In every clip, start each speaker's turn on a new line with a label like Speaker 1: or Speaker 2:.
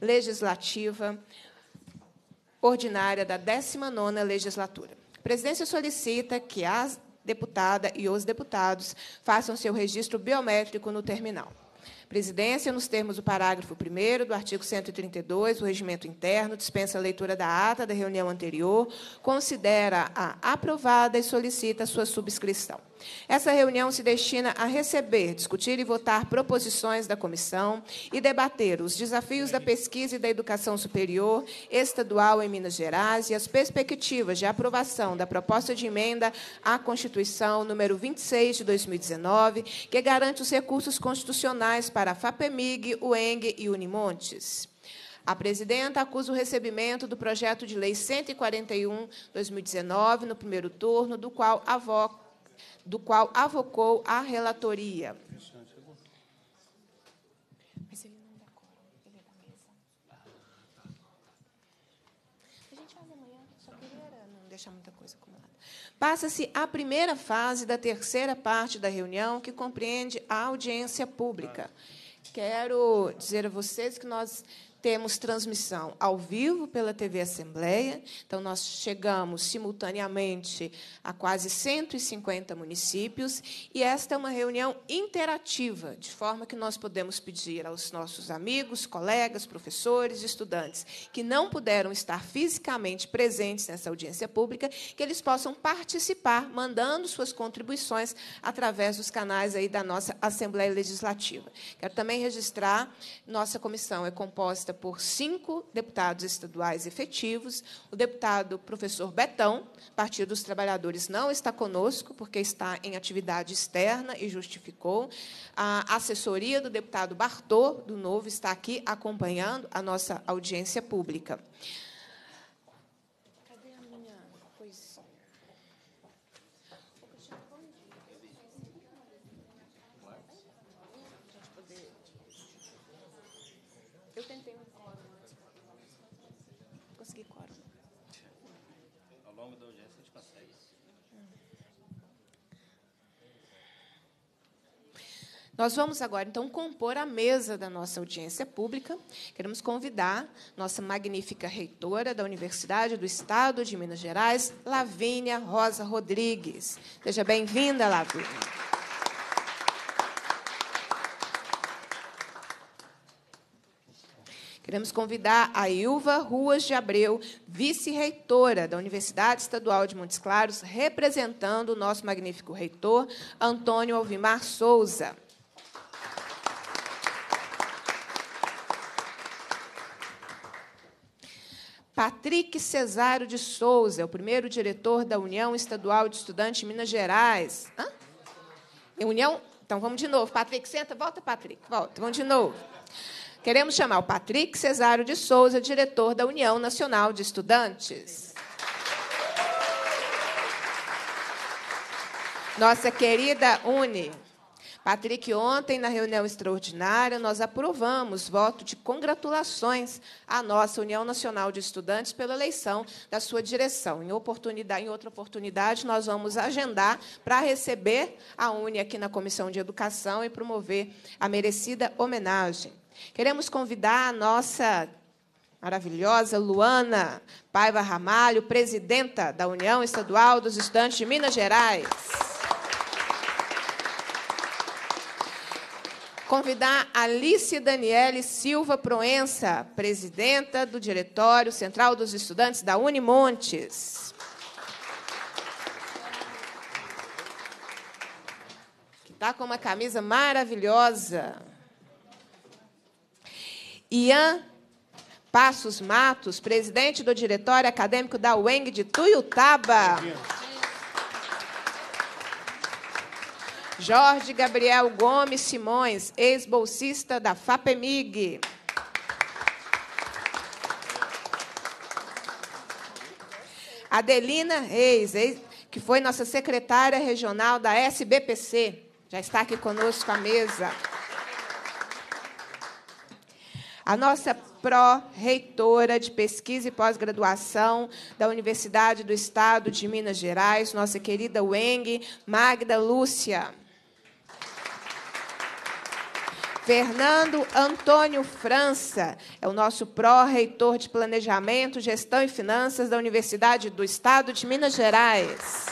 Speaker 1: Legislativa Ordinária da 19ª Legislatura. A presidência solicita que as deputada e os deputados façam seu registro biométrico no terminal. Presidência, nos termos do parágrafo 1 do artigo 132 do Regimento Interno, dispensa a leitura da ata da reunião anterior, considera-a aprovada e solicita sua subscrição. Essa reunião se destina a receber, discutir e votar proposições da comissão e debater os desafios da pesquisa e da educação superior estadual em Minas Gerais e as perspectivas de aprovação da proposta de emenda à Constituição número 26 de 2019, que garante os recursos constitucionais para a FAPEMIG, UENG e Unimontes. A presidenta acusa o recebimento do projeto de lei 141/2019 no primeiro turno, do qual avoca do qual avocou a relatoria. É né, Passa-se a primeira fase da terceira parte da reunião, que compreende a audiência pública. Quero dizer a vocês que nós temos transmissão ao vivo pela TV Assembleia, então nós chegamos simultaneamente a quase 150 municípios, e esta é uma reunião interativa, de forma que nós podemos pedir aos nossos amigos, colegas, professores, estudantes que não puderam estar fisicamente presentes nessa audiência pública, que eles possam participar, mandando suas contribuições através dos canais aí da nossa Assembleia Legislativa. Quero também registrar, nossa comissão é composta composta por cinco deputados estaduais efetivos. O deputado professor Betão, Partido dos Trabalhadores, não está conosco, porque está em atividade externa e justificou. A assessoria do deputado Bartô, do Novo, está aqui acompanhando a nossa audiência pública. Nós vamos agora, então, compor a mesa da nossa audiência pública. Queremos convidar nossa magnífica reitora da Universidade do Estado de Minas Gerais, Lavínia Rosa Rodrigues. Seja bem-vinda, Lavínia. Queremos convidar a Ilva Ruas de Abreu, vice-reitora da Universidade Estadual de Montes Claros, representando o nosso magnífico reitor, Antônio Alvimar Souza. Patrick Cesário de Souza, é o primeiro diretor da União Estadual de Estudantes de Minas Gerais. Hã? União. Então vamos de novo. Patrick, senta, volta, Patrick, volta. Vamos de novo. Queremos chamar o Patrick Cesário de Souza, diretor da União Nacional de Estudantes. Nossa querida Uni. Patrick, ontem, na reunião extraordinária, nós aprovamos voto de congratulações à nossa União Nacional de Estudantes pela eleição da sua direção. Em, oportunidade, em outra oportunidade, nós vamos agendar para receber a UNE aqui na Comissão de Educação e promover a merecida homenagem. Queremos convidar a nossa maravilhosa Luana Paiva Ramalho, presidenta da União Estadual dos Estudantes de Minas Gerais. convidar Alice Daniele Silva Proença, presidenta do Diretório Central dos Estudantes da Unimontes. Que está com uma camisa maravilhosa. Ian Passos Matos, presidente do Diretório Acadêmico da UENG de Tuiutaba. Jorge Gabriel Gomes Simões, ex-bolsista da FAPEMIG. Adelina Reis, que foi nossa secretária regional da SBPC, já está aqui conosco à mesa. A nossa pró-reitora de pesquisa e pós-graduação da Universidade do Estado de Minas Gerais, nossa querida Weng Magda Lúcia. Fernando Antônio França é o nosso pró-reitor de Planejamento, Gestão e Finanças da Universidade do Estado de Minas Gerais.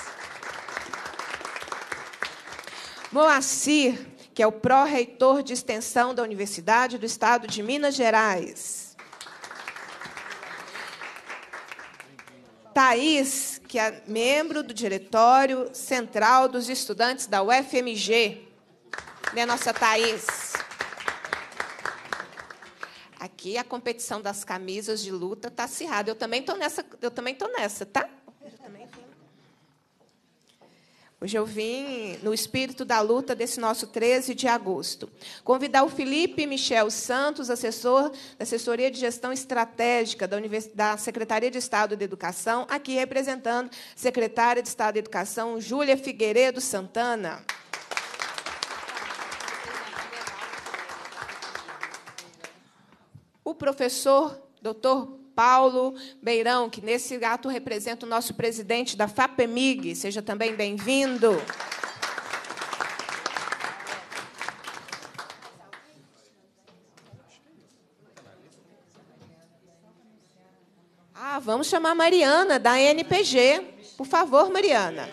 Speaker 1: Moacir, que é o pró-reitor de Extensão da Universidade do Estado de Minas Gerais. Thaís, que é membro do Diretório Central dos Estudantes da UFMG. Né, nossa Thaís? Aqui a competição das camisas de luta está acirrada. Eu também estou nessa, eu também tô nessa, tá? Hoje eu vim no espírito da luta desse nosso 13 de agosto. Convidar o Felipe Michel Santos, assessor da Assessoria de Gestão Estratégica da, da Secretaria de Estado de Educação, aqui representando a secretária de Estado de Educação, Júlia Figueiredo Santana. O professor Dr. Paulo Beirão, que nesse ato representa o nosso presidente da FAPEMIG. Seja também bem-vindo. Ah, vamos chamar a Mariana, da NPG. Por favor, Mariana.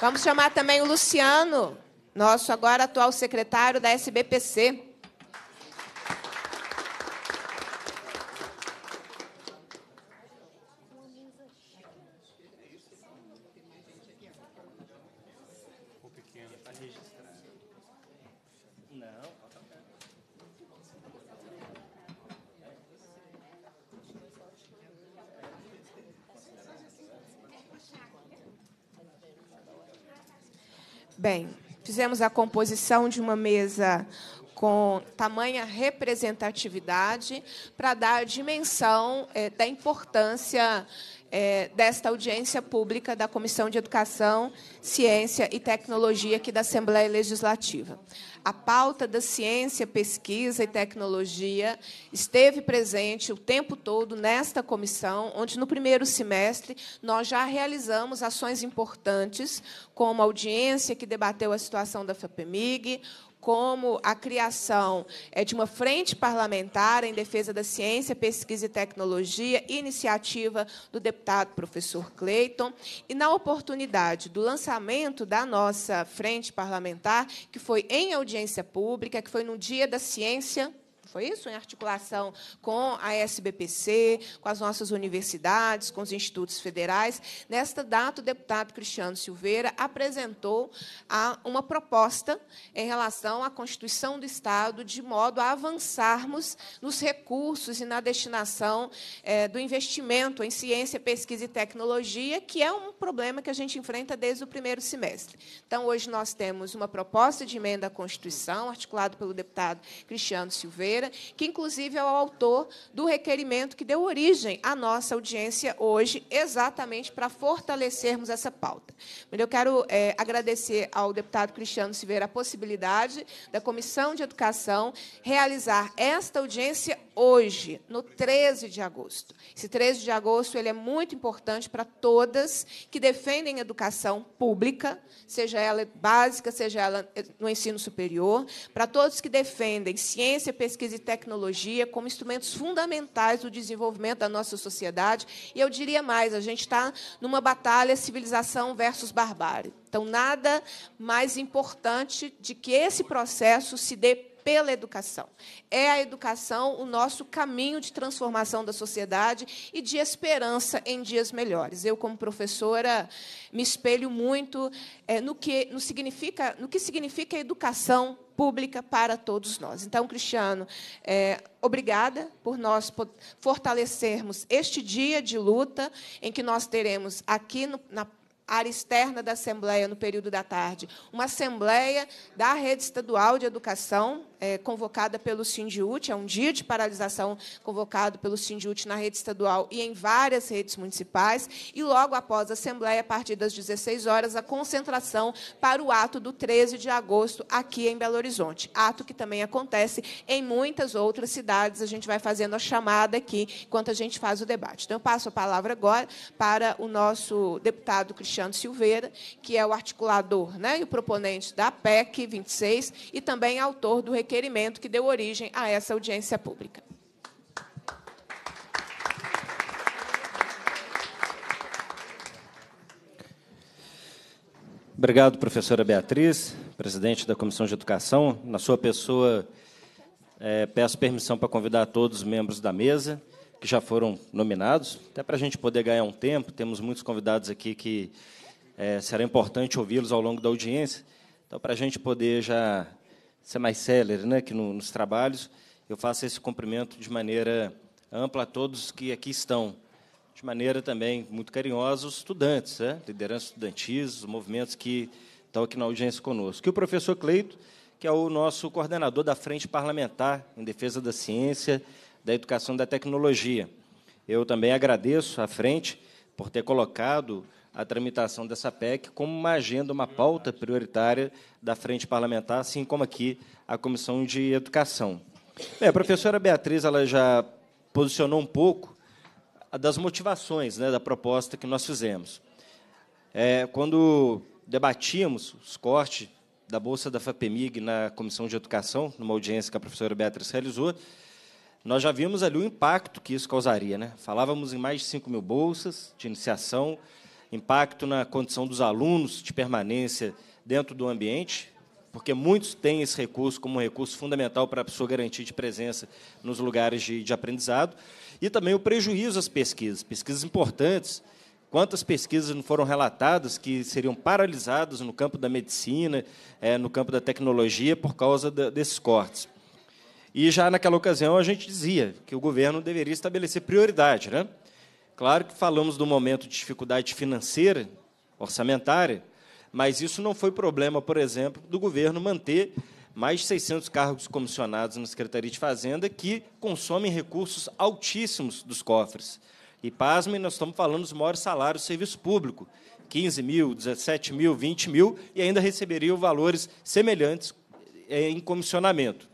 Speaker 1: Vamos chamar também o Luciano nosso agora atual secretário da SBPC. Bem, fizemos a composição de uma mesa com tamanha representatividade para dar a dimensão é, da importância é, desta audiência pública da Comissão de Educação, Ciência e Tecnologia aqui da Assembleia Legislativa. A pauta da ciência, pesquisa e tecnologia esteve presente o tempo todo nesta comissão, onde no primeiro semestre nós já realizamos ações importantes, como a audiência que debateu a situação da FAPEMIG, como a criação é de uma frente parlamentar em defesa da ciência, pesquisa e tecnologia, iniciativa do deputado professor Cleiton, e na oportunidade do lançamento da nossa frente parlamentar, que foi em audiência pública, que foi no Dia da Ciência foi isso? Em articulação com a SBPC, com as nossas universidades, com os institutos federais. Nesta data, o deputado Cristiano Silveira apresentou uma proposta em relação à Constituição do Estado, de modo a avançarmos nos recursos e na destinação é, do investimento em ciência, pesquisa e tecnologia, que é um problema que a gente enfrenta desde o primeiro semestre. Então, hoje nós temos uma proposta de emenda à Constituição, articulada pelo deputado Cristiano Silveira, Oliveira, que inclusive é o autor do requerimento que deu origem à nossa audiência hoje, exatamente para fortalecermos essa pauta. eu quero é, agradecer ao deputado Cristiano Silveira a possibilidade da Comissão de Educação realizar esta audiência hoje, no 13 de agosto. Esse 13 de agosto ele é muito importante para todas que defendem a educação pública, seja ela básica, seja ela no ensino superior, para todos que defendem ciência, pesquisa e tecnologia como instrumentos fundamentais do desenvolvimento da nossa sociedade. E eu diria mais: a gente está numa batalha civilização versus barbárie. Então, nada mais importante de que esse processo se dê pela educação. É a educação o nosso caminho de transformação da sociedade e de esperança em dias melhores. Eu, como professora, me espelho muito é, no, que, no, significa, no que significa educação pública para todos nós. Então, Cristiano, é, obrigada por nós fortalecermos este dia de luta em que nós teremos aqui no, na área externa da Assembleia, no período da tarde, uma Assembleia da Rede Estadual de Educação, é, convocada pelo Sindiut, é um dia de paralisação convocado pelo Sindiut na rede estadual e em várias redes municipais, e logo após a Assembleia, a partir das 16 horas, a concentração para o ato do 13 de agosto aqui em Belo Horizonte. Ato que também acontece em muitas outras cidades, a gente vai fazendo a chamada aqui enquanto a gente faz o debate. Então, eu passo a palavra agora para o nosso deputado Cristiano Silveira, que é o articulador né, e o proponente da PEC 26 e também autor do requerimento requerimento que deu origem a essa audiência pública.
Speaker 2: Obrigado, professora Beatriz, presidente da Comissão de Educação. Na sua pessoa, é, peço permissão para convidar todos os membros da mesa que já foram nominados, até para a gente poder ganhar um tempo. Temos muitos convidados aqui que é, será importante ouvi-los ao longo da audiência. Então, para a gente poder já ser é mais célere né, que no, nos trabalhos. Eu faço esse cumprimento de maneira ampla a todos que aqui estão, de maneira também muito carinhosa os estudantes, né, liderança estudantis, os movimentos que estão aqui na audiência conosco. E o professor Cleito, que é o nosso coordenador da Frente Parlamentar em Defesa da Ciência, da Educação e da Tecnologia. Eu também agradeço à Frente por ter colocado a tramitação dessa PEC como uma agenda, uma pauta prioritária da frente parlamentar, assim como aqui a Comissão de Educação. Bem, é, a professora Beatriz ela já posicionou um pouco das motivações né, da proposta que nós fizemos. É, quando debatíamos os cortes da Bolsa da FAPEMIG na Comissão de Educação, numa audiência que a professora Beatriz realizou, nós já vimos ali o impacto que isso causaria. Né? Falávamos em mais de 5 mil bolsas de iniciação, impacto na condição dos alunos de permanência dentro do ambiente, porque muitos têm esse recurso como um recurso fundamental para a sua garantia de presença nos lugares de, de aprendizado, e também o prejuízo às pesquisas, pesquisas importantes, quantas pesquisas não foram relatadas que seriam paralisadas no campo da medicina, eh, no campo da tecnologia, por causa desses cortes. E já naquela ocasião a gente dizia que o governo deveria estabelecer prioridade, né? Claro que falamos do momento de dificuldade financeira, orçamentária, mas isso não foi problema, por exemplo, do governo manter mais de 600 cargos comissionados na Secretaria de Fazenda que consomem recursos altíssimos dos cofres. E, pasmem, nós estamos falando dos maiores salários do serviço público, 15 mil, 17 mil, 20 mil, e ainda receberiam valores semelhantes eh, em comissionamento.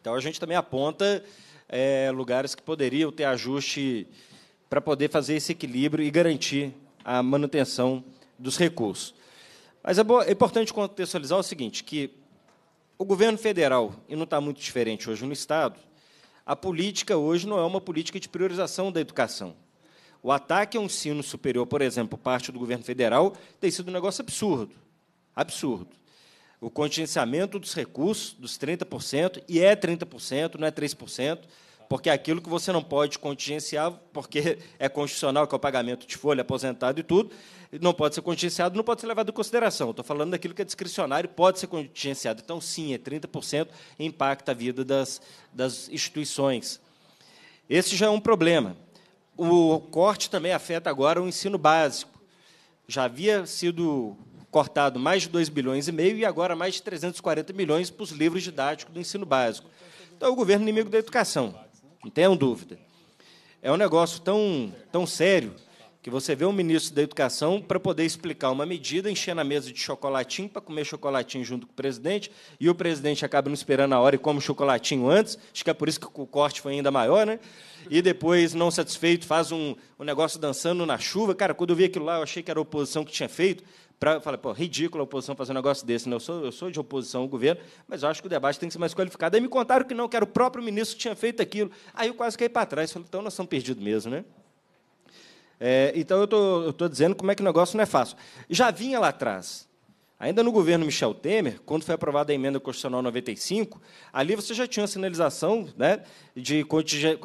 Speaker 2: Então, a gente também aponta é, lugares que poderiam ter ajuste para poder fazer esse equilíbrio e garantir a manutenção dos recursos. Mas é, é importante contextualizar o seguinte, que o governo federal, e não está muito diferente hoje no Estado, a política hoje não é uma política de priorização da educação. O ataque ao ensino superior, por exemplo, parte do governo federal, tem sido um negócio absurdo. Absurdo. O contingenciamento dos recursos, dos 30%, e é 30%, não é 3%, porque aquilo que você não pode contingenciar, porque é constitucional, que é o pagamento de folha, aposentado e tudo, não pode ser contingenciado, não pode ser levado em consideração. Estou falando daquilo que é discricionário, pode ser contingenciado. Então, sim, é 30%, impacta a vida das, das instituições. Esse já é um problema. O corte também afeta agora o ensino básico. Já havia sido cortado mais de 2 bilhões e meio e agora mais de 340 milhões para os livros didáticos do ensino básico. Então, é o governo inimigo da educação. Não tenham dúvida. É um negócio tão, tão sério que você vê um ministro da Educação para poder explicar uma medida, encher na mesa de chocolatinho para comer chocolatinho junto com o presidente, e o presidente acaba não esperando a hora e come chocolatinho antes, acho que é por isso que o corte foi ainda maior, né? E depois, não satisfeito, faz um, um negócio dançando na chuva. Cara, quando eu vi aquilo lá, eu achei que era a oposição que tinha feito para falar, pô, ridículo a oposição fazer um negócio desse. Não, né? eu sou, eu sou de oposição ao governo, mas eu acho que o debate tem que ser mais qualificado. Aí me contaram que não, que era o próprio ministro que tinha feito aquilo. Aí eu quase caí para trás. Falei, então nós estamos perdidos mesmo, né? É, então eu tô, estou dizendo como é que o negócio não é fácil. Já vinha lá atrás. Ainda no governo Michel Temer, quando foi aprovada a emenda constitucional 95, ali você já tinha uma sinalização né, de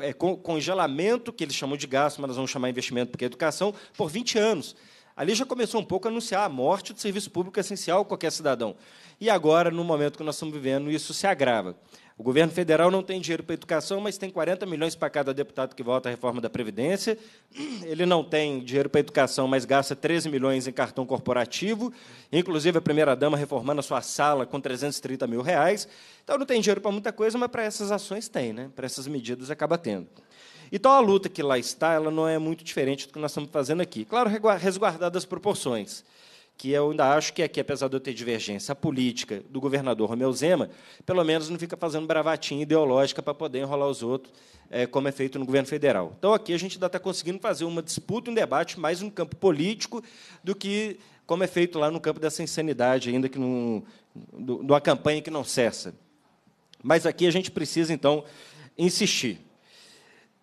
Speaker 2: é, congelamento, que eles chamam de gasto, mas nós vamos chamar investimento porque é educação, por 20 anos. Ali já começou um pouco a anunciar a morte do serviço público essencial a qualquer cidadão. E agora, no momento que nós estamos vivendo, isso se agrava. O governo federal não tem dinheiro para educação, mas tem 40 milhões para cada deputado que vota a reforma da Previdência. Ele não tem dinheiro para educação, mas gasta 13 milhões em cartão corporativo. Inclusive, a primeira-dama reformando a sua sala com 330 mil reais. Então, não tem dinheiro para muita coisa, mas para essas ações tem, né? para essas medidas acaba tendo. Então, a luta que lá está, ela não é muito diferente do que nós estamos fazendo aqui. Claro, resguardadas as proporções, que eu ainda acho que aqui, apesar de eu ter divergência política do governador Romeu Zema, pelo menos não fica fazendo bravatinha ideológica para poder enrolar os outros, é, como é feito no governo federal. Então, aqui a gente ainda está conseguindo fazer uma disputa, um debate mais no campo político do que como é feito lá no campo dessa insanidade ainda que não, do, de uma campanha que não cessa. Mas aqui a gente precisa, então, insistir.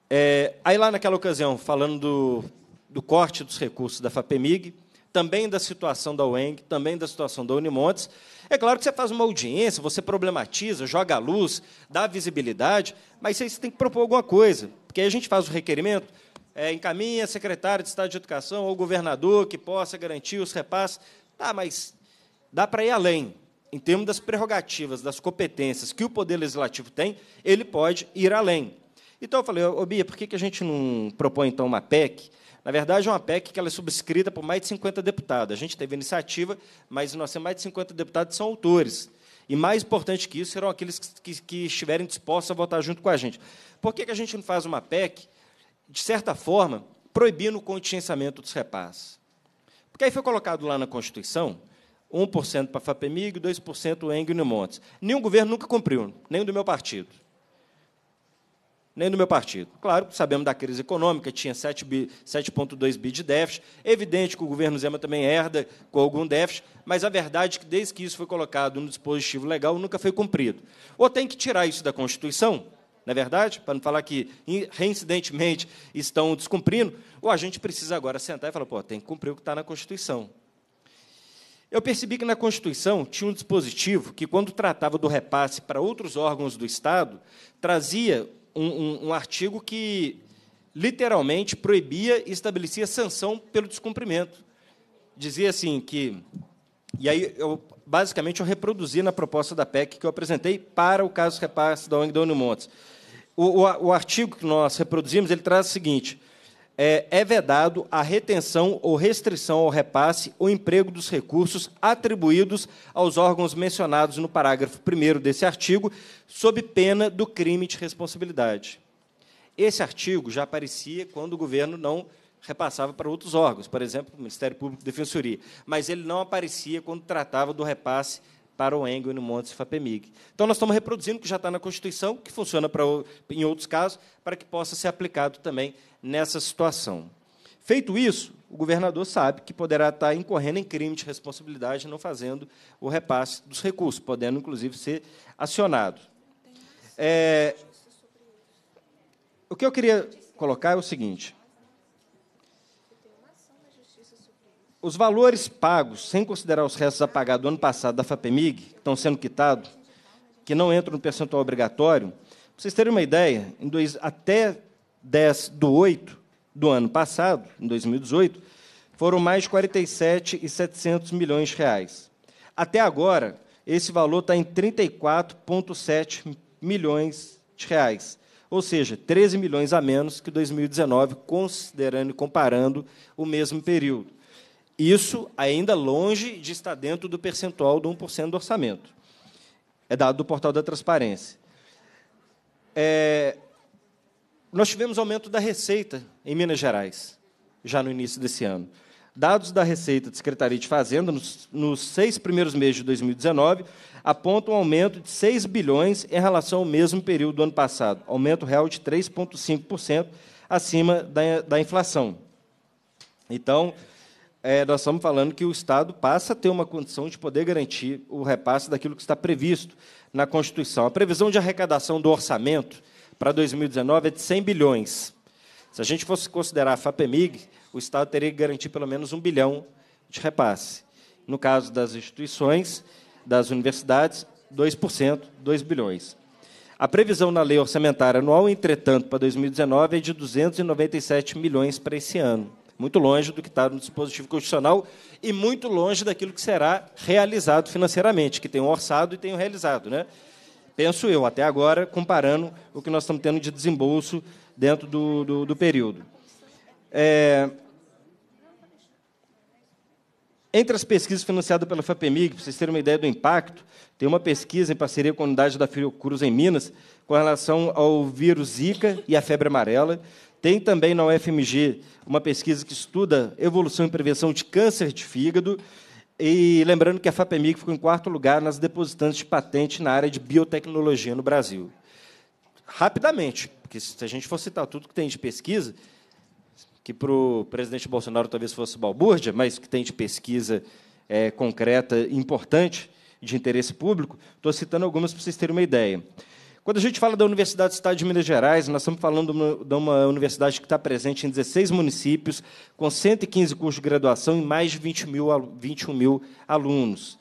Speaker 2: É, aí, lá naquela ocasião, falando do, do corte dos recursos da FAPEMIG, também da situação da UENG, também da situação da Unimontes. É claro que você faz uma audiência, você problematiza, joga a luz, dá visibilidade, mas você tem que propor alguma coisa. Porque aí a gente faz o requerimento, é, encaminha a secretária de Estado de Educação ou governador que possa garantir os repasses. Tá, mas dá para ir além. Em termos das prerrogativas, das competências que o Poder Legislativo tem, ele pode ir além. Então eu falei, ô Bia, por que, que a gente não propõe então uma PEC? Na verdade, é uma PEC que ela é subscrita por mais de 50 deputados. A gente teve iniciativa, mas nós temos mais de 50 deputados são autores. E mais importante que isso serão aqueles que, que, que estiverem dispostos a votar junto com a gente. Por que, que a gente não faz uma PEC, de certa forma, proibindo o contingenciamento dos repasses? Porque aí foi colocado lá na Constituição 1% para a FAPEMIG, 2% o Eng e Montes. Nenhum governo nunca cumpriu, nem o do meu partido nem do meu partido. Claro, sabemos da crise econômica, tinha 7,2 bi de déficit. É evidente que o governo Zema também herda com algum déficit, mas a verdade é que, desde que isso foi colocado no dispositivo legal, nunca foi cumprido. Ou tem que tirar isso da Constituição, na é verdade, para não falar que reincidentemente estão descumprindo, ou a gente precisa agora sentar e falar, pô, tem que cumprir o que está na Constituição. Eu percebi que na Constituição tinha um dispositivo que, quando tratava do repasse para outros órgãos do Estado, trazia um, um, um artigo que literalmente proibia e estabelecia sanção pelo descumprimento. Dizia assim que. E aí, eu, basicamente, eu reproduzi na proposta da PEC que eu apresentei para o caso repasse da ONG da Montes. O, o, o artigo que nós reproduzimos ele traz o seguinte: é, é vedado a retenção ou restrição ao repasse ou emprego dos recursos atribuídos aos órgãos mencionados no parágrafo 1 desse artigo, sob pena do crime de responsabilidade. Esse artigo já aparecia quando o governo não repassava para outros órgãos, por exemplo, o Ministério Público e Defensoria, mas ele não aparecia quando tratava do repasse para o Engo e no Montes Fapemig. Então, nós estamos reproduzindo o que já está na Constituição, que funciona para, em outros casos, para que possa ser aplicado também nessa situação. Feito isso, o governador sabe que poderá estar incorrendo em crime de responsabilidade não fazendo o repasse dos recursos, podendo, inclusive, ser acionado. É, o que eu queria colocar é o seguinte: Os valores pagos, sem considerar os restos a pagar do ano passado da FAPEMIG, que estão sendo quitados, que não entram no percentual obrigatório, para vocês terem uma ideia, dois, até 10 do 8 do ano passado, em 2018, foram mais de 47,700 milhões de reais. Até agora, esse valor está em 34,7 milhões de reais, ou seja, 13 milhões a menos que 2019, considerando e comparando o mesmo período. Isso ainda longe de estar dentro do percentual do 1% do orçamento. É dado do portal da transparência. É... Nós tivemos aumento da receita em Minas Gerais, já no início desse ano. Dados da Receita de Secretaria de Fazenda, nos, nos seis primeiros meses de 2019, apontam um aumento de 6 bilhões em relação ao mesmo período do ano passado, aumento real de 3,5% acima da, da inflação. Então, é, nós estamos falando que o Estado passa a ter uma condição de poder garantir o repasse daquilo que está previsto na Constituição. A previsão de arrecadação do orçamento para 2019 é de 100 bilhões. Se a gente fosse considerar a FAPEMIG, o Estado teria que garantir pelo menos um bilhão de repasse. No caso das instituições, das universidades, 2%, 2 bilhões. A previsão na lei orçamentária anual, entretanto, para 2019 é de 297 milhões para esse ano muito longe do que está no dispositivo constitucional e muito longe daquilo que será realizado financeiramente, que tem um orçado e tem um realizado. Né? Penso eu, até agora, comparando o que nós estamos tendo de desembolso dentro do, do, do período. É... Entre as pesquisas financiadas pela FAPEMIG, para vocês terem uma ideia do impacto, tem uma pesquisa em parceria com a unidade da Fiocruz em Minas com relação ao vírus Zika e a febre amarela. Tem também na UFMG uma pesquisa que estuda evolução e prevenção de câncer de fígado. E lembrando que a FAPEMIG ficou em quarto lugar nas depositantes de patente na área de biotecnologia no Brasil. Rapidamente, porque se a gente for citar tudo que tem de pesquisa, que para o presidente Bolsonaro talvez fosse balbúrdia, mas que tem de pesquisa é, concreta importante, de interesse público. Estou citando algumas para vocês terem uma ideia. Quando a gente fala da Universidade do Estado de Minas Gerais, nós estamos falando de uma universidade que está presente em 16 municípios, com 115 cursos de graduação e mais de 20 mil, 21 mil alunos.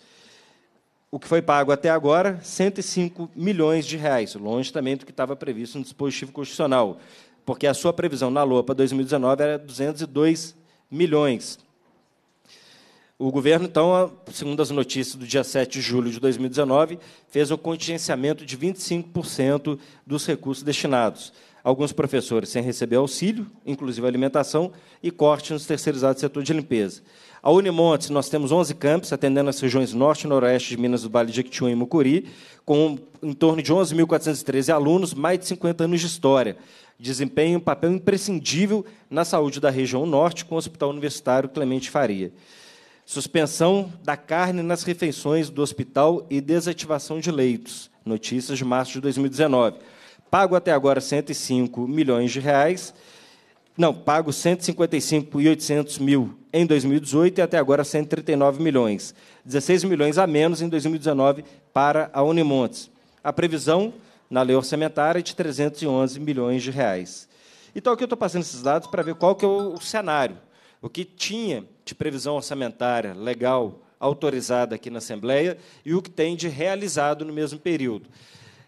Speaker 2: O que foi pago até agora, 105 milhões de reais, longe também do que estava previsto no dispositivo constitucional, porque a sua previsão na LOA para 2019 era 202 milhões. O governo, então, segundo as notícias do dia 7 de julho de 2019, fez o contingenciamento de 25% dos recursos destinados. Alguns professores sem receber auxílio, inclusive alimentação, e corte nos terceirizados do setor de limpeza. A Unimontes, nós temos 11 campos, atendendo as regiões norte e noroeste de Minas do Vale de Jequitinhonha e Mucuri, com em torno de 11.413 alunos, mais de 50 anos de história. Desempenha um papel imprescindível na saúde da região norte, com o Hospital Universitário Clemente Faria. Suspensão da carne nas refeições do hospital e desativação de leitos. Notícias de março de 2019. Pago até agora 105 milhões de reais. Não, pago 155.800 mil em 2018 e até agora 139 milhões. 16 milhões a menos em 2019 para a Unimontes. A previsão na lei orçamentária é de 311 milhões de reais. Então aqui eu estou passando esses dados para ver qual que é o cenário o que tinha de previsão orçamentária legal autorizada aqui na Assembleia e o que tem de realizado no mesmo período.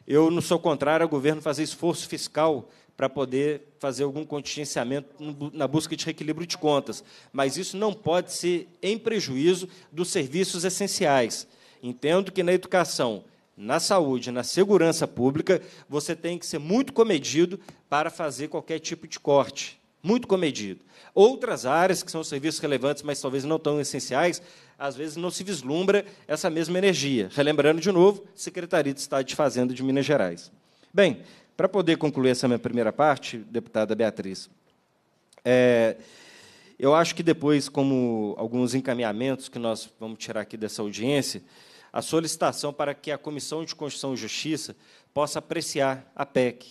Speaker 2: Eu não sou contrário ao governo fazer esforço fiscal para poder fazer algum contingenciamento na busca de reequilíbrio de contas, mas isso não pode ser em prejuízo dos serviços essenciais. Entendo que na educação, na saúde, na segurança pública, você tem que ser muito comedido para fazer qualquer tipo de corte muito comedido. Outras áreas que são serviços relevantes, mas talvez não tão essenciais, às vezes não se vislumbra essa mesma energia. Relembrando de novo, Secretaria de Estado de Fazenda de Minas Gerais. Bem, para poder concluir essa minha primeira parte, deputada Beatriz, é, eu acho que depois, como alguns encaminhamentos que nós vamos tirar aqui dessa audiência, a solicitação para que a Comissão de Constituição e Justiça possa apreciar a PEC.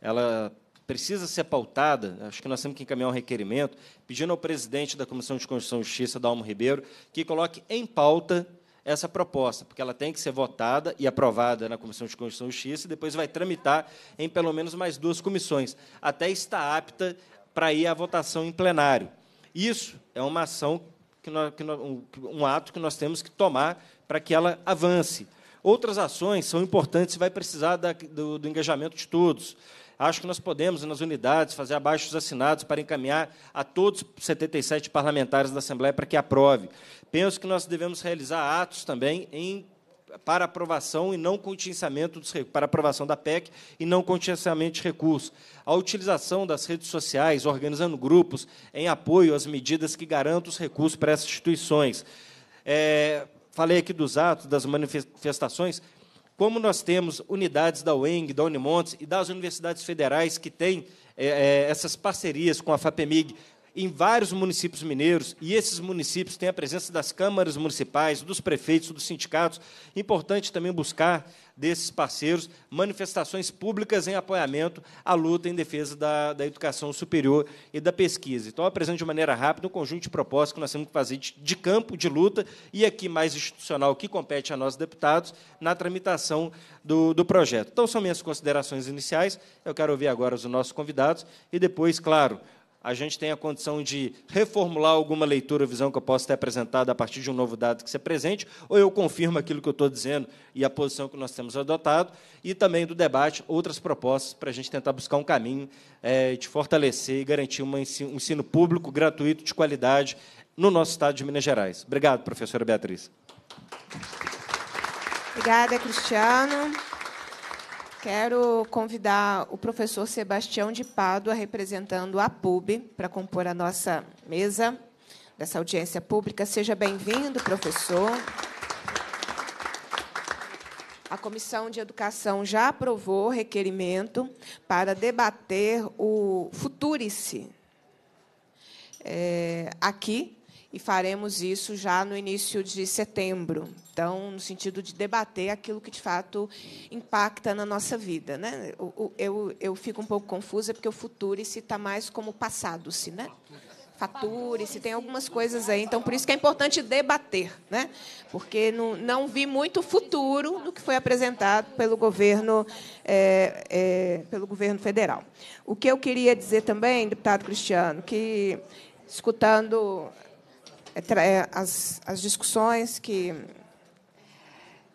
Speaker 2: Ela precisa ser pautada, acho que nós temos que encaminhar um requerimento, pedindo ao presidente da Comissão de Constituição e Justiça, Dalmo Ribeiro, que coloque em pauta essa proposta, porque ela tem que ser votada e aprovada na Comissão de Constituição e Justiça e depois vai tramitar em pelo menos mais duas comissões, até estar apta para ir à votação em plenário. Isso é uma ação, que, nós, que nós, um, um ato que nós temos que tomar para que ela avance. Outras ações são importantes e vai precisar da, do, do engajamento de todos. Acho que nós podemos, nas unidades, fazer abaixos assinados para encaminhar a todos os 77 parlamentares da Assembleia para que aprove. Penso que nós devemos realizar atos também em para aprovação e não contingenciamento dos, para aprovação da PEC e não contingenciamento de recursos. A utilização das redes sociais, organizando grupos em apoio às medidas que garantam os recursos para essas instituições. É, falei aqui dos atos, das manifestações. Como nós temos unidades da UENG, da Unimontes e das universidades federais que têm é, é, essas parcerias com a FAPEMIG em vários municípios mineiros, e esses municípios têm a presença das câmaras municipais, dos prefeitos, dos sindicatos, importante também buscar desses parceiros manifestações públicas em apoiamento à luta em defesa da, da educação superior e da pesquisa. Então, apresentando é apresento de maneira rápida um conjunto de propostas que nós temos que fazer de, de campo, de luta, e aqui mais institucional, que compete a nós, deputados, na tramitação do, do projeto. Então, são minhas considerações iniciais. Eu quero ouvir agora os nossos convidados e depois, claro, a gente tem a condição de reformular alguma leitura, visão que eu possa ter apresentado a partir de um novo dado que se apresente, ou eu confirmo aquilo que eu estou dizendo e a posição que nós temos adotado, e também do debate outras propostas para a gente tentar buscar um caminho é, de fortalecer e garantir ensino, um ensino público gratuito de qualidade no nosso estado de Minas Gerais. Obrigado, professora Beatriz.
Speaker 1: Obrigada, Cristiano. Quero convidar o professor Sebastião de Pádua, representando a PUB, para compor a nossa mesa dessa audiência pública. Seja bem-vindo, professor. A Comissão de Educação já aprovou requerimento para debater o Futurice é, aqui e faremos isso já no início de setembro. Então, no sentido de debater aquilo que de fato impacta na nossa vida. Né? Eu, eu, eu fico um pouco confusa porque o futuro se está mais como passado-se, né? fature, se tem algumas coisas aí. Então, por isso que é importante debater, né? porque não, não vi muito futuro no que foi apresentado pelo governo, é, é, pelo governo federal. O que eu queria dizer também, deputado Cristiano, que, escutando é é, as, as discussões que,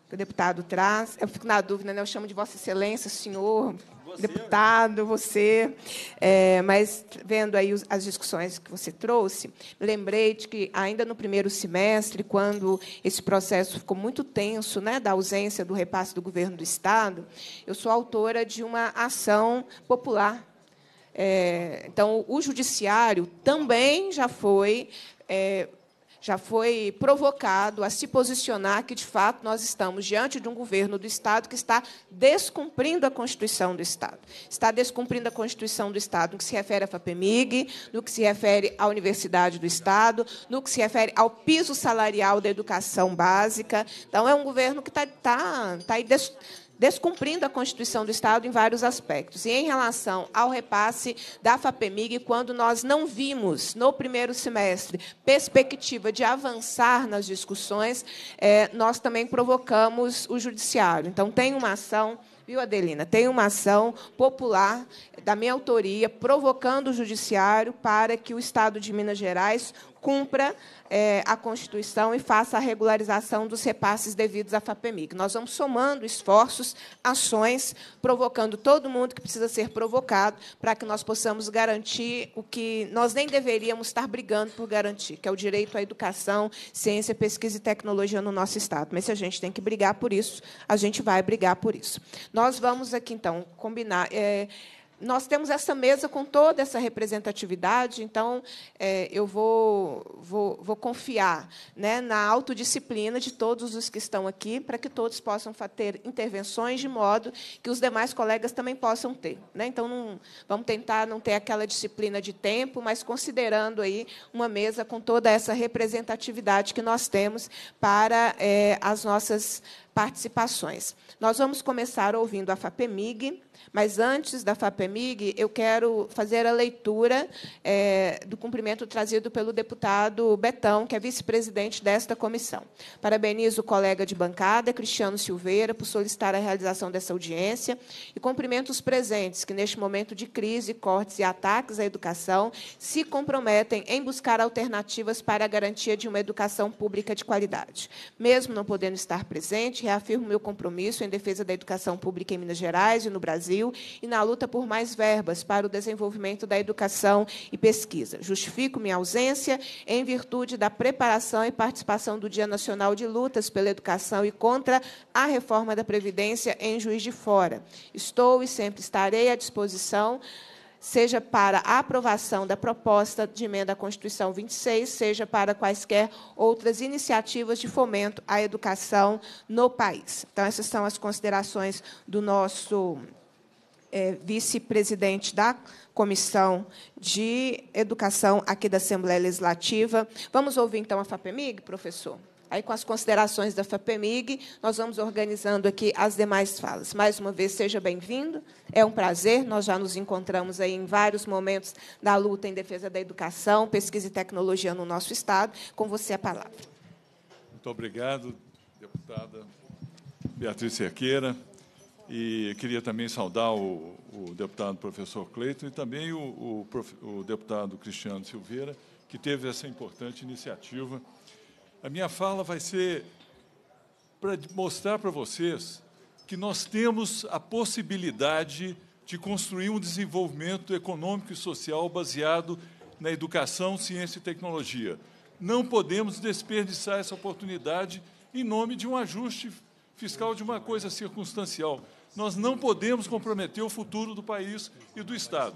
Speaker 1: que, o deputado traz. Eu fico na dúvida, né? eu chamo de Vossa Excelência, senhor, você, deputado, você. É, mas, vendo aí as discussões que você trouxe, lembrei de que, ainda no primeiro semestre, quando esse processo ficou muito tenso, né, da ausência do repasse do governo do Estado, eu sou autora de uma ação popular. É, então, o judiciário também já foi é, já foi provocado a se posicionar que, de fato, nós estamos diante de um governo do Estado que está descumprindo a Constituição do Estado. Está descumprindo a Constituição do Estado no que se refere à FAPEMIG, no que se refere à Universidade do Estado, no que se refere ao piso salarial da educação básica. Então, é um governo que está, está, está aí descumprindo a Constituição do Estado em vários aspectos. E em relação ao repasse da FAPEMIG, quando nós não vimos no primeiro semestre perspectiva de avançar nas discussões, eh, nós também provocamos o judiciário. Então tem uma ação Viu, Adelina? Tem uma ação popular da minha autoria provocando o judiciário para que o Estado de Minas Gerais cumpra é, a Constituição e faça a regularização dos repasses devidos à FAPEMIG. Nós vamos somando esforços, ações, provocando todo mundo que precisa ser provocado para que nós possamos garantir o que nós nem deveríamos estar brigando por garantir, que é o direito à educação, ciência, pesquisa e tecnologia no nosso Estado. Mas se a gente tem que brigar por isso, a gente vai brigar por isso. Nós vamos aqui, então, combinar. É, nós temos essa mesa com toda essa representatividade, então é, eu vou, vou, vou confiar né, na autodisciplina de todos os que estão aqui, para que todos possam ter intervenções de modo que os demais colegas também possam ter. Né? Então, não, vamos tentar não ter aquela disciplina de tempo, mas considerando aí uma mesa com toda essa representatividade que nós temos para é, as nossas participações. Nós vamos começar ouvindo a FAPEMIG, mas antes da FAPEMIG, eu quero fazer a leitura é, do cumprimento trazido pelo deputado Betão, que é vice-presidente desta comissão. Parabenizo o colega de bancada, Cristiano Silveira, por solicitar a realização dessa audiência e cumprimento os presentes que, neste momento de crise, cortes e ataques à educação, se comprometem em buscar alternativas para a garantia de uma educação pública de qualidade. Mesmo não podendo estar presente, reafirmo meu compromisso em defesa da educação pública em Minas Gerais e no Brasil e na luta por mais verbas para o desenvolvimento da educação e pesquisa. Justifico minha ausência em virtude da preparação e participação do Dia Nacional de Lutas pela Educação e contra a reforma da Previdência em Juiz de Fora. Estou e sempre estarei à disposição seja para a aprovação da proposta de emenda à Constituição 26, seja para quaisquer outras iniciativas de fomento à educação no país. Então, essas são as considerações do nosso é, vice-presidente da Comissão de Educação aqui da Assembleia Legislativa. Vamos ouvir, então, a FAPEMIG, professor? Aí, com as considerações da FAPEMIG, nós vamos organizando aqui as demais falas. Mais uma vez, seja bem-vindo, é um prazer. Nós já nos encontramos aí em vários momentos da luta em defesa da educação, pesquisa e tecnologia no nosso Estado. Com você a palavra.
Speaker 3: Muito obrigado, deputada Beatriz Cerqueira. E queria também saudar o, o deputado professor Cleiton e também o, o, o deputado Cristiano Silveira, que teve essa importante iniciativa a minha fala vai ser para mostrar para vocês que nós temos a possibilidade de construir um desenvolvimento econômico e social baseado na educação, ciência e tecnologia. Não podemos desperdiçar essa oportunidade em nome de um ajuste fiscal de uma coisa circunstancial. Nós não podemos comprometer o futuro do país e do Estado.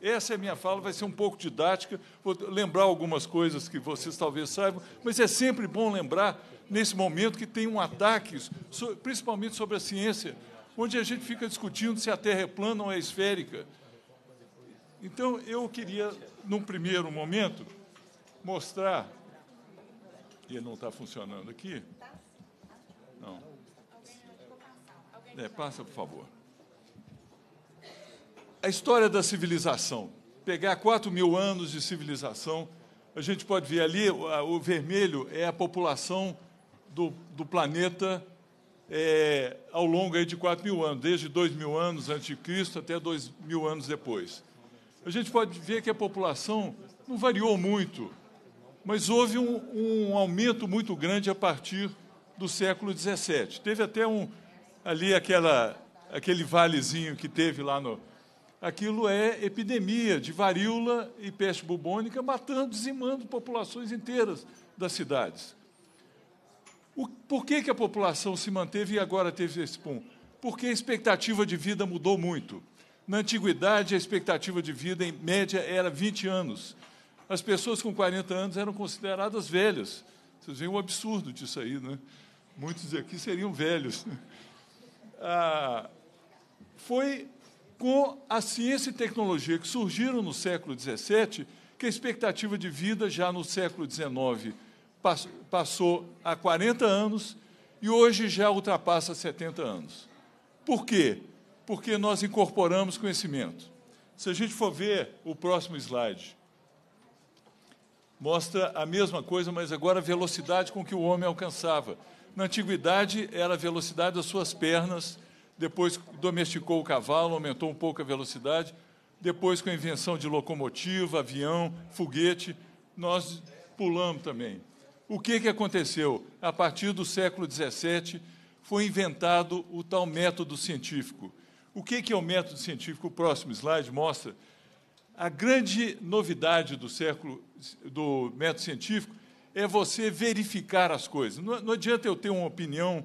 Speaker 3: Essa é a minha fala, vai ser um pouco didática, vou lembrar algumas coisas que vocês talvez saibam, mas é sempre bom lembrar, nesse momento, que tem um ataque, principalmente sobre a ciência, onde a gente fica discutindo se a Terra é plana ou é esférica. Então, eu queria, num primeiro momento, mostrar. Ele não está funcionando aqui? Não. É, passa, por favor a história da civilização. Pegar 4 mil anos de civilização, a gente pode ver ali, o vermelho é a população do, do planeta é, ao longo de 4 mil anos, desde 2 mil anos antes de Cristo até 2 mil anos depois. A gente pode ver que a população não variou muito, mas houve um, um aumento muito grande a partir do século XVII. Teve até um, ali aquela, aquele valezinho que teve lá no, aquilo é epidemia de varíola e peste bubônica, matando, dizimando populações inteiras das cidades. O, por que, que a população se manteve e agora teve esse pum? Porque a expectativa de vida mudou muito. Na antiguidade, a expectativa de vida, em média, era 20 anos. As pessoas com 40 anos eram consideradas velhas. Vocês veem o absurdo disso aí, né? Muitos aqui seriam velhos. Ah, foi com a ciência e tecnologia que surgiram no século XVII, que a expectativa de vida já no século XIX passou a 40 anos e hoje já ultrapassa 70 anos. Por quê? Porque nós incorporamos conhecimento. Se a gente for ver o próximo slide, mostra a mesma coisa, mas agora a velocidade com que o homem alcançava. Na antiguidade, era a velocidade das suas pernas depois domesticou o cavalo, aumentou um pouco a velocidade, depois com a invenção de locomotiva, avião, foguete, nós pulamos também. O que, que aconteceu? A partir do século XVII foi inventado o tal método científico. O que, que é o método científico? O próximo slide mostra. A grande novidade do século do método científico é você verificar as coisas. Não, não adianta eu ter uma opinião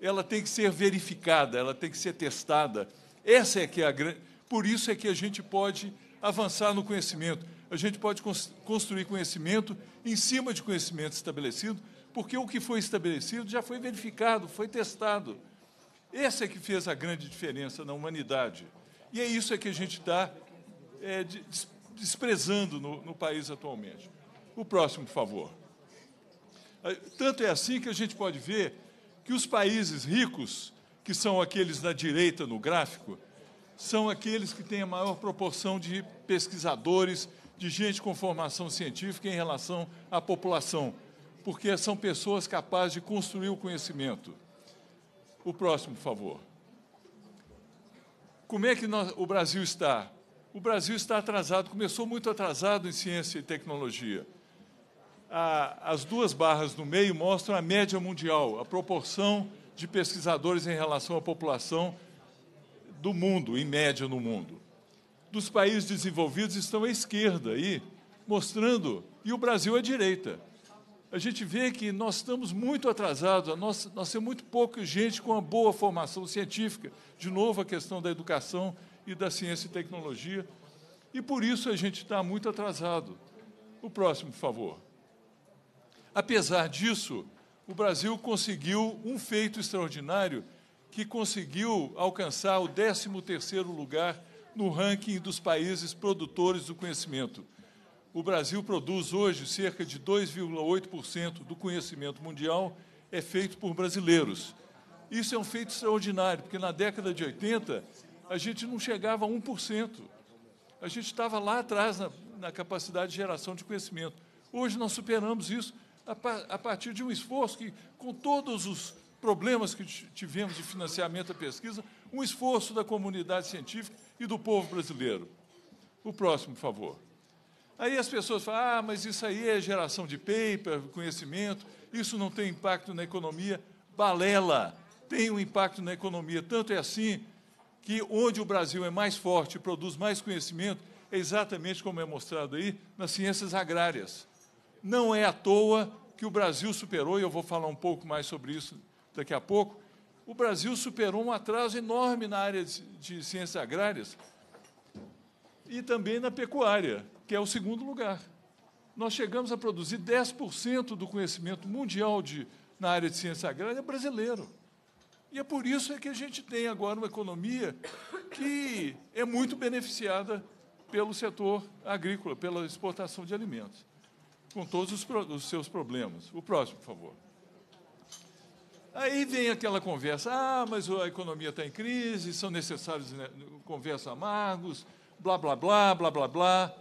Speaker 3: ela tem que ser verificada, ela tem que ser testada. Essa é que é a grande. Por isso é que a gente pode avançar no conhecimento. A gente pode cons construir conhecimento em cima de conhecimento estabelecido, porque o que foi estabelecido já foi verificado, foi testado. Essa é que fez a grande diferença na humanidade. E é isso é que a gente está é, de, desprezando no, no país atualmente. O próximo, por favor. Tanto é assim que a gente pode ver que os países ricos, que são aqueles da direita no gráfico, são aqueles que têm a maior proporção de pesquisadores, de gente com formação científica em relação à população, porque são pessoas capazes de construir o conhecimento. O próximo, por favor. Como é que nós, o Brasil está? O Brasil está atrasado, começou muito atrasado em ciência e tecnologia a, as duas barras no meio mostram a média mundial, a proporção de pesquisadores em relação à população do mundo, em média no mundo. Dos países desenvolvidos estão à esquerda aí, mostrando, e o Brasil à direita. A gente vê que nós estamos muito atrasados, nós, nós temos muito pouca gente com uma boa formação científica. De novo, a questão da educação e da ciência e tecnologia. E por isso a gente está muito atrasado. O próximo, por favor. Apesar disso, o Brasil conseguiu um feito extraordinário que conseguiu alcançar o 13º lugar no ranking dos países produtores do conhecimento. O Brasil produz hoje cerca de 2,8% do conhecimento mundial é feito por brasileiros. Isso é um feito extraordinário, porque na década de 80 a gente não chegava a 1%. A gente estava lá atrás na, na capacidade de geração de conhecimento. Hoje nós superamos isso a, partir de um esforço que, com todos os problemas que tivemos de financiamento à pesquisa, um esforço da comunidade científica e do povo brasileiro. O próximo, por favor. Aí as pessoas falam, ah, mas isso aí é geração de paper, conhecimento, isso não tem impacto na economia. Balela, tem um impacto na economia. Tanto é assim que onde o Brasil é mais forte e produz mais conhecimento, é exatamente como é mostrado aí, nas ciências agrárias. Não é à toa que o Brasil superou, e eu vou falar um pouco mais sobre isso daqui a pouco, o Brasil superou um atraso enorme na área de, ciências agrárias e também na pecuária, que é o segundo lugar. Nós chegamos a produzir 10% do conhecimento mundial de, na área de ciência agrária brasileiro. E é por isso é que a gente tem agora uma economia que é muito beneficiada pelo setor agrícola, pela exportação de alimentos com todos os, os seus problemas. O próximo, por favor. Aí vem aquela conversa: ah, mas a economia está em crise, são necessários conversas né, conversa amargos, blá, blá, blá, blá, blá, blá.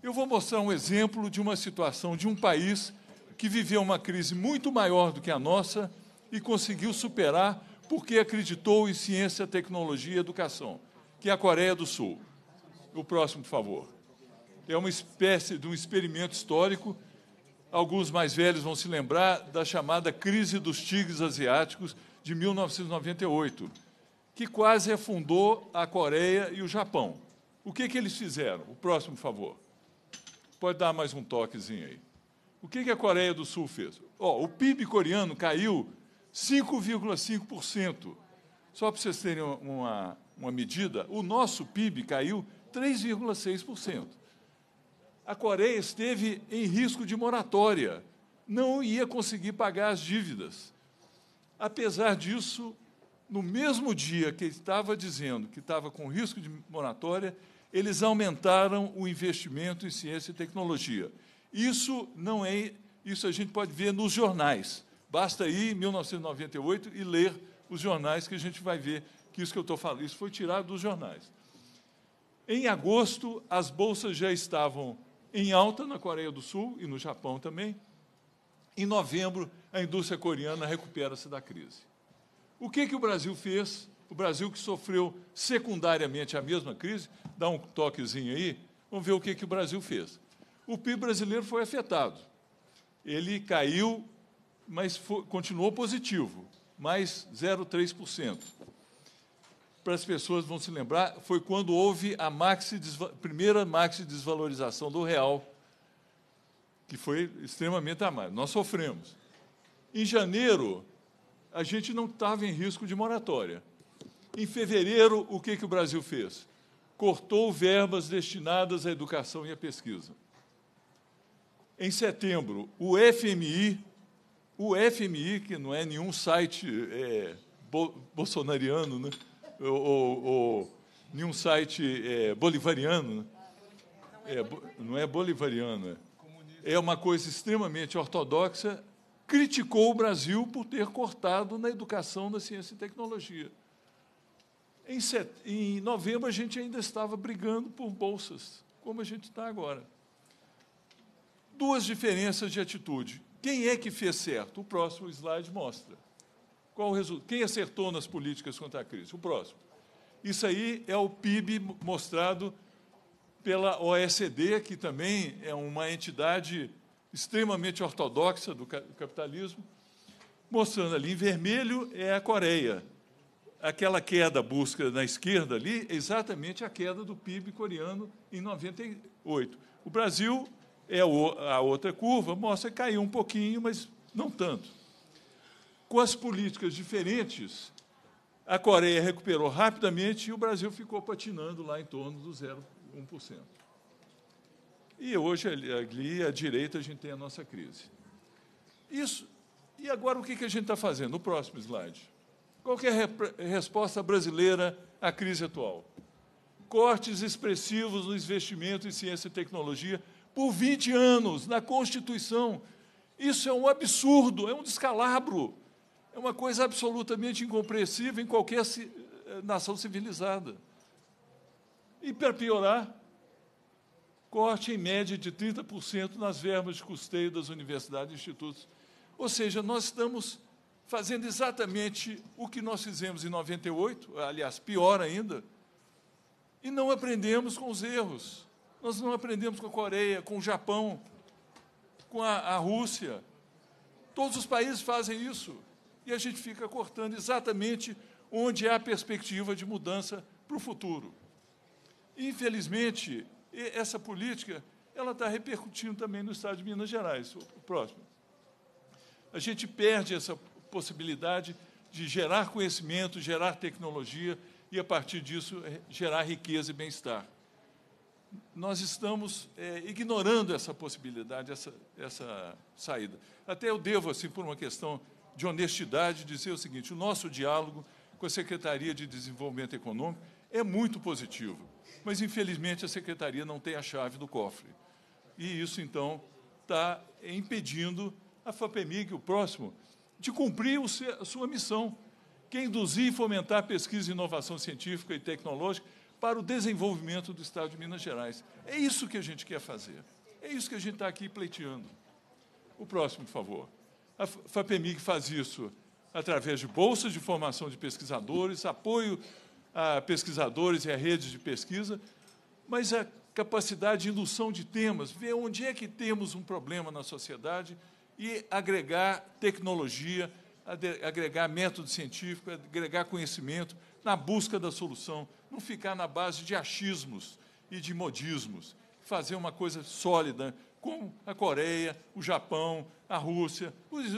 Speaker 3: Eu vou mostrar um exemplo de uma situação de um país que viveu uma crise muito maior do que a nossa e conseguiu superar porque acreditou em ciência, tecnologia e educação, que é a Coreia do Sul. O próximo, por favor é uma espécie de um experimento histórico. Alguns mais velhos vão se lembrar da chamada crise dos tigres asiáticos de 1998, que quase afundou a Coreia e o Japão. O que, que eles fizeram? O próximo favor. Pode dar mais um toquezinho aí. O que, que a Coreia do Sul fez? Oh, o PIB coreano caiu 5,5%. Só para vocês terem uma, uma medida, o nosso PIB caiu 3,6% a Coreia esteve em risco de moratória, não ia conseguir pagar as dívidas. Apesar disso, no mesmo dia que estava dizendo que estava com risco de moratória, eles aumentaram o investimento em ciência e tecnologia. Isso não é, isso a gente pode ver nos jornais. Basta ir em 1998 e ler os jornais que a gente vai ver que isso que eu estou falando, isso foi tirado dos jornais. Em agosto, as bolsas já estavam em alta na Coreia do Sul e no Japão também. Em novembro, a indústria coreana recupera-se da crise. O que, que o Brasil fez? O Brasil que sofreu secundariamente a mesma crise, dá um toquezinho aí, vamos ver o que, que o Brasil fez. O PIB brasileiro foi afetado. Ele caiu, mas foi, continuou positivo, mais 0,3% para as pessoas vão se lembrar, foi quando houve a maxi, primeira maxi desvalorização do real, que foi extremamente amada. Nós sofremos. Em janeiro, a gente não estava em risco de moratória. Em fevereiro, o que, que o Brasil fez? Cortou verbas destinadas à educação e à pesquisa. Em setembro, o FMI, o FMI, que não é nenhum site é, bolsonariano, né? ou, ou, em um site é, bolivariano. Né? É, não é bolivariano, é. é uma coisa extremamente ortodoxa, criticou o Brasil por ter cortado na educação na ciência e tecnologia. Em, set... em novembro, a gente ainda estava brigando por bolsas, como a gente está agora. Duas diferenças de atitude. Quem é que fez certo? O próximo slide mostra. Qual o resultado? Quem acertou nas políticas contra a crise? O próximo. Isso aí é o PIB mostrado pela OECD, que também é uma entidade extremamente ortodoxa do capitalismo, mostrando ali em vermelho é a Coreia. Aquela queda busca na esquerda ali é exatamente a queda do PIB coreano em 98. O Brasil é a outra curva, mostra que caiu um pouquinho, mas não tanto. Com as políticas diferentes, a Coreia recuperou rapidamente e o Brasil ficou patinando lá em torno do 0,1%. E hoje, ali à direita, a gente tem a nossa crise. Isso. E agora, o que a gente está fazendo? No próximo slide. Qual é a resposta brasileira à crise atual? Cortes expressivos no investimento em ciência e tecnologia por 20 anos, na Constituição. Isso é um absurdo, é um descalabro. É uma coisa absolutamente incompreensível em qualquer eh, nação civilizada. E para piorar, corte em média de 30% nas verbas de custeio das universidades e institutos. Ou seja, nós estamos fazendo exatamente o que nós fizemos em 98, aliás, pior ainda, e não aprendemos com os erros. Nós não aprendemos com a Coreia, com o Japão, com a, a Rússia. Todos os países fazem isso e a gente fica cortando exatamente onde há é perspectiva de mudança para o futuro. Infelizmente, essa política ela está repercutindo também no Estado de Minas Gerais. O próximo. A gente perde essa possibilidade de gerar conhecimento, gerar tecnologia e, a partir disso, é, gerar riqueza e bem-estar. Nós estamos é, ignorando essa possibilidade, essa, essa saída. Até eu devo, assim, por uma questão de honestidade dizer o seguinte: o nosso diálogo com a Secretaria de Desenvolvimento Econômico é muito positivo, mas infelizmente a Secretaria não tem a chave do cofre. E isso, então, está impedindo a FAPEMIG, o próximo, de cumprir a sua missão, que é induzir e fomentar pesquisa e inovação científica e tecnológica para o desenvolvimento do Estado de Minas Gerais. É isso que a gente quer fazer. É isso que a gente está aqui pleiteando. O próximo, por favor. A FAPEMIG faz isso através de bolsas de formação de pesquisadores, apoio a pesquisadores e a redes de pesquisa, mas a capacidade de indução de temas, ver onde é que temos um problema na sociedade e agregar tecnologia, agregar método científico, agregar conhecimento na busca da solução, não ficar na base de achismos e de modismos, fazer uma coisa sólida como a Coreia, o Japão, a Rússia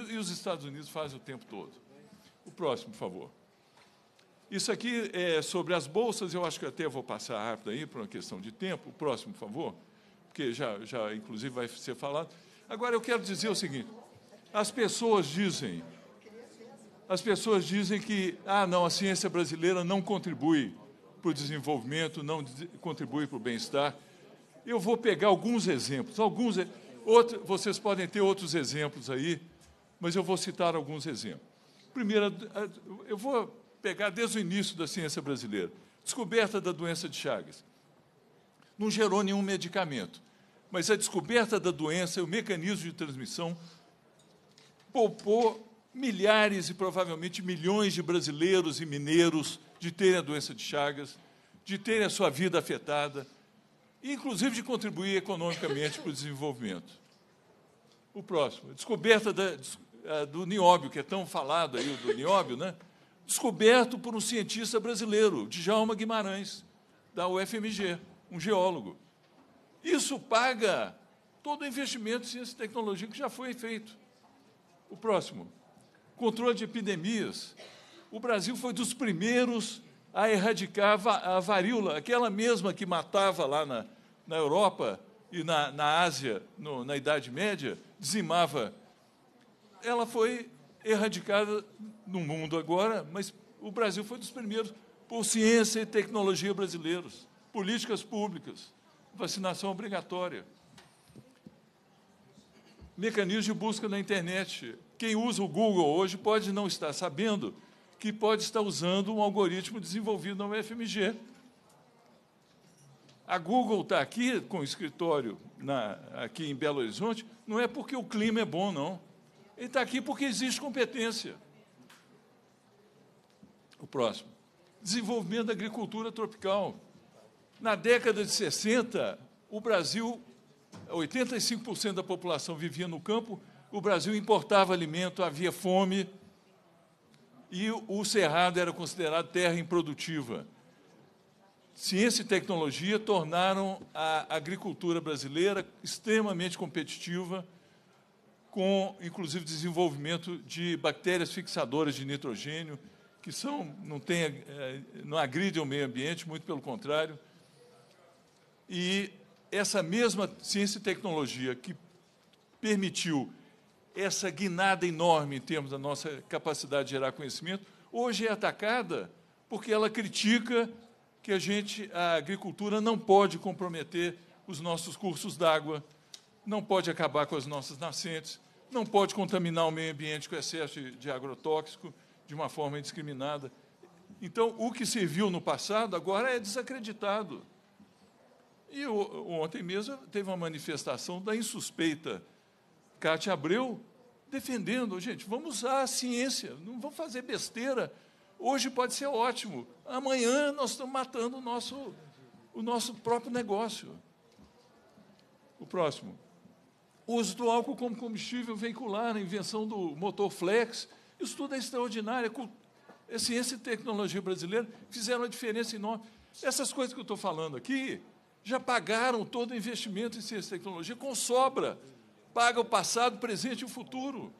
Speaker 3: e os Estados Unidos fazem o tempo todo. O próximo, por favor. Isso aqui é sobre as bolsas, eu acho que até vou passar rápido aí, por uma questão de tempo. O próximo, por favor, porque já, já inclusive vai ser falado. Agora eu quero dizer o seguinte: as pessoas dizem, as pessoas dizem que, ah, não, a ciência brasileira não contribui para o desenvolvimento, não contribui para o bem-estar. Eu vou pegar alguns exemplos, alguns outro, vocês podem ter outros exemplos aí, mas eu vou citar alguns exemplos. Primeiro, eu vou pegar desde o início da ciência brasileira. Descoberta da doença de Chagas. Não gerou nenhum medicamento, mas a descoberta da doença e o mecanismo de transmissão poupou milhares e provavelmente milhões de brasileiros e mineiros de terem a doença de Chagas, de terem a sua vida afetada, inclusive de contribuir economicamente para o desenvolvimento. O próximo, descoberta da, eh, do nióbio, que é tão falado aí, do nióbio, né? descoberto por um cientista brasileiro, Djalma Guimarães, da UFMG, um geólogo. Isso paga todo o investimento em ciência e tecnologia que já foi feito. O próximo, controle de epidemias. O Brasil foi dos primeiros a erradicar a varíola, aquela mesma que matava lá na, na Europa e na, na Ásia, no, na Idade Média, dizimava. Ela foi erradicada no mundo agora, mas o Brasil foi dos primeiros por ciência e tecnologia brasileiros, políticas públicas, vacinação obrigatória. Mecanismo de busca na internet. Quem usa o Google hoje pode não estar sabendo que pode estar usando um algoritmo desenvolvido na UFMG. A Google está aqui com o escritório na, aqui em Belo Horizonte, não é porque o clima é bom, não. Ele está aqui porque existe competência. O próximo. Desenvolvimento da agricultura tropical. Na década de 60, o Brasil, 85% da população vivia no campo, o Brasil importava alimento, havia fome, e o cerrado era considerado terra improdutiva. Ciência e tecnologia tornaram a agricultura brasileira extremamente competitiva, com inclusive desenvolvimento de bactérias fixadoras de nitrogênio, que são, não, tem, eh, não agridem o meio ambiente, muito pelo contrário. E essa mesma ciência e tecnologia que permitiu essa guinada enorme em termos da nossa capacidade de gerar conhecimento, hoje é atacada porque ela critica que a gente, a agricultura não pode comprometer os nossos cursos d'água, não pode acabar com as nossas nascentes, não pode contaminar o meio ambiente com excesso de agrotóxico de uma forma indiscriminada. Então, o que serviu no passado agora é desacreditado. E ontem mesmo teve uma manifestação da insuspeita Cátia Abreu, defendendo, gente, vamos usar a ciência, não vamos fazer besteira. Hoje pode ser ótimo, amanhã nós estamos matando o nosso, o nosso próprio negócio. O próximo. O uso do álcool como combustível veicular, a invenção do motor flex, isso tudo é extraordinário. A é ciência e tecnologia brasileira fizeram a diferença enorme. Essas coisas que eu estou falando aqui já pagaram todo o investimento em ciência e tecnologia com sobra paga o passado, o presente e o futuro.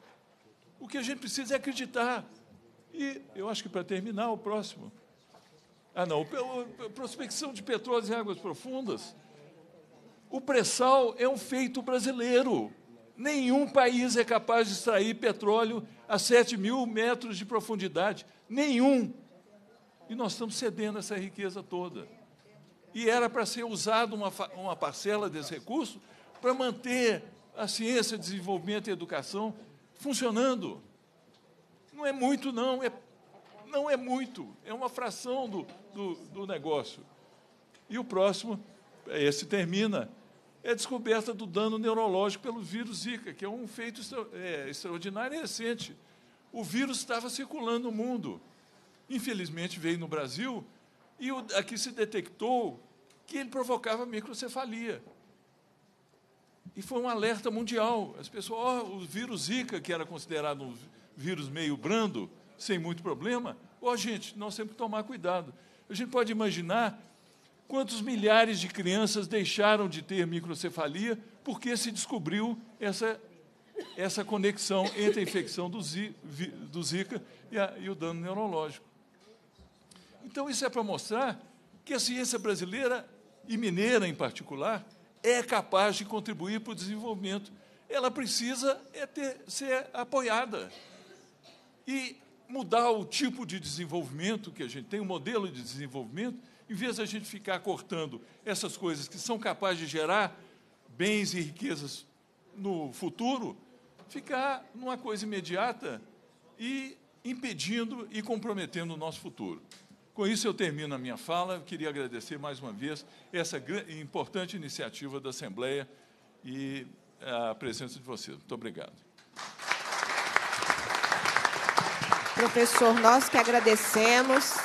Speaker 3: O que a gente precisa é acreditar. E eu acho que para terminar, o próximo. Ah, não, prospecção de petróleo em águas profundas. O pré-sal é um feito brasileiro. Nenhum país é capaz de extrair petróleo a 7 mil metros de profundidade. Nenhum. E nós estamos cedendo essa riqueza toda. E era para ser usada uma, uma parcela desse recurso para manter a ciência, desenvolvimento e educação funcionando. Não é muito, não, é, não é muito, é uma fração do, do, do negócio. E o próximo, esse termina, é a descoberta do dano neurológico pelo vírus Zika, que é um feito é, extraordinário e recente. O vírus estava circulando no mundo. Infelizmente, veio no Brasil e o, aqui se detectou que ele provocava microcefalia. E foi um alerta mundial. As pessoas, ó, oh, o vírus Zika, que era considerado um vírus meio brando, sem muito problema, ó, oh, gente, nós temos que tomar cuidado. A gente pode imaginar quantos milhares de crianças deixaram de ter microcefalia porque se descobriu essa, essa conexão entre a infecção do, do Zika e, a, e o dano neurológico. Então, isso é para mostrar que a ciência brasileira, e mineira em particular, é capaz de contribuir para o desenvolvimento. Ela precisa é ter, ser apoiada. E mudar o tipo de desenvolvimento que a gente tem, o modelo de desenvolvimento, em vez de a gente ficar cortando essas coisas que são capazes de gerar bens e riquezas no futuro, ficar numa coisa imediata e impedindo e comprometendo o nosso futuro. Com isso, eu termino a minha fala. Eu queria agradecer mais uma vez essa importante iniciativa da Assembleia e eh, a presença de vocês. Muito obrigado.
Speaker 4: Professor,
Speaker 1: nós que agradecemos.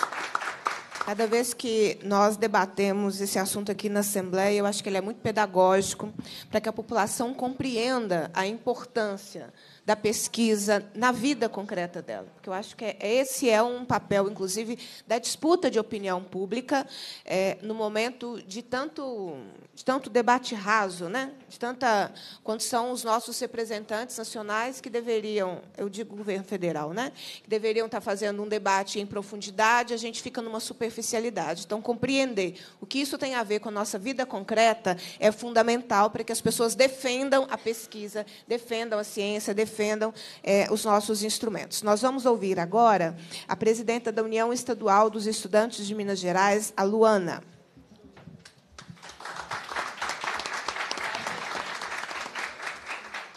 Speaker 1: Cada vez que nós debatemos esse assunto aqui na Assembleia, eu acho que ele é muito pedagógico para que a população compreenda a importância da pesquisa na vida concreta dela. Porque eu acho que é, é, esse é um papel, inclusive, da disputa de opinião pública é, no momento de tanto, de tanto debate raso, né? de tanta quando são os nossos representantes nacionais que deveriam, eu digo governo federal, né? que deveriam estar fazendo um debate em profundidade, a gente fica numa superficialidade. Então, compreender o que isso tem a ver com a nossa vida concreta é fundamental para que as pessoas defendam a pesquisa, defendam a ciência, defendam defendam é, os nossos instrumentos. Nós vamos ouvir agora a presidenta da União Estadual dos Estudantes de Minas Gerais, a Luana.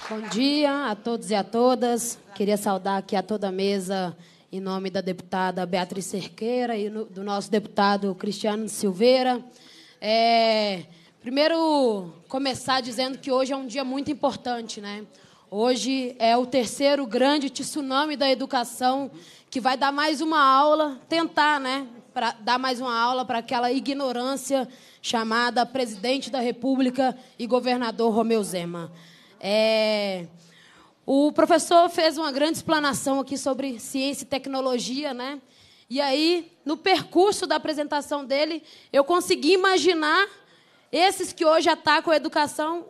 Speaker 5: Bom dia a todos e a todas. Queria saudar aqui a toda a mesa em nome da deputada Beatriz Cerqueira e do nosso deputado Cristiano Silveira. É, primeiro, começar dizendo que hoje é um dia muito importante, né? Hoje é o terceiro grande tsunami da educação que vai dar mais uma aula, tentar, né, para dar mais uma aula para aquela ignorância chamada presidente da República e governador Romeu Zema. É... O professor fez uma grande explanação aqui sobre ciência e tecnologia, né? E aí, no percurso da apresentação dele, eu consegui imaginar esses que hoje atacam a educação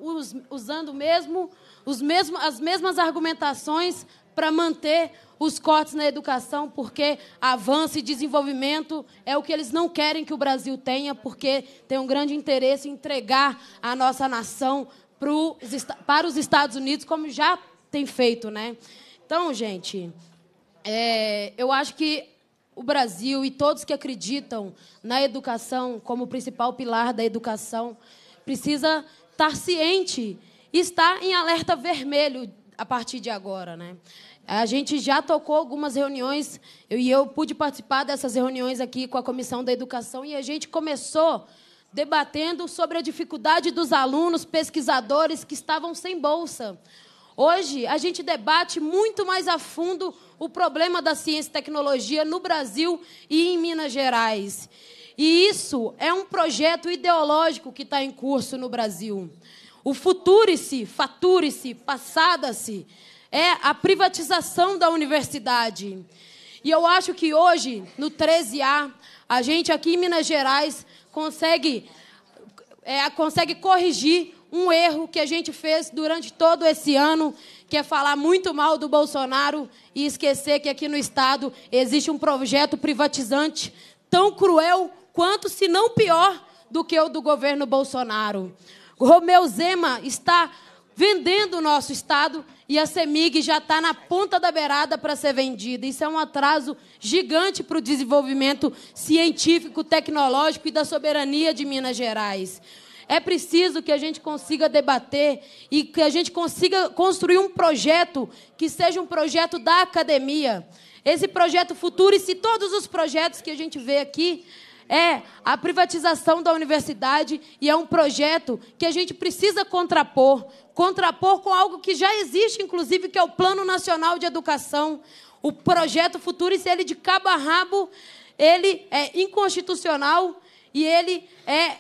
Speaker 5: usando mesmo os as mesmas argumentações para manter os cortes na educação, porque avanço e desenvolvimento é o que eles não querem que o Brasil tenha, porque tem um grande interesse em entregar a nossa nação para os Estados Unidos, como já tem feito. Né? Então, gente, é, eu acho que o Brasil e todos que acreditam na educação como principal pilar da educação precisa estar tá ciente está em alerta vermelho a partir de agora, né? A gente já tocou algumas reuniões eu, e eu pude participar dessas reuniões aqui com a Comissão da Educação e a gente começou debatendo sobre a dificuldade dos alunos, pesquisadores que estavam sem bolsa. Hoje, a gente debate muito mais a fundo o problema da ciência e tecnologia no Brasil e em Minas Gerais. E isso é um projeto ideológico que está em curso no Brasil. O future-se, fature-se, passada-se. É a privatização da universidade. E eu acho que hoje, no 13A, a gente aqui em Minas Gerais consegue, é, consegue corrigir um erro que a gente fez durante todo esse ano, que é falar muito mal do Bolsonaro e esquecer que aqui no Estado existe um projeto privatizante tão cruel quanto, se não pior, do que o do governo Bolsonaro. Romeu Zema está vendendo o nosso estado e a Semig já está na ponta da beirada para ser vendida. Isso é um atraso gigante para o desenvolvimento científico, tecnológico e da soberania de Minas Gerais. É preciso que a gente consiga debater e que a gente consiga construir um projeto que seja um projeto da academia. Esse projeto futuro, e se todos os projetos que a gente vê aqui é a privatização da universidade e é um projeto que a gente precisa contrapor contrapor com algo que já existe, inclusive, que é o Plano Nacional de Educação. O projeto Futuro, e ele de cabo a rabo, ele é inconstitucional e ele é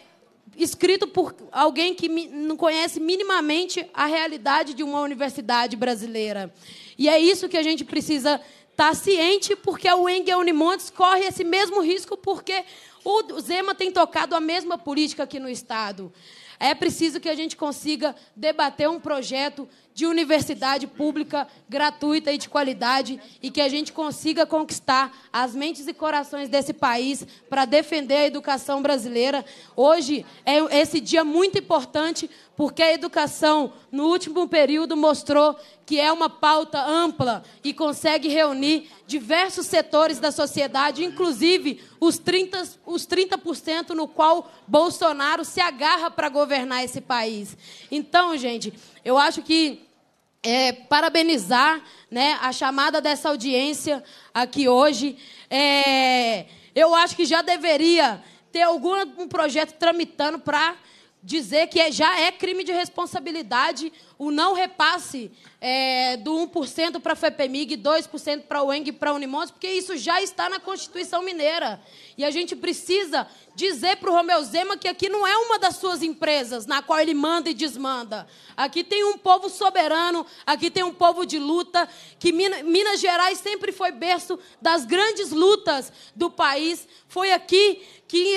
Speaker 5: escrito por alguém que não conhece minimamente a realidade de uma universidade brasileira. E é isso que a gente precisa estar tá ciente, porque o Engel Montes corre esse mesmo risco, porque o Zema tem tocado a mesma política aqui no Estado. É preciso que a gente consiga debater um projeto de universidade pública gratuita e de qualidade e que a gente consiga conquistar as mentes e corações desse país para defender a educação brasileira. Hoje é esse dia muito importante porque a educação, no último período, mostrou que é uma pauta ampla e consegue reunir diversos setores da sociedade, inclusive os 30%, os 30 no qual Bolsonaro se agarra para governar esse país. Então, gente, eu acho que. É, parabenizar né, a chamada dessa audiência aqui hoje. É, eu acho que já deveria ter algum um projeto tramitando para dizer que é, já é crime de responsabilidade o não repasse é, do 1% para a FEPEMIG, 2% para a UENG e para a Unimontes, porque isso já está na Constituição Mineira. E a gente precisa dizer para o Romeu Zema que aqui não é uma das suas empresas na qual ele manda e desmanda. Aqui tem um povo soberano, aqui tem um povo de luta, que Minas Gerais sempre foi berço das grandes lutas do país. Foi aqui que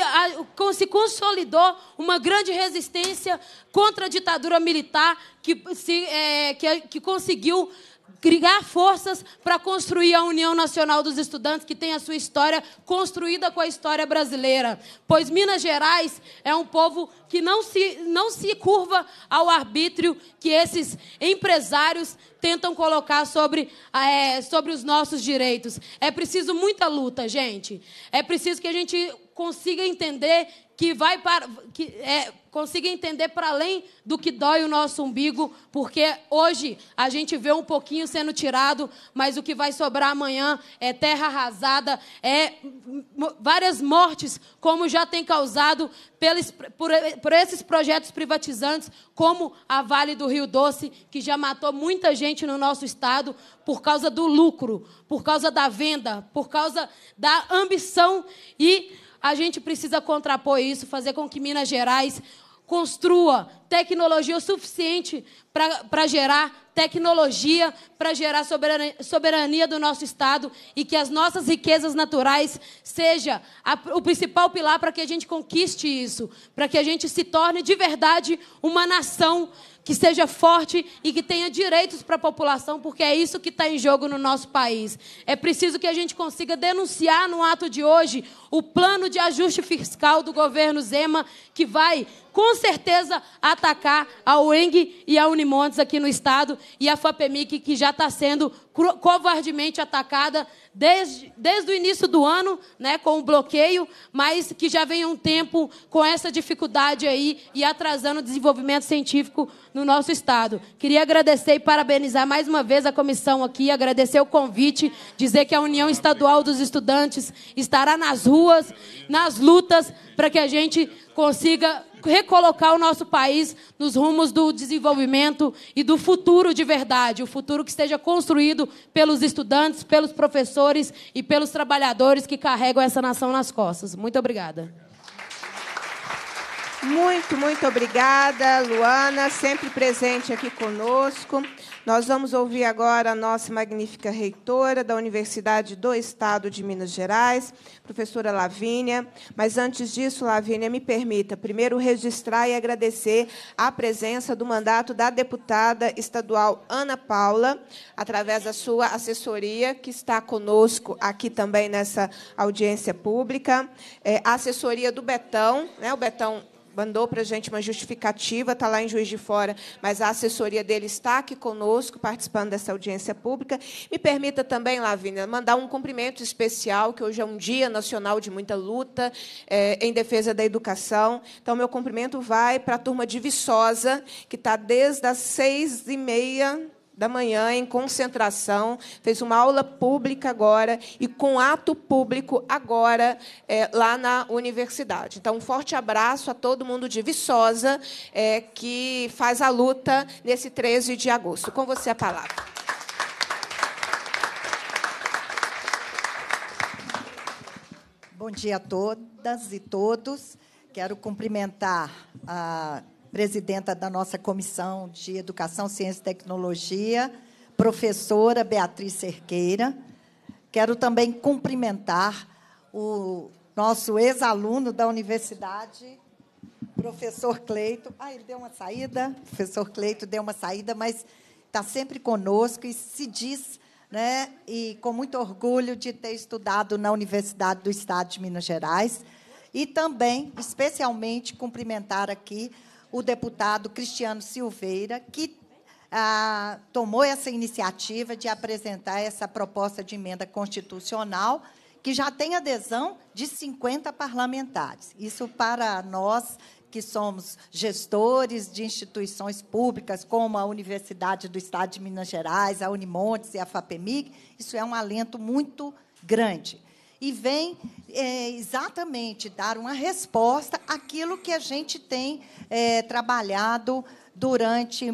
Speaker 5: se consolidou uma grande resistência contra a ditadura militar que, se, é, que, é, que conseguiu criar forças para construir a União Nacional dos Estudantes, que tem a sua história construída com a história brasileira. Pois Minas Gerais é um povo que não se, não se curva ao arbítrio que esses empresários tentam colocar sobre, é, sobre os nossos direitos. É preciso muita luta, gente. É preciso que a gente consiga entender que vai para que é, consiga entender para além do que dói o nosso umbigo, porque hoje a gente vê um pouquinho sendo tirado, mas o que vai sobrar amanhã é terra arrasada, é várias mortes, como já tem causado pelos, por, por esses projetos privatizantes, como a Vale do Rio Doce, que já matou muita gente no nosso estado por causa do lucro, por causa da venda, por causa da ambição e a gente precisa contrapor isso, fazer com que Minas Gerais construa tecnologia o suficiente para gerar tecnologia, para gerar soberania, soberania, do nosso Estado e que as nossas riquezas naturais seja a, o principal pilar para que a gente conquiste isso, para que a gente se torne de verdade uma nação que seja forte e que tenha direitos para a população, porque é isso que está em jogo no nosso país. É preciso que a gente consiga denunciar no ato de hoje o plano de ajuste fiscal do governo Zema, que vai, com certeza, atacar a UENG e a Unimontes aqui no Estado e a FAPEMIC, que já está sendo covardemente atacada desde, desde o início do ano, né, com o bloqueio, mas que já vem um tempo com essa dificuldade aí e atrasando o desenvolvimento científico no nosso estado. Queria agradecer e parabenizar mais uma vez a comissão aqui, agradecer o convite, dizer que a União Estadual dos Estudantes estará nas ruas, nas lutas, para que a gente consiga recolocar o nosso país nos rumos do desenvolvimento e do futuro de verdade, o futuro que esteja construído pelos estudantes, pelos professores e pelos trabalhadores que carregam essa nação nas costas. Muito obrigada.
Speaker 1: Muito, muito obrigada, Luana, sempre presente aqui conosco. Nós vamos ouvir agora a nossa magnífica reitora da Universidade do Estado de Minas Gerais, professora Lavínia. Mas antes disso, Lavínia, me permita primeiro registrar e agradecer a presença do mandato da deputada estadual Ana Paula, através da sua assessoria, que está conosco aqui também nessa audiência pública. É, a assessoria do Betão, né? o Betão mandou para a gente uma justificativa, está lá em Juiz de Fora, mas a assessoria dele está aqui conosco, participando dessa audiência pública. Me permita também, Lavínia, mandar um cumprimento especial, que hoje é um dia nacional de muita luta é, em defesa da educação. Então, meu cumprimento vai para a turma de Viçosa, que está desde as seis e meia da manhã em concentração, fez uma aula pública agora e com ato público agora é, lá na universidade. Então, um forte abraço a todo mundo de Viçosa é, que faz a luta nesse 13 de agosto. Com
Speaker 6: você a palavra. Bom dia a todas e todos. Quero cumprimentar a presidenta da nossa Comissão de Educação, Ciência e Tecnologia, professora Beatriz Cerqueira. Quero também cumprimentar o nosso ex-aluno da universidade, professor Cleito. Ah, ele deu uma saída, o professor Cleito deu uma saída, mas está sempre conosco e se diz, né, e com muito orgulho de ter estudado na Universidade do Estado de Minas Gerais. E também, especialmente, cumprimentar aqui o deputado Cristiano Silveira, que ah, tomou essa iniciativa de apresentar essa proposta de emenda constitucional, que já tem adesão de 50 parlamentares. Isso para nós que somos gestores de instituições públicas, como a Universidade do Estado de Minas Gerais, a Unimontes e a FAPEMIG, isso é um alento muito grande e vem é, exatamente dar uma resposta àquilo que a gente tem é, trabalhado durante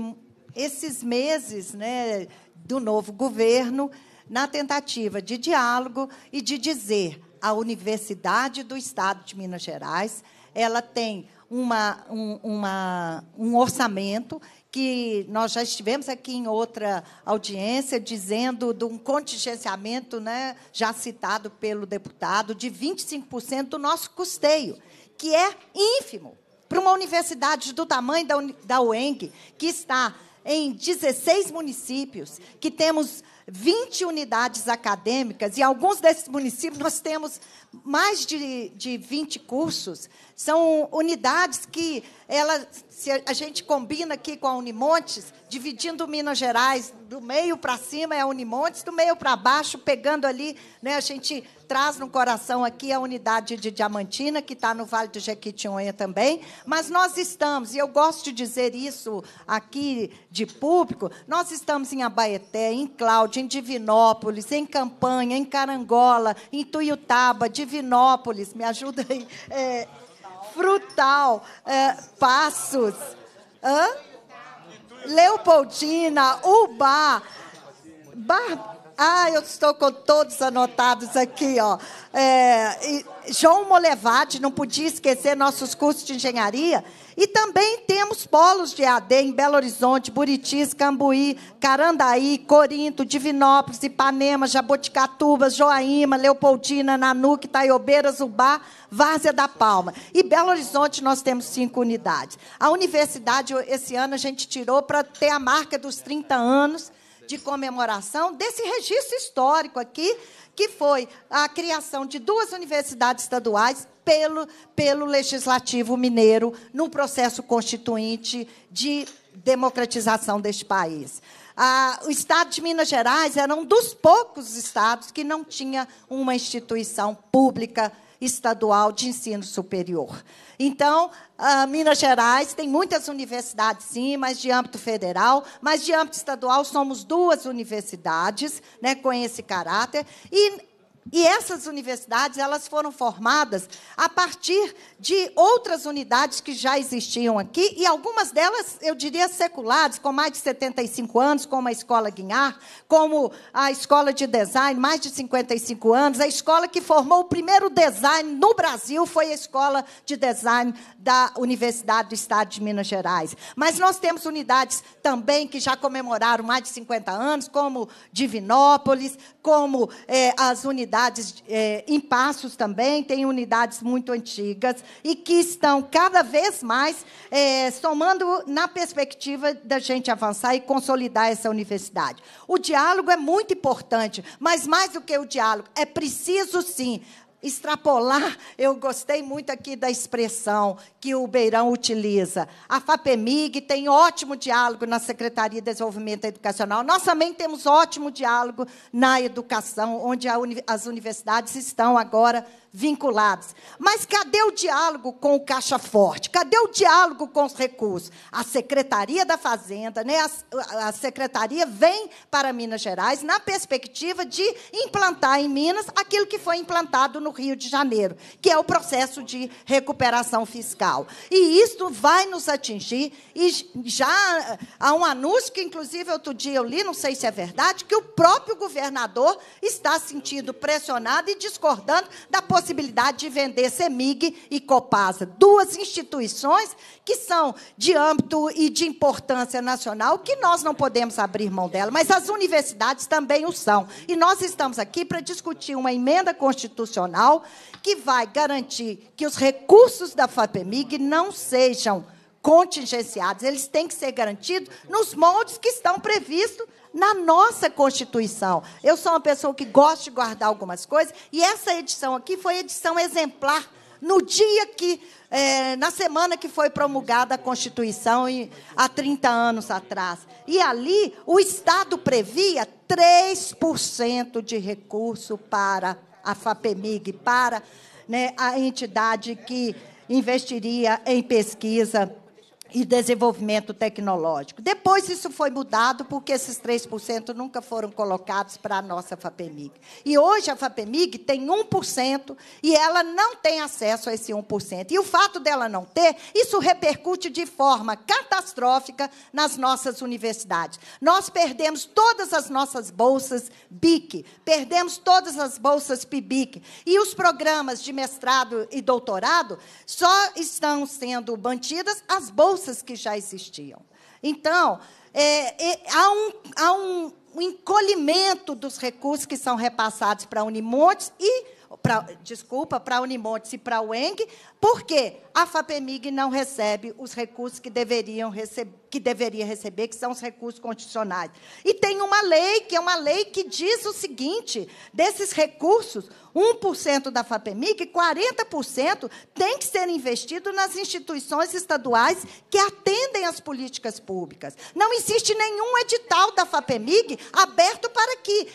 Speaker 6: esses meses né, do novo governo, na tentativa de diálogo e de dizer a Universidade do Estado de Minas Gerais, ela tem uma, um, uma, um orçamento que nós já estivemos aqui em outra audiência dizendo de um contingenciamento, né, já citado pelo deputado, de 25% do nosso custeio, que é ínfimo para uma universidade do tamanho da, da UENG, que está em 16 municípios, que temos 20 unidades acadêmicas, e alguns desses municípios nós temos mais de, de 20 cursos. São unidades que ela, se a gente combina aqui com a Unimontes, dividindo Minas Gerais do meio para cima é a Unimontes, do meio para baixo, pegando ali, né, a gente traz no coração aqui a unidade de Diamantina, que está no Vale do Jequitinhonha também, mas nós estamos, e eu gosto de dizer isso aqui de público, nós estamos em Abaeté, em Cláudia, em Divinópolis, em Campanha, em Carangola, em Tuiutaba, Divinópolis, me ajuda aí, é, Frutal, é, Passos, hã? Leopoldina, Ubá, Bar ah, eu estou com todos anotados aqui, ó. É, João Molevade, não podia esquecer nossos cursos de engenharia. E também temos polos de AD em Belo Horizonte, Buritis, Cambuí, Carandaí, Corinto, Divinópolis, Ipanema, Jaboticatubas, Joaíma, Leopoldina, Nanuque, Taiobeira, Zubá, Várzea da Palma. E Belo Horizonte nós temos cinco unidades. A universidade, esse ano, a gente tirou para ter a marca dos 30 anos de comemoração desse registro histórico aqui, que foi a criação de duas universidades estaduais pelo, pelo Legislativo Mineiro, num processo constituinte de democratização deste país. Ah, o Estado de Minas Gerais era um dos poucos estados que não tinha uma instituição pública Estadual de Ensino Superior. Então, ah, Minas Gerais tem muitas universidades, sim, mas de âmbito federal, mas de âmbito estadual somos duas universidades né, com esse caráter. E e essas universidades, elas foram formadas a partir de outras unidades que já existiam aqui, e algumas delas, eu diria, seculares, com mais de 75 anos, como a Escola Guinhar, como a Escola de Design, mais de 55 anos. A escola que formou o primeiro design no Brasil foi a Escola de Design da Universidade do Estado de Minas Gerais. Mas nós temos unidades também que já comemoraram mais de 50 anos, como Divinópolis, como é, as unidades é, em Passos também, tem unidades muito antigas e que estão cada vez mais é, somando na perspectiva da gente avançar e consolidar essa universidade. O diálogo é muito importante, mas mais do que o diálogo, é preciso sim extrapolar, eu gostei muito aqui da expressão que o Beirão utiliza. A FAPEMIG tem ótimo diálogo na Secretaria de Desenvolvimento Educacional. Nós também temos ótimo diálogo na educação, onde uni as universidades estão agora vinculados. Mas cadê o diálogo com o Caixa Forte? Cadê o diálogo com os recursos? A Secretaria da Fazenda, né? a, a Secretaria vem para Minas Gerais na perspectiva de implantar em Minas aquilo que foi implantado no Rio de Janeiro, que é o processo de recuperação fiscal. E isso vai nos atingir, e já há um anúncio que, inclusive, outro dia eu li, não sei se é verdade, que o próprio governador está sentindo pressionado e discordando da possibilidade possibilidade de vender CEMIG e Copasa, duas instituições que são de âmbito e de importância nacional, que nós não podemos abrir mão dela, mas as universidades também o são. E nós estamos aqui para discutir uma emenda constitucional que vai garantir que os recursos da FAPEMIG não sejam contingenciados, eles têm que ser garantidos nos moldes que estão previstos na nossa Constituição. Eu sou uma pessoa que gosta de guardar algumas coisas, e essa edição aqui foi edição exemplar. No dia que, é, na semana que foi promulgada a Constituição, e, há 30 anos atrás. E ali, o Estado previa 3% de recurso para a FAPEMIG, para né, a entidade que investiria em pesquisa e desenvolvimento tecnológico. Depois isso foi mudado porque esses 3% nunca foram colocados para a nossa FAPEMIG. E hoje a FAPEMIG tem 1% e ela não tem acesso a esse 1%. E o fato dela não ter, isso repercute de forma catastrófica nas nossas universidades. Nós perdemos todas as nossas bolsas BIC, perdemos todas as bolsas PIBIC e os programas de mestrado e doutorado só estão sendo mantidas as bolsas bolsas que já existiam. Então, é, é, há, um, há um, encolhimento dos recursos que são repassados para a Unimontes e pra, desculpa, para a Unimontes e para a UENG, porque a FAPEMIG não recebe os recursos que, deveriam receb que deveria receber, que são os recursos constitucionais. E tem uma lei, que é uma lei que diz o seguinte, desses recursos, 1% da FAPEMIG, 40% tem que ser investido nas instituições estaduais que atendem às políticas públicas. Não existe nenhum edital da FAPEMIG aberto para que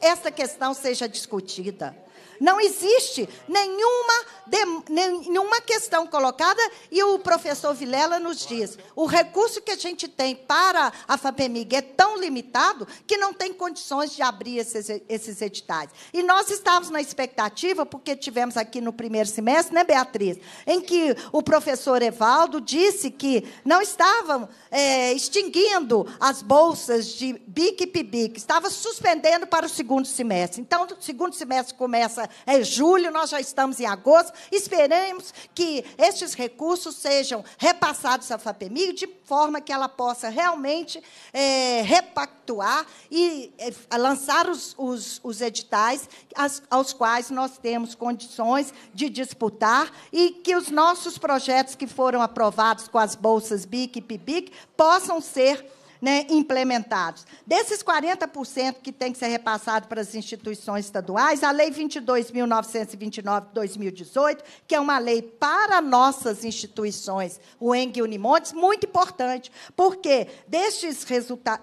Speaker 6: essa questão seja discutida. Não existe nenhuma, de, nenhuma questão colocada e o professor Vilela nos diz: o recurso que a gente tem para a FAPEMIG é tão limitado que não tem condições de abrir esses, esses editais. E nós estávamos na expectativa, porque tivemos aqui no primeiro semestre, né, Beatriz, em que o professor Evaldo disse que não estavam é, extinguindo as bolsas de BIC e PIBIC, estava suspendendo para o segundo semestre. Então, o segundo semestre começa é julho, nós já estamos em agosto. Esperemos que estes recursos sejam repassados à FAPEMIG de forma que ela possa realmente é, repactuar e é, lançar os, os, os editais as, aos quais nós temos condições de disputar e que os nossos projetos que foram aprovados com as bolsas BIC e PIBIC possam ser né, implementados. Desses 40% que tem que ser repassado para as instituições estaduais, a Lei 22.929 de 2018, que é uma lei para nossas instituições, o Eng Unimontes, muito importante, porque destes,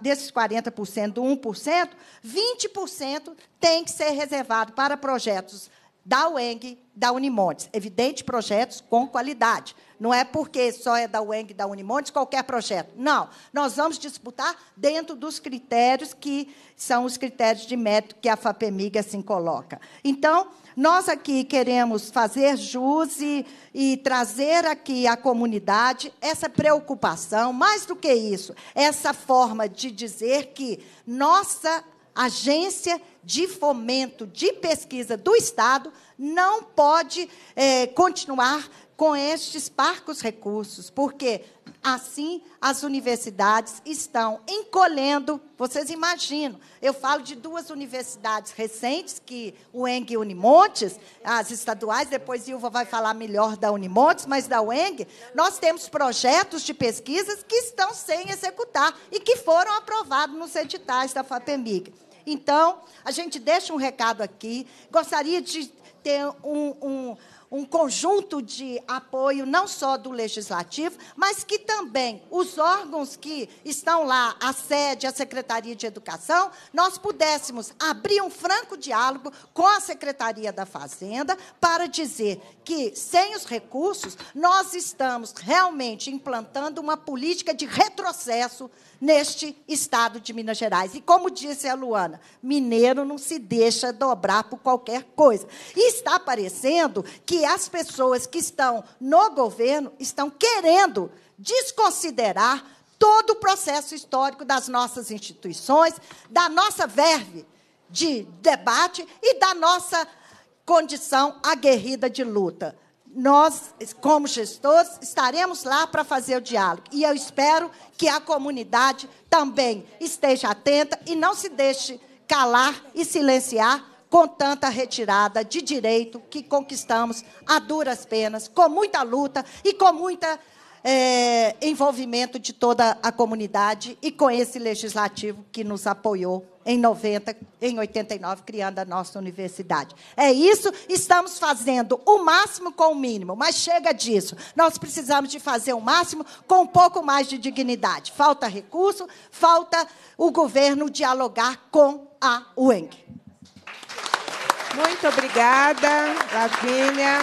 Speaker 6: desses 40% do 1%, 20% tem que ser reservado para projetos da UENG, da Unimontes. Evidente, projetos com qualidade. Não é porque só é da UENG, da Unimontes, qualquer projeto. Não. Nós vamos disputar dentro dos critérios que são os critérios de mérito que a FAPEMIG assim coloca. Então, nós aqui queremos fazer jus e, e trazer aqui à comunidade essa preocupação, mais do que isso, essa forma de dizer que nossa agência de fomento, de pesquisa do Estado, não pode é, continuar com estes parcos recursos, porque assim as universidades estão encolhendo. Vocês imaginam, eu falo de duas universidades recentes, que o ENG e Unimontes, as estaduais, depois Ilva vai falar melhor da Unimontes, mas da UENG, nós temos projetos de pesquisas que estão sem executar e que foram aprovados nos editais da FAPEMIG. Então, a gente deixa um recado aqui. Gostaria de ter um, um um conjunto de apoio, não só do legislativo, mas que também os órgãos que estão lá, a sede, a Secretaria de Educação, nós pudéssemos abrir um franco diálogo com a Secretaria da Fazenda para dizer que, sem os recursos, nós estamos realmente implantando uma política de retrocesso neste estado de Minas Gerais. E, como disse a Luana, mineiro não se deixa dobrar por qualquer coisa. E está parecendo que as pessoas que estão no governo estão querendo desconsiderar todo o processo histórico das nossas instituições, da nossa verve de debate e da nossa condição aguerrida de luta. Nós, como gestores, estaremos lá para fazer o diálogo. E eu espero que a comunidade também esteja atenta e não se deixe calar e silenciar com tanta retirada de direito que conquistamos a duras penas, com muita luta e com muito é, eh, envolvimento de toda a comunidade e com esse legislativo que nos apoiou em 90, em 89, criando a nossa universidade. É isso, estamos fazendo o máximo com o mínimo, mas chega disso. Nós precisamos de fazer o máximo com um pouco mais de dignidade. Falta recurso, falta o governo dialogar com a UENG. Muito obrigada, Lavínia.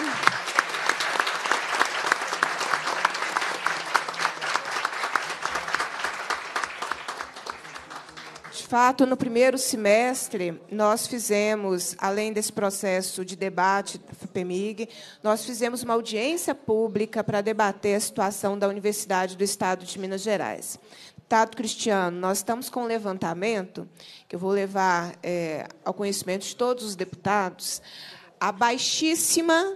Speaker 1: De fato, no primeiro semestre, nós fizemos, além desse processo de debate da FPMIG, nós fizemos uma audiência pública para debater a situação da Universidade do Estado de Minas Gerais. Deputado Cristiano, nós estamos com um levantamento, que eu vou levar é, ao conhecimento de todos os deputados, a baixíssima,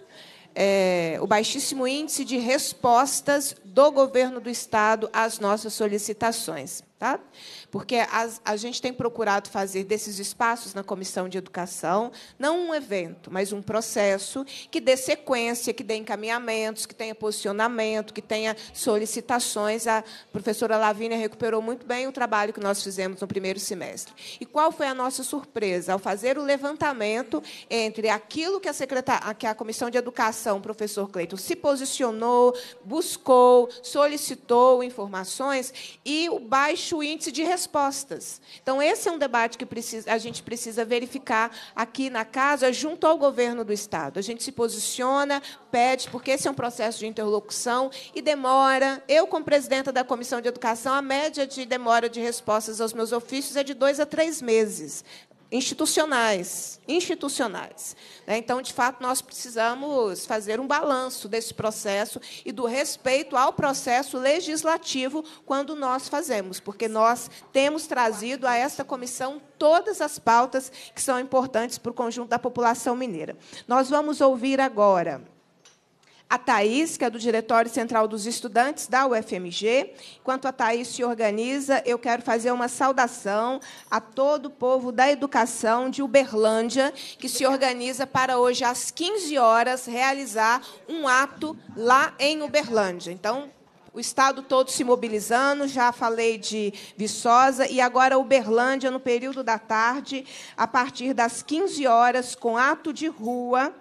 Speaker 1: é, o baixíssimo índice de respostas do governo do Estado às nossas solicitações. Tá? Porque as, a gente tem procurado fazer desses espaços na Comissão de Educação não um evento, mas um processo que dê sequência, que dê encaminhamentos, que tenha posicionamento, que tenha solicitações. A professora Lavínia recuperou muito bem o trabalho que nós fizemos no primeiro semestre. E qual foi a nossa surpresa? Ao fazer o levantamento entre aquilo que a, secretar, que a Comissão de Educação, o professor Cleiton, se posicionou, buscou, solicitou informações e o baixo índice de respostas. Então, esse é um debate que precisa, a gente precisa verificar aqui na casa, junto ao governo do Estado. A gente se posiciona, pede, porque esse é um processo de interlocução e demora. Eu, como presidenta da Comissão de Educação, a média de demora de respostas aos meus ofícios é de dois a três meses institucionais, institucionais. Né? Então, de fato, nós precisamos fazer um balanço desse processo e do respeito ao processo legislativo quando nós fazemos, porque nós temos trazido a esta comissão todas as pautas que são importantes para o conjunto da população mineira. Nós vamos ouvir agora a Thais, que é do Diretório Central dos Estudantes da UFMG. Enquanto a Thais se organiza, eu quero fazer uma saudação a todo o povo da educação de Uberlândia, que se organiza para hoje, às 15 horas, realizar um ato lá em Uberlândia. Então, o estado todo se mobilizando. Já falei de Viçosa e agora Uberlândia, no período da tarde, a partir das 15 horas, com ato de rua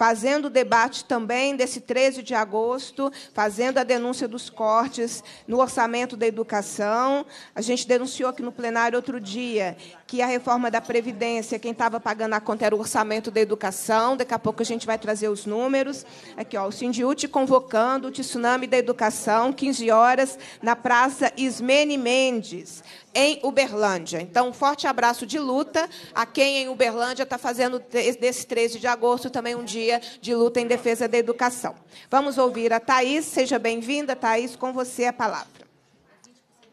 Speaker 1: fazendo o debate também desse 13 de agosto, fazendo a denúncia dos cortes no orçamento da educação. A gente denunciou aqui no plenário outro dia que a reforma da Previdência, quem estava pagando a conta era o orçamento da educação, daqui a pouco a gente vai trazer os números. Aqui, ó, o Sindiú te convocando, o tsunami da educação, 15 horas, na Praça Ismene Mendes, em Uberlândia. Então, um forte abraço de luta a quem em Uberlândia está fazendo desse 13 de agosto também um dia de luta em defesa da educação. Vamos ouvir a Thaís, seja bem-vinda, Thaís,
Speaker 7: com você a palavra.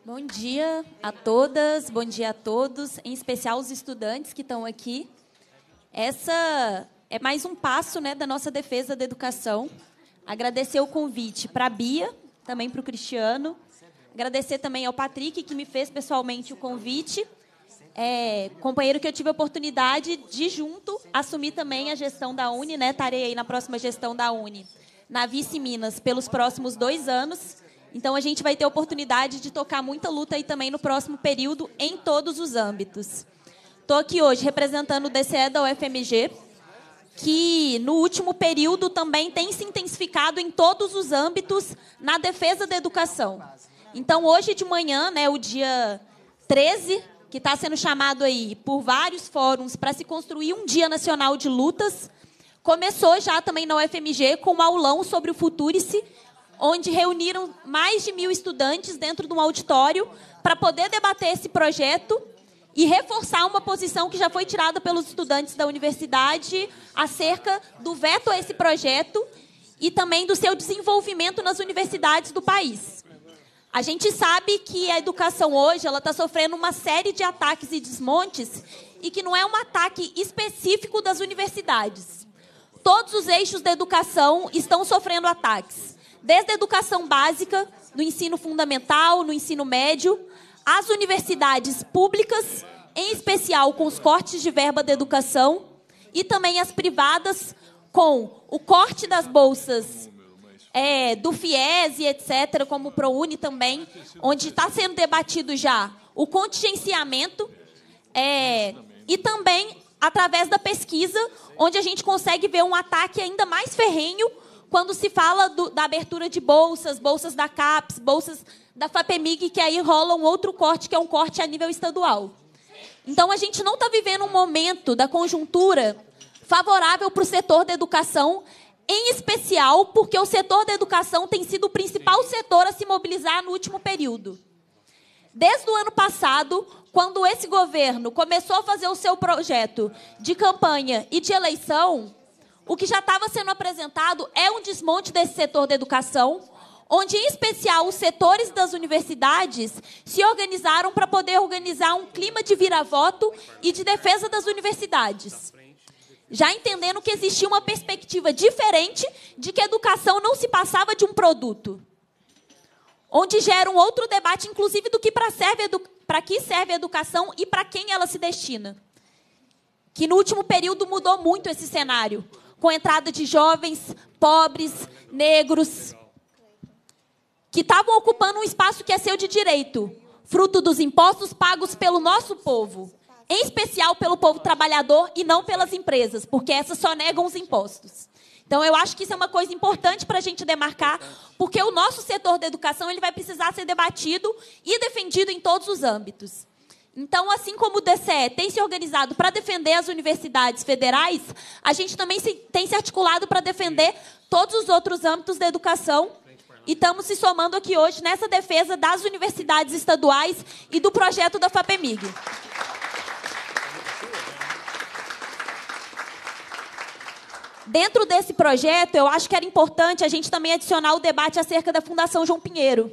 Speaker 7: Bom dia a todas, bom dia a todos, em especial os estudantes que estão aqui. Essa é mais um passo né, da nossa defesa da educação. Agradecer o convite para a Bia, também para o Cristiano. Agradecer também ao Patrick, que me fez pessoalmente o convite. É, companheiro que eu tive a oportunidade de, junto, assumir também a gestão da Uni, né? Estarei aí na próxima gestão da Uni, na Vice Minas, pelos próximos dois anos. Então a gente vai ter oportunidade de tocar muita luta aí também no próximo período em todos os âmbitos. Estou aqui hoje representando o DCE da UFMG, que no último período também tem se intensificado em todos os âmbitos na defesa da educação. Então hoje de manhã, né, o dia 13, que está sendo chamado aí por vários fóruns para se construir um Dia Nacional de Lutas, começou já também na UFMG com um aulão sobre o Futurice, onde reuniram mais de mil estudantes dentro de um auditório para poder debater esse projeto e reforçar uma posição que já foi tirada pelos estudantes da universidade acerca do veto a esse projeto e também do seu desenvolvimento nas universidades do país. A gente sabe que a educação hoje ela está sofrendo uma série de ataques e desmontes e que não é um ataque específico das universidades. Todos os eixos da educação estão sofrendo ataques desde a educação básica, no ensino fundamental, no ensino médio, as universidades públicas, em especial com os cortes de verba da educação, e também as privadas, com o corte das bolsas é, do FIES e etc., como o ProUni também, onde está sendo debatido já o contingenciamento, é, e também através da pesquisa, onde a gente consegue ver um ataque ainda mais ferrenho quando se fala do, da abertura de bolsas, bolsas da CAPES, bolsas da FAPEMIG, que aí rola um outro corte, que é um corte a nível estadual. Então, a gente não está vivendo um momento da conjuntura favorável para o setor da educação, em especial porque o setor da educação tem sido o principal setor a se mobilizar no último período. Desde o ano passado, quando esse governo começou a fazer o seu projeto de campanha e de eleição, o que já estava sendo apresentado é um desmonte desse setor da educação, onde, em especial, os setores das universidades se organizaram para poder organizar um clima de vira-voto e de defesa das universidades. Já entendendo que existia uma perspectiva diferente de que a educação não se passava de um produto. Onde gera um outro debate, inclusive, do que para serve para que serve a educação e para quem ela se destina. Que no último período mudou muito esse cenário com entrada de jovens, pobres, negros, que estavam ocupando um espaço que é seu de direito, fruto dos impostos pagos pelo nosso povo, em especial pelo povo trabalhador e não pelas empresas, porque essas só negam os impostos. Então, eu acho que isso é uma coisa importante para a gente demarcar, porque o nosso setor da educação ele vai precisar ser debatido e defendido em todos os âmbitos. Então, assim como o DCE tem se organizado para defender as universidades federais, a gente também se, tem se articulado para defender todos os outros âmbitos da educação. E estamos se somando aqui hoje nessa defesa das universidades estaduais e do projeto da FAPEMIG. Dentro desse projeto, eu acho que era importante a gente também adicionar o debate acerca da Fundação João Pinheiro,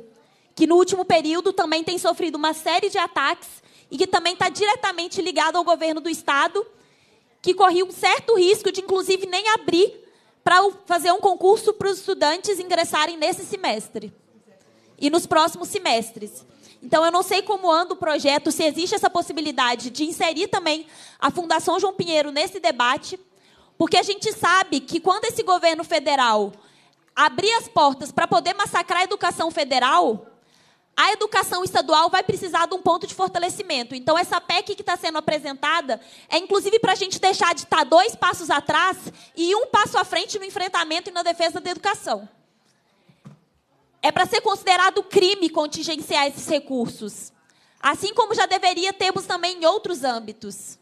Speaker 7: que no último período também tem sofrido uma série de ataques e que também está diretamente ligado ao governo do Estado, que corria um certo risco de, inclusive, nem abrir para fazer um concurso para os estudantes ingressarem nesse semestre e nos próximos semestres. Então, eu não sei como anda o projeto, se existe essa possibilidade de inserir também a Fundação João Pinheiro nesse debate, porque a gente sabe que quando esse governo federal abrir as portas para poder massacrar a educação federal, a educação estadual vai precisar de um ponto de fortalecimento. Então, essa PEC que está sendo apresentada é, inclusive, para a gente deixar de estar tá dois passos atrás e um passo à frente no enfrentamento e na defesa da educação. É para ser considerado crime contingenciar esses recursos, assim como já deveria termos também em outros âmbitos.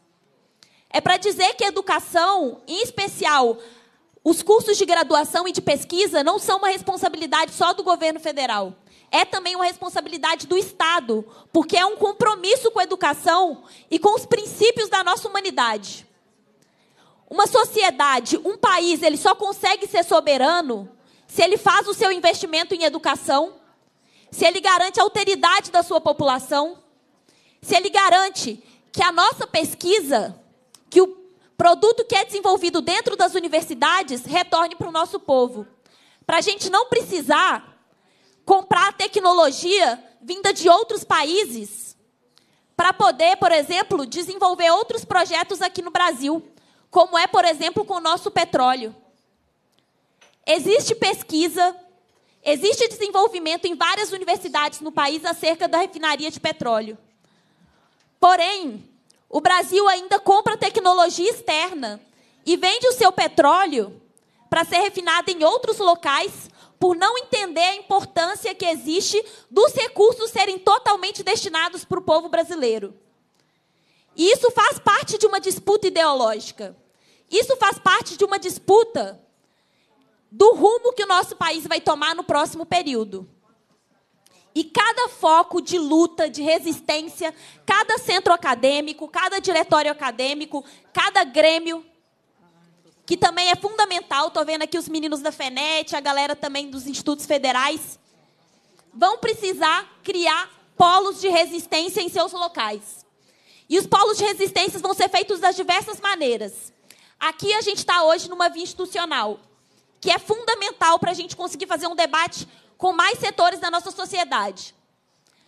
Speaker 7: É para dizer que a educação, em especial os cursos de graduação e de pesquisa, não são uma responsabilidade só do governo federal é também uma responsabilidade do Estado, porque é um compromisso com a educação e com os princípios da nossa humanidade. Uma sociedade, um país, ele só consegue ser soberano se ele faz o seu investimento em educação, se ele garante a alteridade da sua população, se ele garante que a nossa pesquisa, que o produto que é desenvolvido dentro das universidades retorne para o nosso povo. Para a gente não precisar comprar tecnologia vinda de outros países para poder, por exemplo, desenvolver outros projetos aqui no Brasil, como é, por exemplo, com o nosso petróleo. Existe pesquisa, existe desenvolvimento em várias universidades no país acerca da refinaria de petróleo. Porém, o Brasil ainda compra tecnologia externa e vende o seu petróleo para ser refinado em outros locais por não entender a importância que existe dos recursos serem totalmente destinados para o povo brasileiro. E isso faz parte de uma disputa ideológica. Isso faz parte de uma disputa do rumo que o nosso país vai tomar no próximo período. E cada foco de luta, de resistência, cada centro acadêmico, cada diretório acadêmico, cada grêmio, que também é fundamental. Estou vendo aqui os meninos da FENET, a galera também dos institutos federais. Vão precisar criar polos de resistência em seus locais. E os polos de resistência vão ser feitos das diversas maneiras. Aqui a gente está hoje numa via institucional, que é fundamental para a gente conseguir fazer um debate com mais setores da nossa sociedade.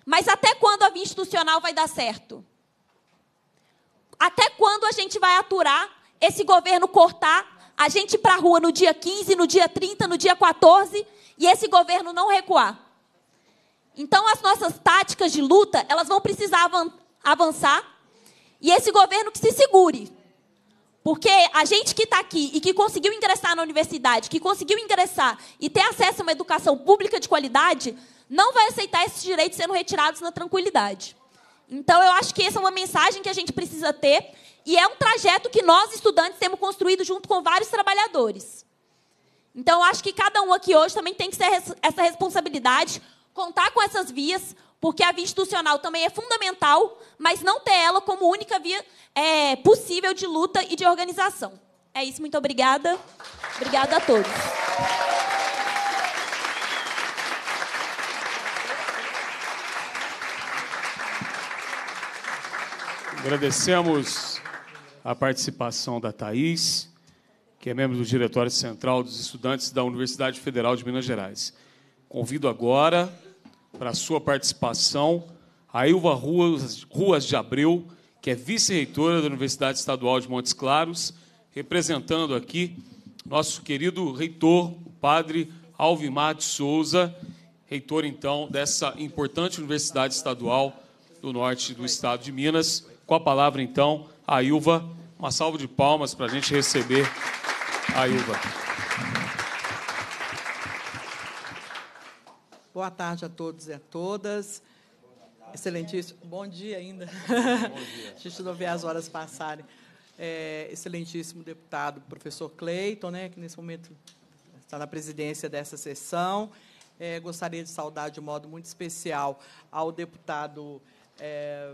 Speaker 7: Mas até quando a via institucional vai dar certo? Até quando a gente vai aturar esse governo cortar a gente ir para a rua no dia 15, no dia 30, no dia 14 e esse governo não recuar. Então as nossas táticas de luta, elas vão precisar avançar e esse governo que se segure. Porque a gente que está aqui e que conseguiu ingressar na universidade, que conseguiu ingressar e ter acesso a uma educação pública de qualidade, não vai aceitar esses direitos sendo retirados na tranquilidade. Então, eu acho que essa é uma mensagem que a gente precisa ter e é um trajeto que nós, estudantes, temos construído junto com vários trabalhadores. Então, eu acho que cada um aqui hoje também tem que ter essa responsabilidade, contar com essas vias, porque a via institucional também é fundamental, mas não ter ela como única via é, possível de luta e de organização. É isso, muito obrigada. Obrigada a todos.
Speaker 8: Agradecemos a participação da Thais, que é membro do Diretório Central dos Estudantes da Universidade Federal de Minas Gerais. Convido agora para a sua participação a Ilva Ruas, Ruas de Abreu, que é vice-reitora da Universidade Estadual de Montes Claros, representando aqui nosso querido reitor, o padre Alvimar de Souza, reitor, então, dessa importante Universidade Estadual do Norte do Estado de Minas. Com a palavra, então, a Ilva. Uma salva de palmas para a gente receber a Ilva.
Speaker 9: Boa tarde a todos e a todas. Excelentíssimo. Bom dia ainda. Bom dia. a gente não vê as horas passarem. É, excelentíssimo deputado professor Cleiton, né, que nesse momento está na presidência dessa sessão. É, gostaria de saudar de modo muito especial ao deputado é,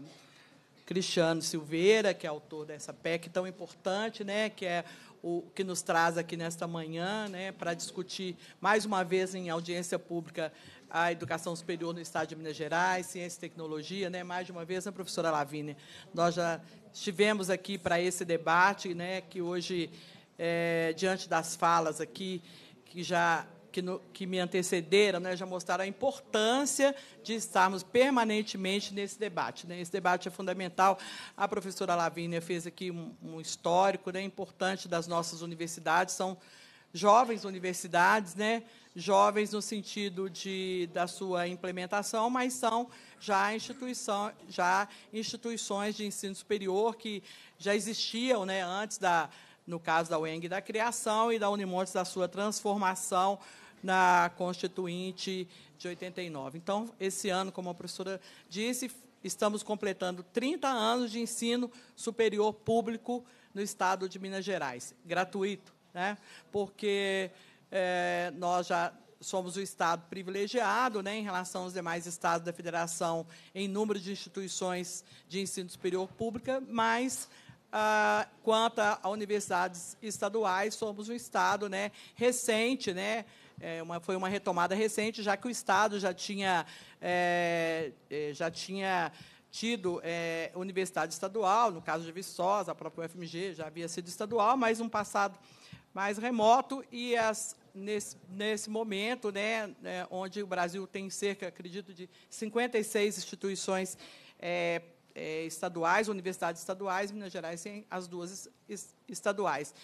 Speaker 9: Cristiano Silveira, que é autor dessa PEC tão importante, né, que é o que nos traz aqui nesta manhã, né, para discutir mais uma vez em audiência pública a educação superior no Estado de Minas Gerais, ciência e tecnologia, né, mais uma vez, né, professora Lavínia. Nós já estivemos aqui para esse debate, né, que hoje é, diante das falas aqui que já que, no, que me antecederam né, já mostraram a importância de estarmos permanentemente nesse debate. Né? Esse debate é fundamental. A professora Lavínia fez aqui um, um histórico né, importante das nossas universidades, são jovens universidades, né? jovens no sentido de, da sua implementação, mas são já, instituição, já instituições de ensino superior que já existiam né, antes da, no caso da UENG, da criação e da Unimontes da sua transformação na Constituinte de 89. Então, esse ano, como a professora disse, estamos completando 30 anos de ensino superior público no estado de Minas Gerais, gratuito, né? porque é, nós já somos o estado privilegiado né, em relação aos demais estados da federação em número de instituições de ensino superior pública, mas ah, quanto a universidades estaduais, somos um estado né, recente, né, é uma, foi uma retomada recente, já que o Estado já tinha, é, é já tinha tido é, universidade estadual, no caso de Viçosa, a própria UFMG já havia sido estadual, mas um passado mais remoto, e as, nesse, nesse momento, né, né, onde o Brasil tem cerca, acredito, de 56 instituições é, é, estaduais, universidades estaduais, Minas Gerais tem as duas estaduais.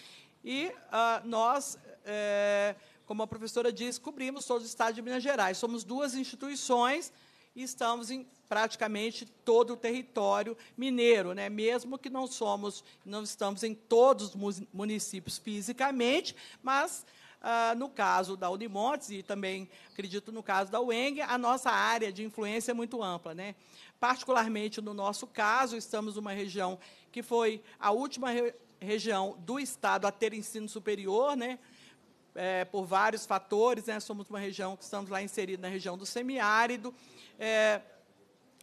Speaker 9: E ah, nós é, como a professora disse, cobrimos todo o estado de Minas Gerais. Somos duas instituições e estamos em praticamente todo o território mineiro, né? Mesmo que não somos, não estamos em todos os municípios fisicamente, mas ah, no caso da Unimontes e também acredito no caso da UENG, a nossa área de influência é muito ampla, né? Particularmente no nosso caso, estamos numa região que foi a última re região do estado a ter ensino superior, né? é, por vários fatores, né? somos uma região que estamos lá inserida na região do semiárido, é,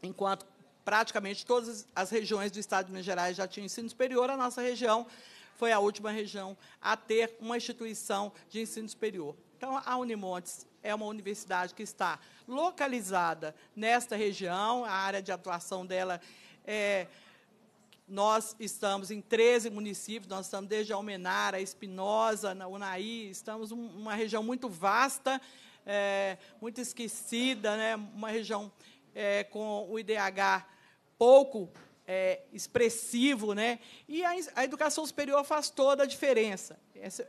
Speaker 9: enquanto praticamente todas as regiões do Estado de Minas Gerais já tinham ensino superior, a nossa região foi a última região a ter uma instituição de ensino superior. Então, a Unimontes é uma universidade que está localizada nesta região, a área de atuação dela é nós estamos em 13 municípios, nós estamos desde Almenara, Espinosa, Unaí, estamos uma região muito vasta, é, muito esquecida, né? uma região é, com o IDH pouco é, expressivo. Né? E a, a, educação superior faz toda a diferença.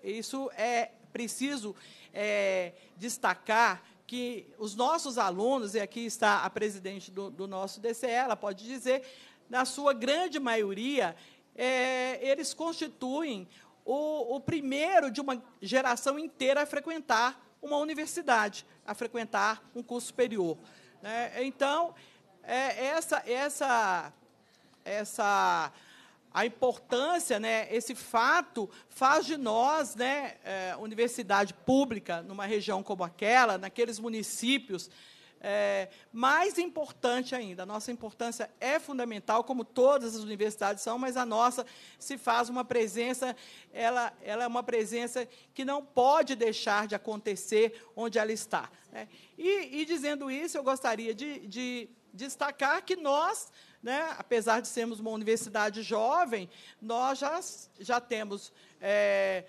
Speaker 9: isso é preciso é, destacar que os nossos alunos, e aqui está a presidente do, do nosso DCE, ela pode dizer, na sua grande maioria, é, eles constituem o, o primeiro de uma geração inteira a frequentar uma universidade, a frequentar um curso superior. Né? então, é, essa, essa, essa a importância, né, esse fato faz de nós, né, é, universidade pública, numa região como aquela, naqueles municípios é, mais importante ainda, a nossa importância é fundamental, como todas as universidades são, mas a nossa se faz uma presença, ela, ela é uma presença que não pode deixar de acontecer onde ela está. Né? E, e, dizendo isso, eu gostaria de, de destacar que nós, né, apesar de sermos uma universidade jovem, nós já, já temos. É,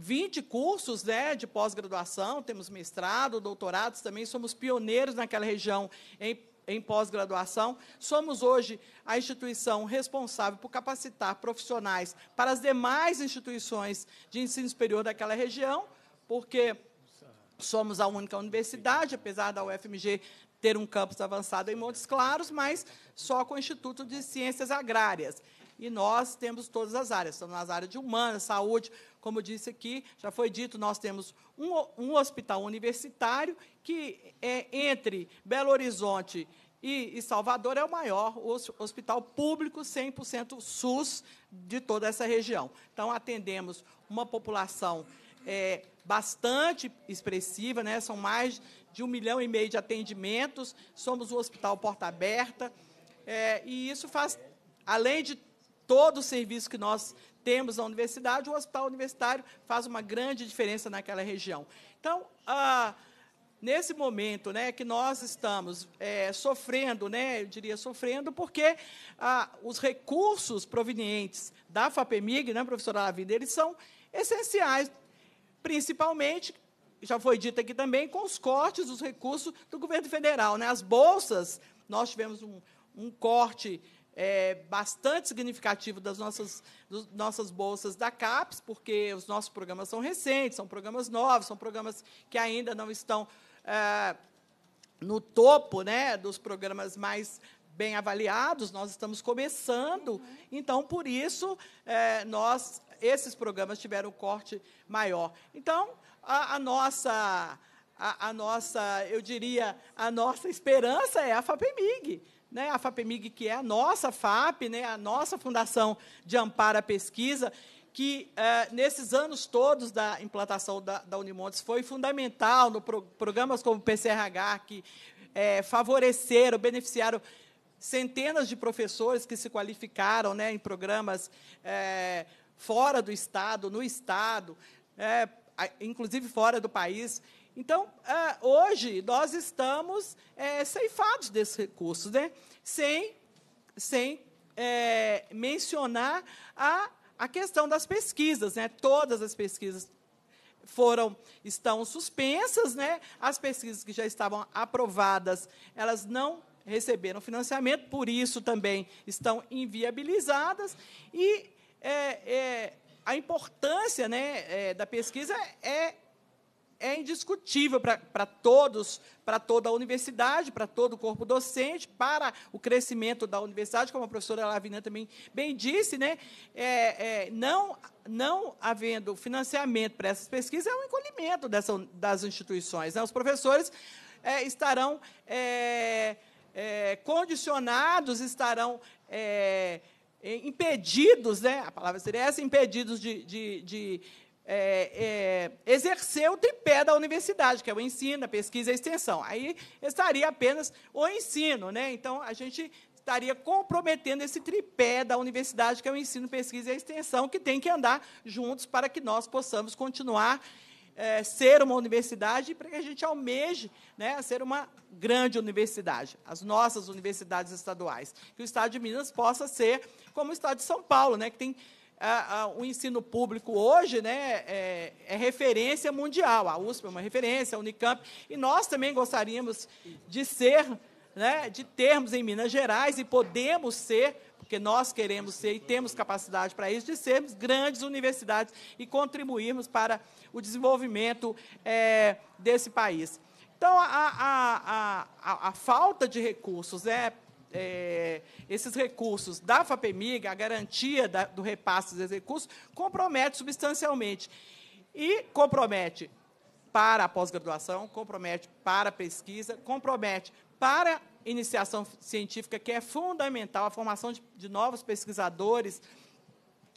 Speaker 9: 20 cursos né, de pós-graduação, temos mestrado, doutorados também, somos pioneiros naquela região em, em pós-graduação. Somos hoje a instituição responsável por capacitar profissionais para as demais instituições de ensino superior daquela região, porque somos a única universidade, apesar da UFMG ter um campus avançado em Montes Claros, mas só com o Instituto de Ciências Agrárias e nós temos todas as áreas. Estamos nas áreas de humanas, saúde, como disse aqui, já foi dito, nós temos um, um hospital universitário que é entre Belo Horizonte e, e, Salvador é o maior hospital público 100% SUS de toda essa região. Então, atendemos uma população é, bastante expressiva, né? são mais de um milhão e meio de atendimentos, somos um hospital porta aberta, é, e isso faz, além de todo o serviço que nós temos na universidade, o hospital universitário faz uma grande diferença naquela região. Então, ah, nesse momento né, que nós estamos é, sofrendo, né, eu diria sofrendo, porque ah, os recursos provenientes da FAPEMIG, né, professora Lavida, eles são essenciais, principalmente já foi dito aqui também, com os cortes dos recursos do governo federal. Né? As bolsas, nós tivemos um, um corte é, bastante significativo das nossas, dos, nossas bolsas da CAPES, porque os nossos programas são recentes, são programas novos, são programas que ainda não estão é, no topo né, dos programas mais bem avaliados, nós estamos começando. Uhum. Então, por isso, é, nós esses programas tiveram um corte maior. Então, a, a nossa, a, a, nossa, eu diria, a nossa esperança é a FAPEMIG né, a FAPEMIG, que é a nossa FAP, né, a nossa Fundação de Amparo à Pesquisa, que eh, nesses anos todos da implantação da, da Unimontes foi fundamental no pro, programas como o PCRH, que eh, favoreceram, beneficiaram centenas de professores que se qualificaram né, em programas eh, fora do Estado, no Estado, inclusive fora do país. Então, é, hoje, nós estamos é, ceifados desses recursos, né? sem, sem é, mencionar a, a questão das pesquisas. Né? Todas as pesquisas foram estão suspensas, né? As pesquisas que já estavam aprovadas, elas não receberam financiamento, por isso também estão inviabilizadas e é, é, a importância né, é, da pesquisa é é indiscutível para todos, para toda a universidade, para todo o corpo docente, para o crescimento da universidade, como a professora Lavina também bem disse, né? É, é, não, não havendo financiamento para essas pesquisas, é um encolhimento dessa, das instituições. Né? Os professores é, estarão é, é, condicionados, estarão é, impedidos, né? a palavra seria essa, impedidos de, de, de é, é, exercer o tripé da universidade, que é o ensino, a pesquisa e a extensão. Aí estaria apenas o ensino, né? Então a gente estaria comprometendo esse tripé da universidade, que é o ensino, pesquisa e extensão, que tem que andar juntos para que nós possamos continuar é, ser uma universidade e para que a gente almeje né, ser uma grande universidade, as nossas universidades estaduais. Que o Estado de Minas possa ser como o Estado de São Paulo, né, que tem a, a, o ensino público hoje né, é, é, referência mundial. A USP é uma referência, a Unicamp. E nós também gostaríamos de ser, né, de termos em Minas Gerais, e podemos ser, porque nós queremos ser e temos capacidade para isso, de sermos grandes universidades e contribuirmos para o desenvolvimento é, desse país. Então, a, a, a, a, falta de recursos é né, é, esses recursos da FAPEMIG, a garantia da, do repasse dos recursos, compromete substancialmente. E compromete para a pós-graduação, compromete para a pesquisa, compromete para iniciação científica, que é fundamental, a formação de, de novos pesquisadores.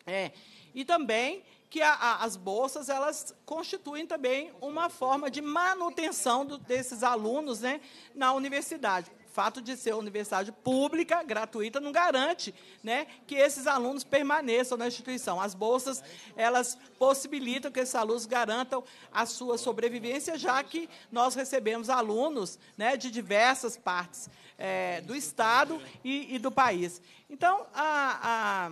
Speaker 9: É, e também que a, a, as bolsas elas constituem também uma forma de manutenção do, desses alunos né, na universidade fato de ser universidade pública, gratuita, não garante né, que esses alunos permaneçam na instituição. As bolsas, elas possibilitam que esses alunos garantam a sua sobrevivência, já que nós recebemos alunos né, de diversas partes é, do Estado e, e, do país. Então, a, a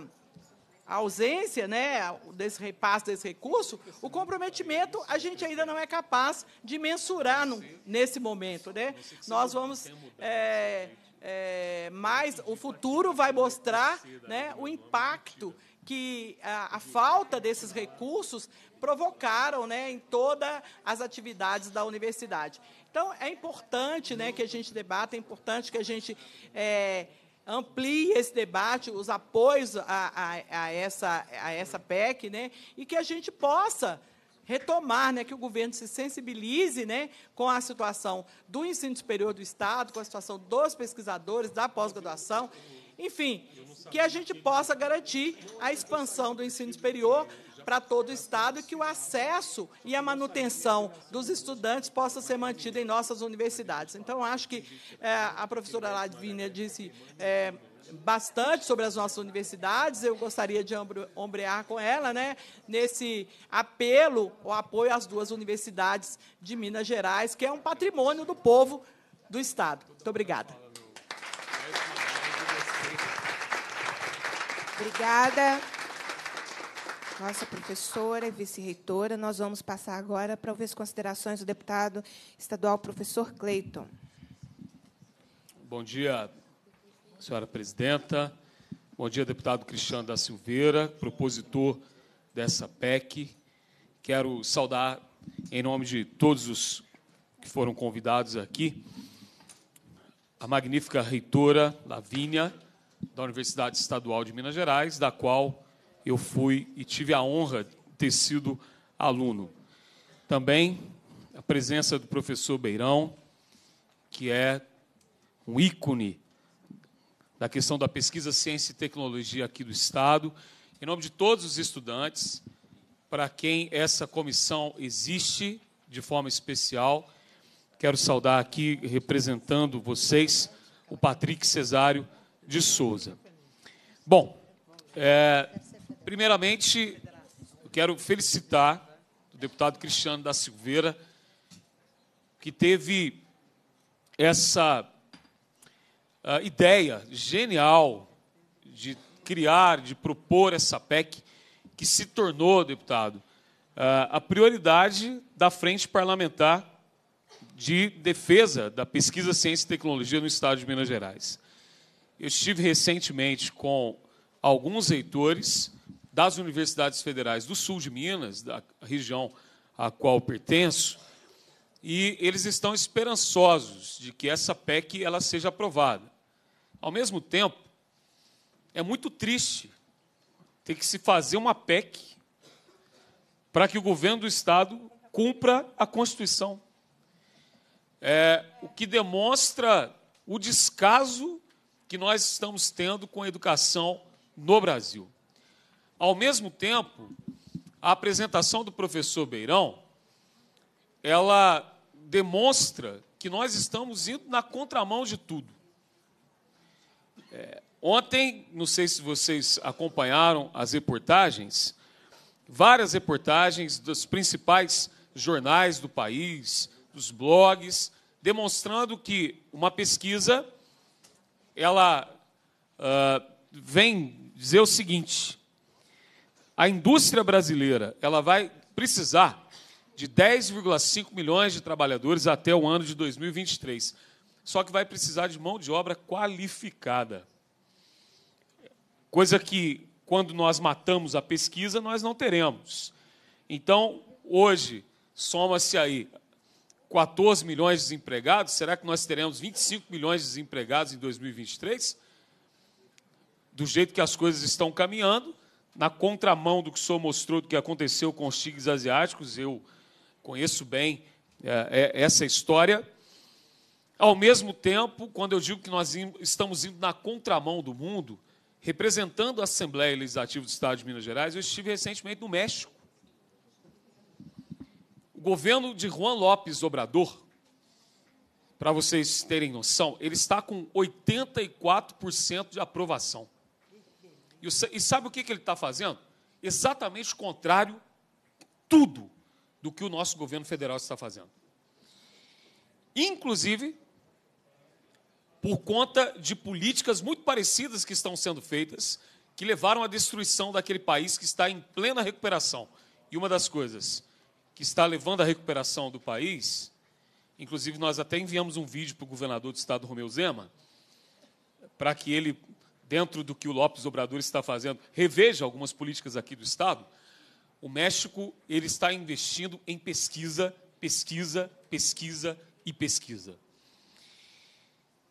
Speaker 9: a ausência né, desse repasse, desse recurso, o comprometimento a gente ainda não é capaz de mensurar no, nesse momento. Né? Nós vamos. É, é, mas o futuro vai mostrar né, o impacto que a, a, falta desses recursos provocaram né, em todas as atividades da universidade. Então, é importante né, que a gente debata, é importante que a gente. É, amplie esse debate, os apoios a, a, a, essa, a essa PEC, né? e que a gente possa retomar, né, que o governo se sensibilize né, com a situação do ensino superior do Estado, com a situação dos pesquisadores, da pós-graduação, enfim, que a gente possa garantir a expansão do ensino superior para todo o Estado e que o acesso e a manutenção dos estudantes possa ser mantido em nossas universidades. Então, acho que é, a professora Ladvínia disse é, bastante sobre as nossas universidades. Eu gostaria de ombrear com ela né, nesse apelo, o apoio às duas universidades de Minas Gerais, que é um patrimônio do povo do Estado. Muito
Speaker 1: obrigada. Obrigada nossa professora e vice-reitora. Nós vamos passar agora para ouvir as considerações do deputado estadual professor Cleiton.
Speaker 8: Bom dia, senhora presidenta. Bom dia, deputado Cristiano da Silveira, propositor dessa PEC. Quero saudar, em nome de todos os que foram convidados aqui, a magnífica reitora Lavínia, da Universidade Estadual de Minas Gerais, da qual eu fui e tive a honra de ter sido aluno. Também a presença do professor Beirão, que é um ícone da questão da pesquisa, ciência e tecnologia aqui do Estado. Em nome de todos os estudantes, para quem essa comissão existe de forma especial, quero saudar aqui, representando vocês, o Patrick Cesário de Souza. Bom, é, Primeiramente, eu quero felicitar o deputado Cristiano da Silveira, que teve essa ah, ideia genial de criar, de propor essa PEC, que se tornou, deputado, ah, a prioridade da frente parlamentar de defesa da pesquisa, ciência e tecnologia no Estado de Minas Gerais. Eu estive recentemente com alguns reitores das universidades federais do sul de Minas, da região a qual pertenço, e eles estão esperançosos de que essa PEC ela seja aprovada. Ao mesmo tempo, é muito triste ter que se fazer uma PEC para que o governo do Estado cumpra a Constituição. É, o que demonstra o descaso que nós estamos tendo com a educação no Brasil. Ao mesmo tempo, a apresentação do professor Beirão, ela demonstra que nós estamos indo na contramão de tudo. É, ontem, não sei se vocês acompanharam as reportagens, várias reportagens dos principais jornais do país, dos blogs, demonstrando que uma pesquisa ela uh, vem dizer o seguinte: a indústria brasileira ela vai precisar de 10,5 milhões de trabalhadores até o ano de 2023. Só que vai precisar de mão de obra qualificada. Coisa que, quando nós matamos a pesquisa, nós não teremos. Então, hoje, soma-se aí 14 milhões de desempregados. Será que nós teremos 25 milhões de desempregados em 2023? do jeito que as coisas estão caminhando, na contramão do que o senhor mostrou, do que aconteceu com os tigres asiáticos, eu conheço bem é, é, essa história. Ao mesmo tempo, quando eu digo que nós estamos indo na contramão do mundo, representando a Assembleia Legislativa do Estado de Minas Gerais, eu estive recentemente no México. O governo de Juan Lopes Obrador, para vocês terem noção, ele está com 84% de aprovação. E sabe o que ele está fazendo? Exatamente o contrário, tudo do que o nosso governo federal está fazendo. Inclusive, por conta de políticas muito parecidas que estão sendo feitas, que levaram à destruição daquele país que está em plena recuperação. E uma das coisas que está levando à recuperação do país, inclusive nós até enviamos um vídeo para o governador do estado, Romeu Zema, para que ele dentro do que o Lopes Obrador está fazendo, reveja algumas políticas aqui do Estado, o México ele está investindo em pesquisa, pesquisa, pesquisa e pesquisa.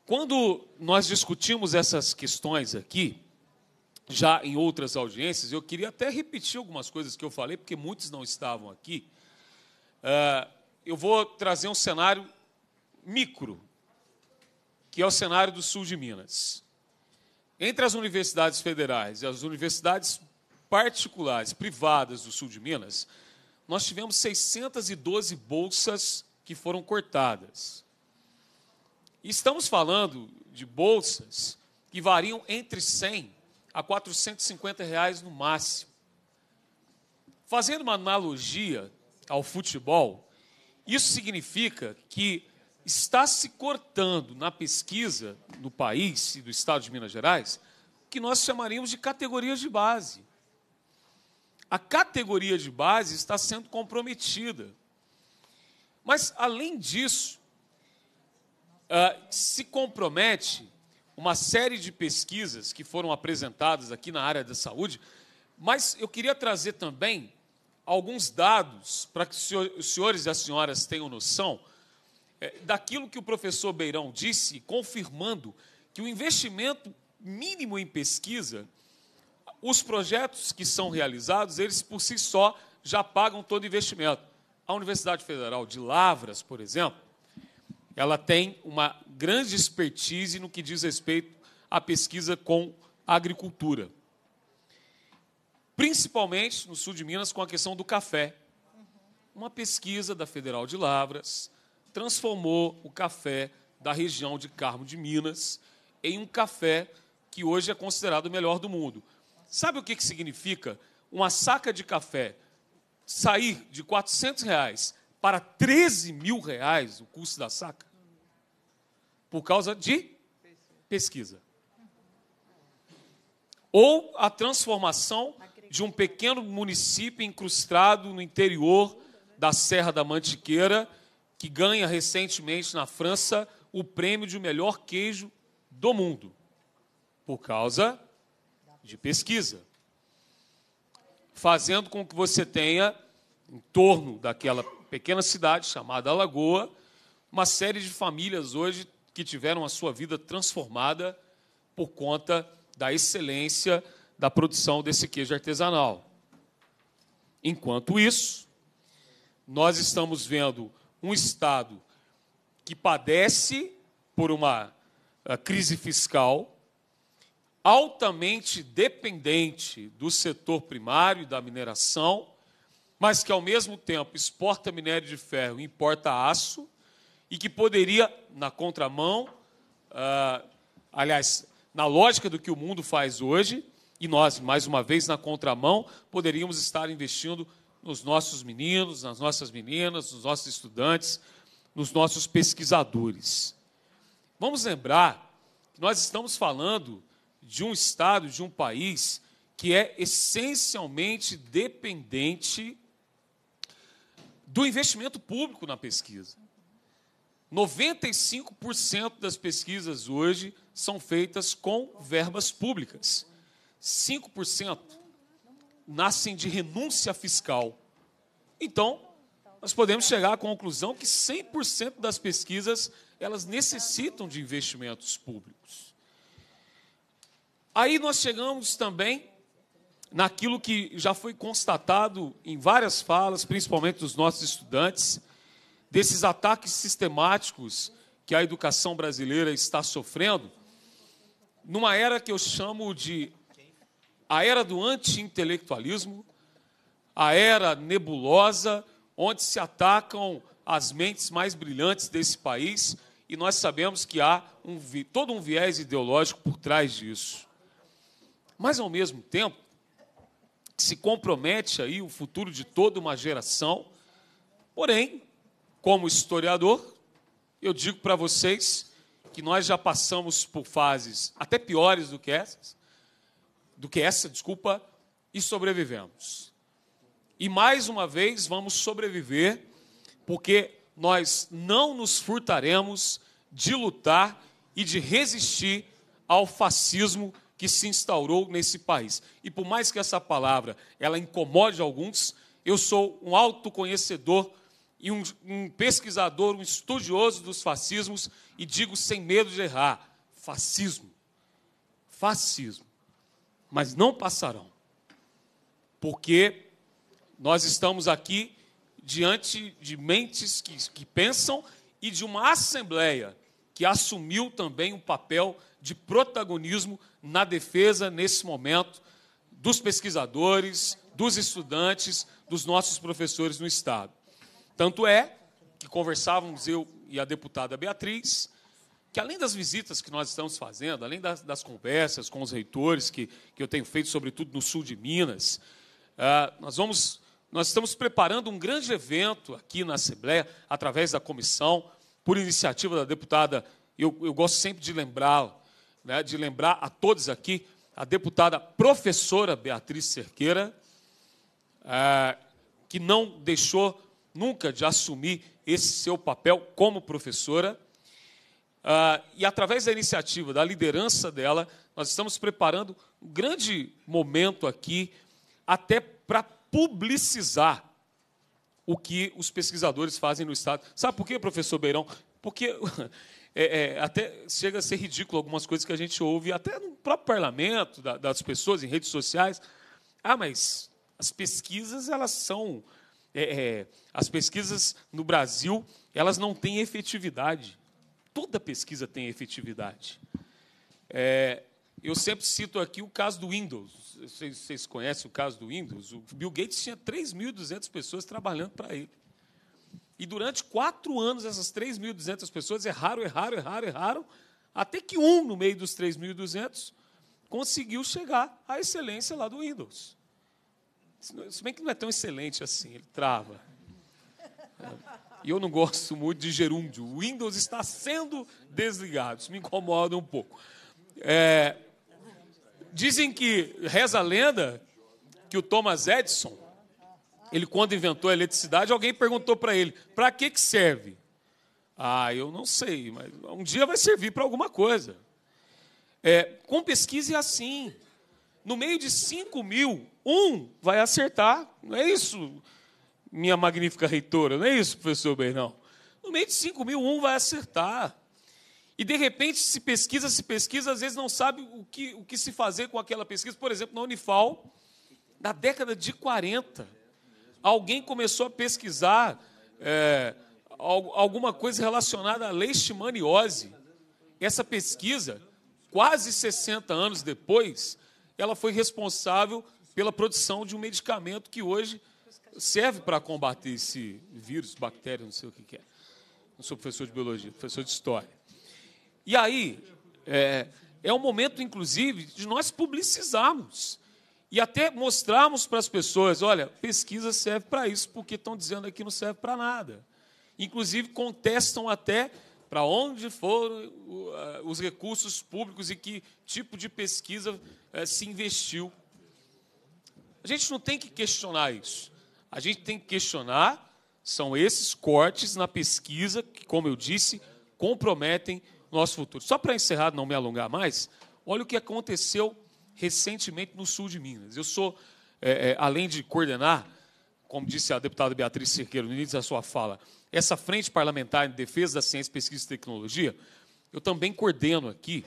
Speaker 8: Quando nós discutimos essas questões aqui, já em outras audiências, eu queria até repetir algumas coisas que eu falei, porque muitos não estavam aqui. Ah, eu vou trazer um cenário micro, que é o cenário do sul de Minas. Entre as universidades federais e as universidades particulares, privadas do sul de Minas, nós tivemos 612 bolsas que foram cortadas. Estamos falando de bolsas que variam entre 100 a 450 reais no máximo. Fazendo uma analogia ao futebol, isso significa que está se cortando na pesquisa no país e do estado de Minas Gerais o que nós chamaríamos de categorias de base. A categoria de base está sendo comprometida. Mas, além disso, ah, se compromete uma série de pesquisas que foram apresentadas aqui na área da saúde, mas eu queria trazer também alguns dados para que os senhores e as senhoras tenham noção é, daquilo que o professor Beirão disse, confirmando que o investimento mínimo em pesquisa, os projetos que são realizados, eles por si só já pagam todo investimento. A Universidade Federal de Lavras, por exemplo, ela tem uma grande expertise no que diz respeito à pesquisa com agricultura. Principalmente no sul de Minas, com a questão do café. Uma pesquisa da Federal de Lavras, transformou o café da região de Carmo de Minas em um café que hoje é considerado o melhor do mundo. Sabe o que, que significa uma saca de café sair de 400 reais para 13 mil reais o custo da saca? Por causa de pesquisa. Ou a transformação de um pequeno município incrustado no interior da Serra da Mantiqueira que ganha recentemente na França o prêmio de melhor queijo do mundo, por causa de pesquisa, fazendo com que você tenha, em torno daquela pequena cidade chamada Alagoa, uma série de famílias hoje que tiveram a sua vida transformada por conta da excelência da produção desse queijo artesanal. Enquanto isso, nós estamos vendo um Estado que padece por uma eh, crise fiscal, altamente dependente do setor primário e da mineração, mas que ao mesmo tempo exporta minério de ferro e importa aço, e que poderia, na contramão, uh, aliás, na lógica do que o mundo faz hoje, e nós, mais uma vez, na contramão, poderíamos estar investindo nos nossos meninos, nas nossas meninas, nos nossos estudantes, nos nossos pesquisadores. Vamos lembrar que nós estamos falando de um estado, de um país que é essencialmente dependente do investimento público na pesquisa. 95% das pesquisas hoje são feitas com verbas públicas. 5% nascem de renúncia fiscal. Então, nós podemos chegar à conclusão que 100% das pesquisas elas necessitam de investimentos públicos. Aí nós chegamos também naquilo que já foi constatado em várias falas, principalmente dos nossos estudantes, desses ataques sistemáticos que a educação brasileira está sofrendo, numa era que eu chamo de a era do anti-intelectualismo, a era nebulosa, onde se atacam as mentes mais brilhantes desse país, e nós sabemos que há um, todo um viés ideológico por trás disso. Mas, ao mesmo tempo, se compromete aí o futuro de toda uma geração. Porém, como historiador, eu digo para vocês que nós já passamos por fases até piores do que essas, do que essa, desculpa, e sobrevivemos. E mais uma vez vamos sobreviver, porque nós não nos furtaremos de lutar e de resistir ao fascismo que se instaurou nesse país. E por mais que essa palavra ela incomode alguns, eu sou um autoconhecedor e um, um pesquisador, um estudioso dos fascismos e digo sem medo de errar, fascismo. Fascismo mas não passarão. Porque nós estamos aqui diante de mentes que, que pensam e de uma assembleia que assumiu também um papel de protagonismo na defesa, nesse momento, dos pesquisadores, dos estudantes, dos nossos professores no Estado. Tanto é que conversávamos eu e a deputada Beatriz que além das visitas que nós estamos fazendo, além das, das conversas com os reitores que, que eu tenho feito, sobretudo no sul de Minas, ah, nós vamos, nós estamos preparando um grande evento aqui na Assembleia, através da comissão, por iniciativa da deputada, eu, eu gosto sempre de lembrá-la, né, de lembrar a todos aqui, a deputada professora Beatriz Cerqueira, ah, que não deixou nunca de assumir esse seu papel como professora, Uh, e através da iniciativa, da liderança dela, nós estamos preparando um grande momento aqui, até para publicizar o que os pesquisadores fazem no Estado. Sabe por quê, professor Beirão? Porque é, é, até chega a ser ridículo algumas coisas que a gente ouve, até no próprio parlamento, da, das pessoas, em redes sociais. Ah, mas as pesquisas, elas são. É, é as pesquisas no Brasil, elas não têm efetividade. Toda pesquisa tem efetividade. É, eu sempre cito aqui o caso do Windows. Vocês, vocês conhecem o caso do Windows? O Bill Gates tinha 3.200 pessoas trabalhando para ele. E durante quatro anos, essas 3.200 pessoas erraram, erraram, erraram, erraram, até que um, no meio dos 3.200, conseguiu chegar à excelência lá do Windows. Se bem que não é tão excelente assim, ele trava. E eu não gosto muito de gerúndio. O Windows está sendo desligado. Isso me incomoda um pouco. É, dizem que, reza a lenda, que o Thomas Edison, ele quando inventou a eletricidade, alguém perguntou para ele, para que, que serve? Ah, eu não sei, mas um dia vai servir para alguma coisa. É, com pesquisa é assim. No meio de 5 mil, um vai acertar. Não é isso? minha magnífica reitora. Não é isso, professor Bernal? No meio de 5 mil, um vai acertar. E de repente se pesquisa, se pesquisa, às vezes não sabe o que, o que se fazer com aquela pesquisa. Por exemplo, na Unifal, na década de 40, alguém começou a pesquisar é, alguma coisa relacionada à leishmaniose. Essa pesquisa, quase 60 anos depois, ela foi responsável pela produção de um medicamento que hoje serve para combater esse vírus, bactéria, não sei o que, que é. Não sou professor de biologia, professor de história. E aí, é, é um momento, inclusive, de nós publicizarmos e até mostrarmos para as pessoas: olha, pesquisa serve para isso, porque estão dizendo aqui não serve para nada. Inclusive, contestam até para onde foram os recursos públicos e que tipo de pesquisa é, se investiu. A gente não tem que questionar isso. A gente tem que questionar são esses cortes na pesquisa que, como eu disse, comprometem nosso futuro. Só para encerrar, não me alongar mais, olha o que aconteceu recentemente no sul de Minas. Eu sou, é, é, além de coordenar, como disse a deputada Beatriz Cerqueiro no início da sua fala, essa Frente Parlamentar em Defesa da Ciência, Pesquisa e Tecnologia, eu também coordeno aqui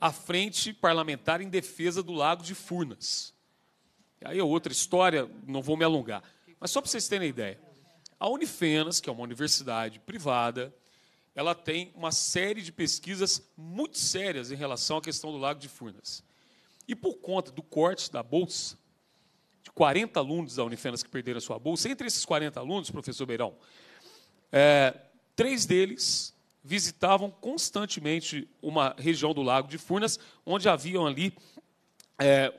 Speaker 8: a Frente Parlamentar em Defesa do Lago de Furnas. Aí é outra história, não vou me alongar. Mas só para vocês terem ideia. A Unifenas, que é uma universidade privada, ela tem uma série de pesquisas muito sérias em relação à questão do Lago de Furnas. E por conta do corte da bolsa, de 40 alunos da Unifenas que perderam a sua bolsa, entre esses 40 alunos, professor Beirão, é, três deles visitavam constantemente uma região do Lago de Furnas, onde haviam ali é,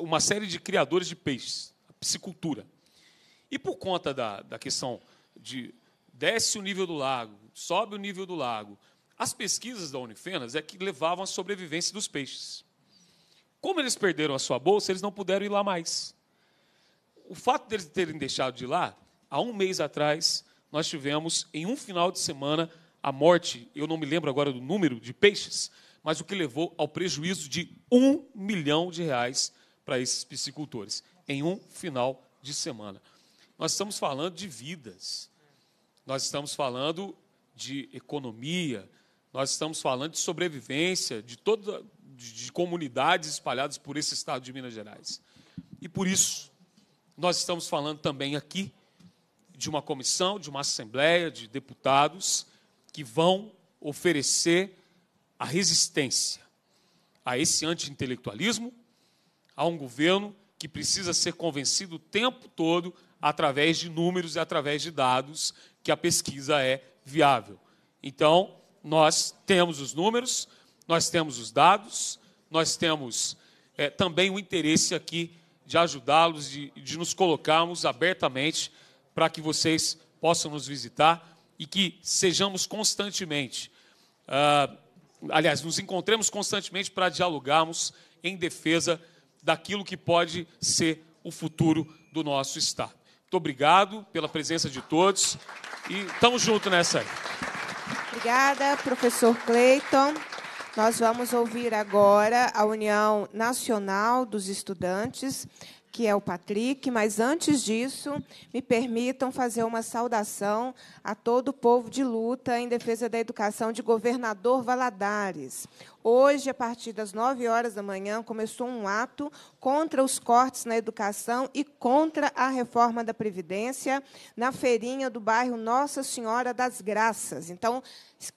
Speaker 8: uma série de criadores de peixes, a piscicultura. E por conta da, da questão de desce o nível do lago, sobe o nível do lago, as pesquisas da Unifenas é que levavam à sobrevivência dos peixes. Como eles perderam a sua bolsa, eles não puderam ir lá mais. O fato deles terem deixado de ir lá, há um mês atrás, nós tivemos, em um final de semana, a morte, eu não me lembro agora do número de peixes, mas o que levou ao prejuízo de um milhão de reais para esses piscicultores, em um final de semana. Nós estamos falando de vidas, nós estamos falando de economia, nós estamos falando de sobrevivência de, toda, de, comunidades espalhadas por esse estado de Minas Gerais. E por isso, nós estamos falando também aqui de uma comissão, de uma assembleia de deputados que vão oferecer a resistência a esse anti-intelectualismo, a um governo que precisa ser convencido o tempo todo através de números e através de dados que a pesquisa é viável. Então, nós temos os números, nós temos os dados, nós temos é, também o interesse aqui de ajudá-los, de, de nos colocarmos abertamente para que vocês possam nos visitar e que sejamos constantemente. Uh, aliás, nos encontremos constantemente para dialogarmos em defesa daquilo que pode ser o futuro do nosso Estado. Muito obrigado pela presença de todos e estamos juntos nessa aí.
Speaker 1: Obrigada, professor Cleiton. Nós vamos ouvir agora a União Nacional dos Estudantes, que é o Patrick, mas antes disso, me permitam fazer uma saudação a todo o povo de luta em defesa da educação de Governador Valadares, Hoje, a partir das 9 horas da manhã, começou um ato contra os cortes na educação e contra a reforma da Previdência na feirinha do bairro Nossa Senhora das Graças. Então,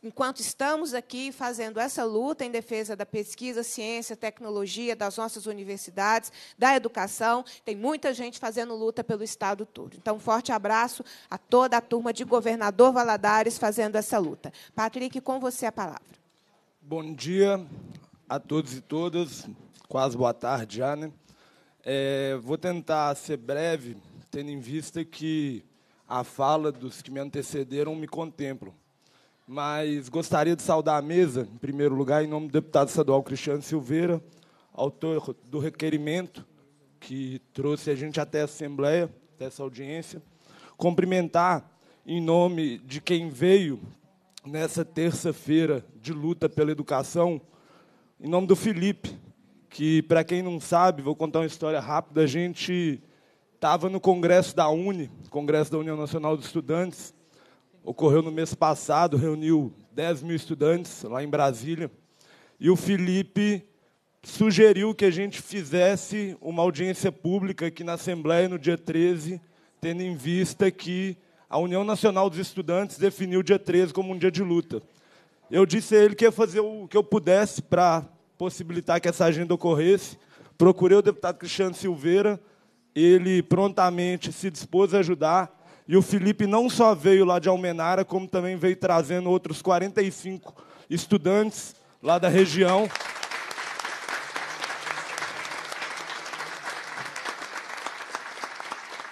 Speaker 1: enquanto estamos aqui fazendo essa luta em defesa da pesquisa, ciência, tecnologia, das nossas universidades, da educação, tem muita gente fazendo luta pelo Estado todo. Então, um forte abraço a toda a turma de governador Valadares fazendo essa luta. Patrick, com você a palavra.
Speaker 10: Bom dia a todos e todas, quase boa tarde já, né? É, vou tentar ser breve, tendo em vista que a fala dos que me antecederam me contemplam. Mas gostaria de saudar a mesa, em primeiro lugar, em nome do deputado estadual Cristiano Silveira, autor do requerimento que trouxe a gente até a Assembleia, até essa audiência. Cumprimentar, em nome de quem veio nessa terça-feira de luta pela educação, em nome do Felipe, que, para quem não sabe, vou contar uma história rápida. A gente estava no Congresso da UNE, Congresso da União Nacional dos Estudantes, ocorreu no mês passado, reuniu 10 mil estudantes lá em Brasília, e o Felipe sugeriu que a gente fizesse uma audiência pública aqui na Assembleia no dia 13, tendo em vista que a União Nacional dos Estudantes definiu o dia 13 como um dia de luta. Eu disse a ele que ia fazer o que eu pudesse para possibilitar que essa agenda ocorresse. Procurei o deputado Cristiano Silveira, ele prontamente se dispôs a ajudar. E o Felipe não só veio lá de Almenara, como também veio trazendo outros 45 estudantes lá da região.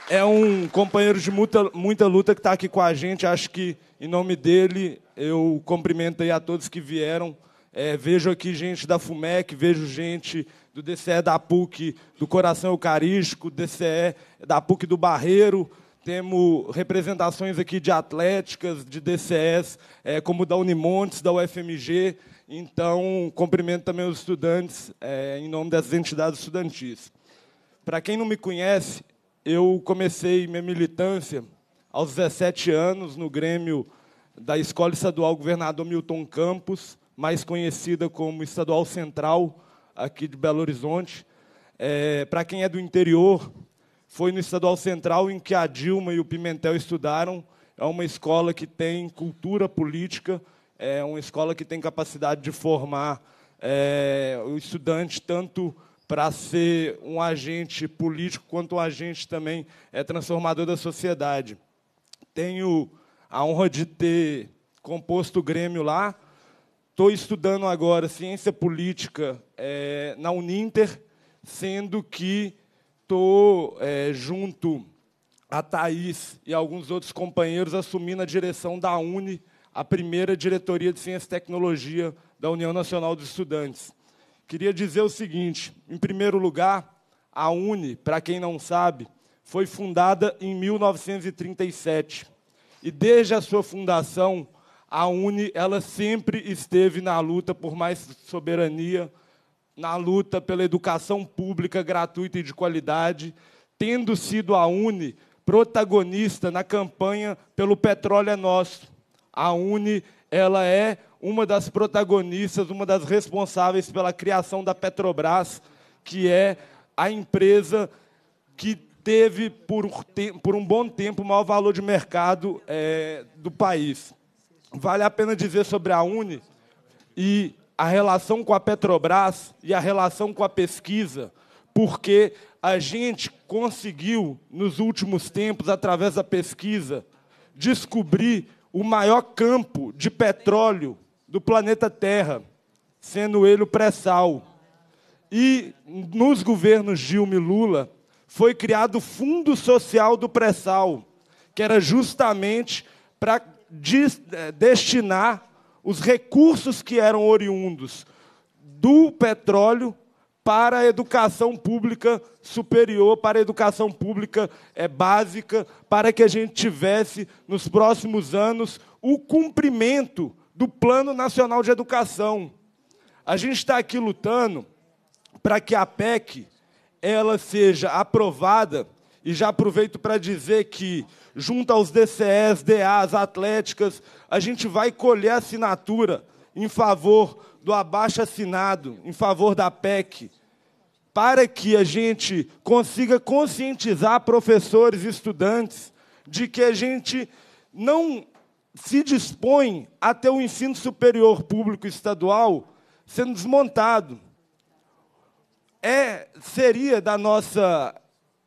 Speaker 10: é um companheiro de muita, muita luta que está aqui com a gente. Acho que, em nome dele, eu cumprimento aí a todos que vieram. É, vejo aqui gente da FUMEC, vejo gente do DCE da PUC do Coração Eucarístico, DCE da PUC do Barreiro. Temos representações aqui de atléticas, de DCS, é, como da Unimontes, da UFMG. Então, cumprimento também os estudantes é, em nome dessas entidades estudantis. Para quem não me conhece, eu comecei minha militância aos 17 anos no Grêmio da Escola Estadual Governador Milton Campos, mais conhecida como Estadual Central, aqui de Belo Horizonte. É, Para quem é do interior, foi no Estadual Central em que a Dilma e o Pimentel estudaram. É uma escola que tem cultura política, é uma escola que tem capacidade de formar é, o estudante tanto para ser um agente político, quanto um agente também é transformador da sociedade. Tenho a honra de ter composto o Grêmio lá. Estou estudando agora ciência política é, na Uninter, sendo que estou é, junto a Thaís e alguns outros companheiros assumindo a direção da Uni a primeira diretoria de ciência e tecnologia da União Nacional dos Estudantes. Queria dizer o seguinte: em primeiro lugar, a UNE, para quem não sabe, foi fundada em 1937. E desde a sua fundação, a UNE ela sempre esteve na luta por mais soberania, na luta pela educação pública gratuita e de qualidade, tendo sido a UNE protagonista na campanha pelo petróleo é nosso. A UNE ela é uma das protagonistas, uma das responsáveis pela criação da Petrobras, que é a empresa que teve por, por um bom tempo o maior valor de mercado é, do país. Vale a pena dizer sobre a Uni e a relação com a Petrobras e a relação com a pesquisa, porque a gente conseguiu, nos últimos tempos, através da pesquisa, descobrir o maior campo de petróleo do planeta Terra, sendo ele o pré-sal. E nos governos Dilma e Lula foi criado o Fundo Social do Pré-sal, que era justamente para eh, destinar os recursos que eram oriundos do petróleo para a educação pública superior, para a educação pública eh, básica, para que a gente tivesse, nos próximos anos, o cumprimento do Plano Nacional de Educação. A gente está aqui lutando para que a PEC ela seja aprovada e já aproveito para dizer que junto aos DCS, DAs, atléticas, a gente vai colher assinatura em favor do abaixo assinado, em favor da PEC, para que a gente consiga conscientizar professores e estudantes de que a gente não se dispõe a ter o ensino superior público estadual sendo desmontado. É, seria da nossa,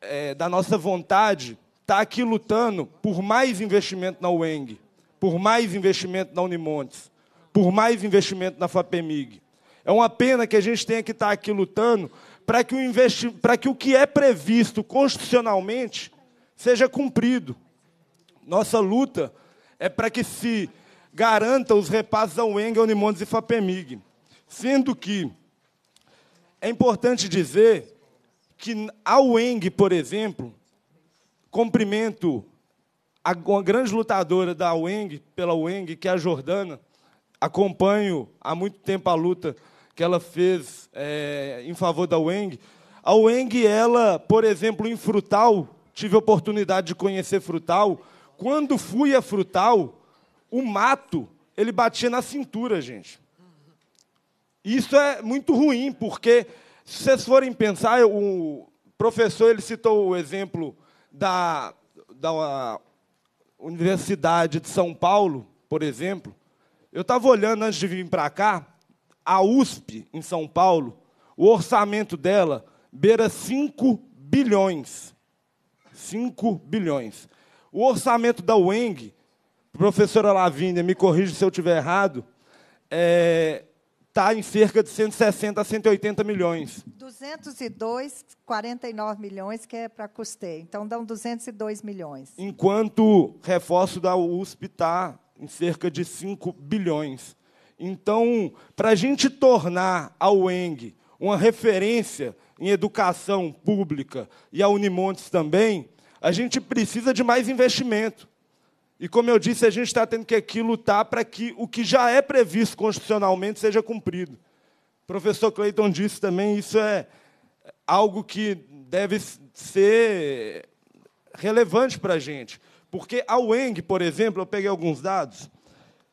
Speaker 10: é, da nossa vontade estar tá aqui lutando por mais investimento na UENG, por mais investimento na Unimontes, por mais investimento na FAPEMIG. É uma pena que a gente tenha que estar tá aqui lutando para que, o investi para que o que é previsto constitucionalmente seja cumprido. Nossa luta é para que se garanta os repasses da UENG, Unimondes e FAPEMIG. Sendo que é importante dizer que a UENG, por exemplo, cumprimento a, uma grande lutadora da UENG, pela UENG, que é a Jordana, acompanho há muito tempo a luta que ela fez é, em favor da UENG. A UENG, ela, por exemplo, em Frutal, tive a oportunidade de conhecer Frutal, quando fui a Frutal, o mato, ele batia na cintura, gente. Isso é muito ruim, porque se vocês forem pensar, o professor ele citou o exemplo da, da Universidade de São Paulo, por exemplo. Eu estava olhando antes de vir para cá, a USP em São Paulo, o orçamento dela beira 5 bilhões. 5 bilhões. O orçamento da UENG, professora Lavínia, me corrija se eu estiver errado, é, está em cerca de 160 a 180 milhões.
Speaker 6: 202, 49 milhões, que é para custeio. Então, dão 202 milhões.
Speaker 10: Enquanto reforço da USP está em cerca de 5 bilhões. Então, para a gente tornar a UENG uma referência em educação pública e a Unimontes também, a gente precisa de mais investimento. E como eu disse, a gente está tendo que aqui lutar para que o que já é previsto constitucionalmente seja cumprido. O professor Clayton disse também, isso é algo que deve ser relevante para a gente. Porque a UENG, por exemplo, eu peguei alguns dados,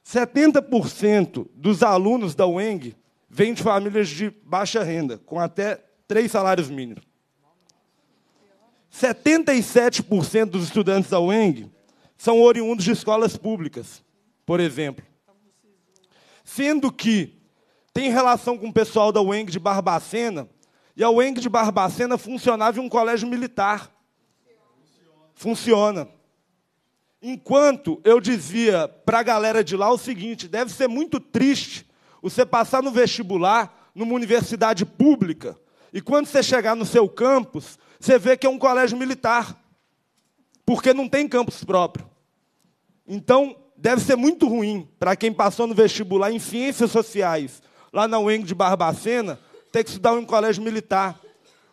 Speaker 10: 70% dos alunos da UENG vêm de famílias de baixa renda, com até três salários mínimos. 77% dos estudantes da UENG são oriundos de escolas públicas, por exemplo. Sendo que tem relação com o pessoal da UENG de Barbacena, e a UENG de Barbacena funcionava em um colégio militar. Funciona. Enquanto eu dizia para a galera de lá o seguinte: deve ser muito triste você passar no vestibular numa universidade pública e quando você chegar no seu campus, você vê que é um colégio militar, porque não tem campus próprio. Então, deve ser muito ruim para quem passou no vestibular em ciências sociais, lá na UENG de Barbacena, ter que estudar em um colégio militar.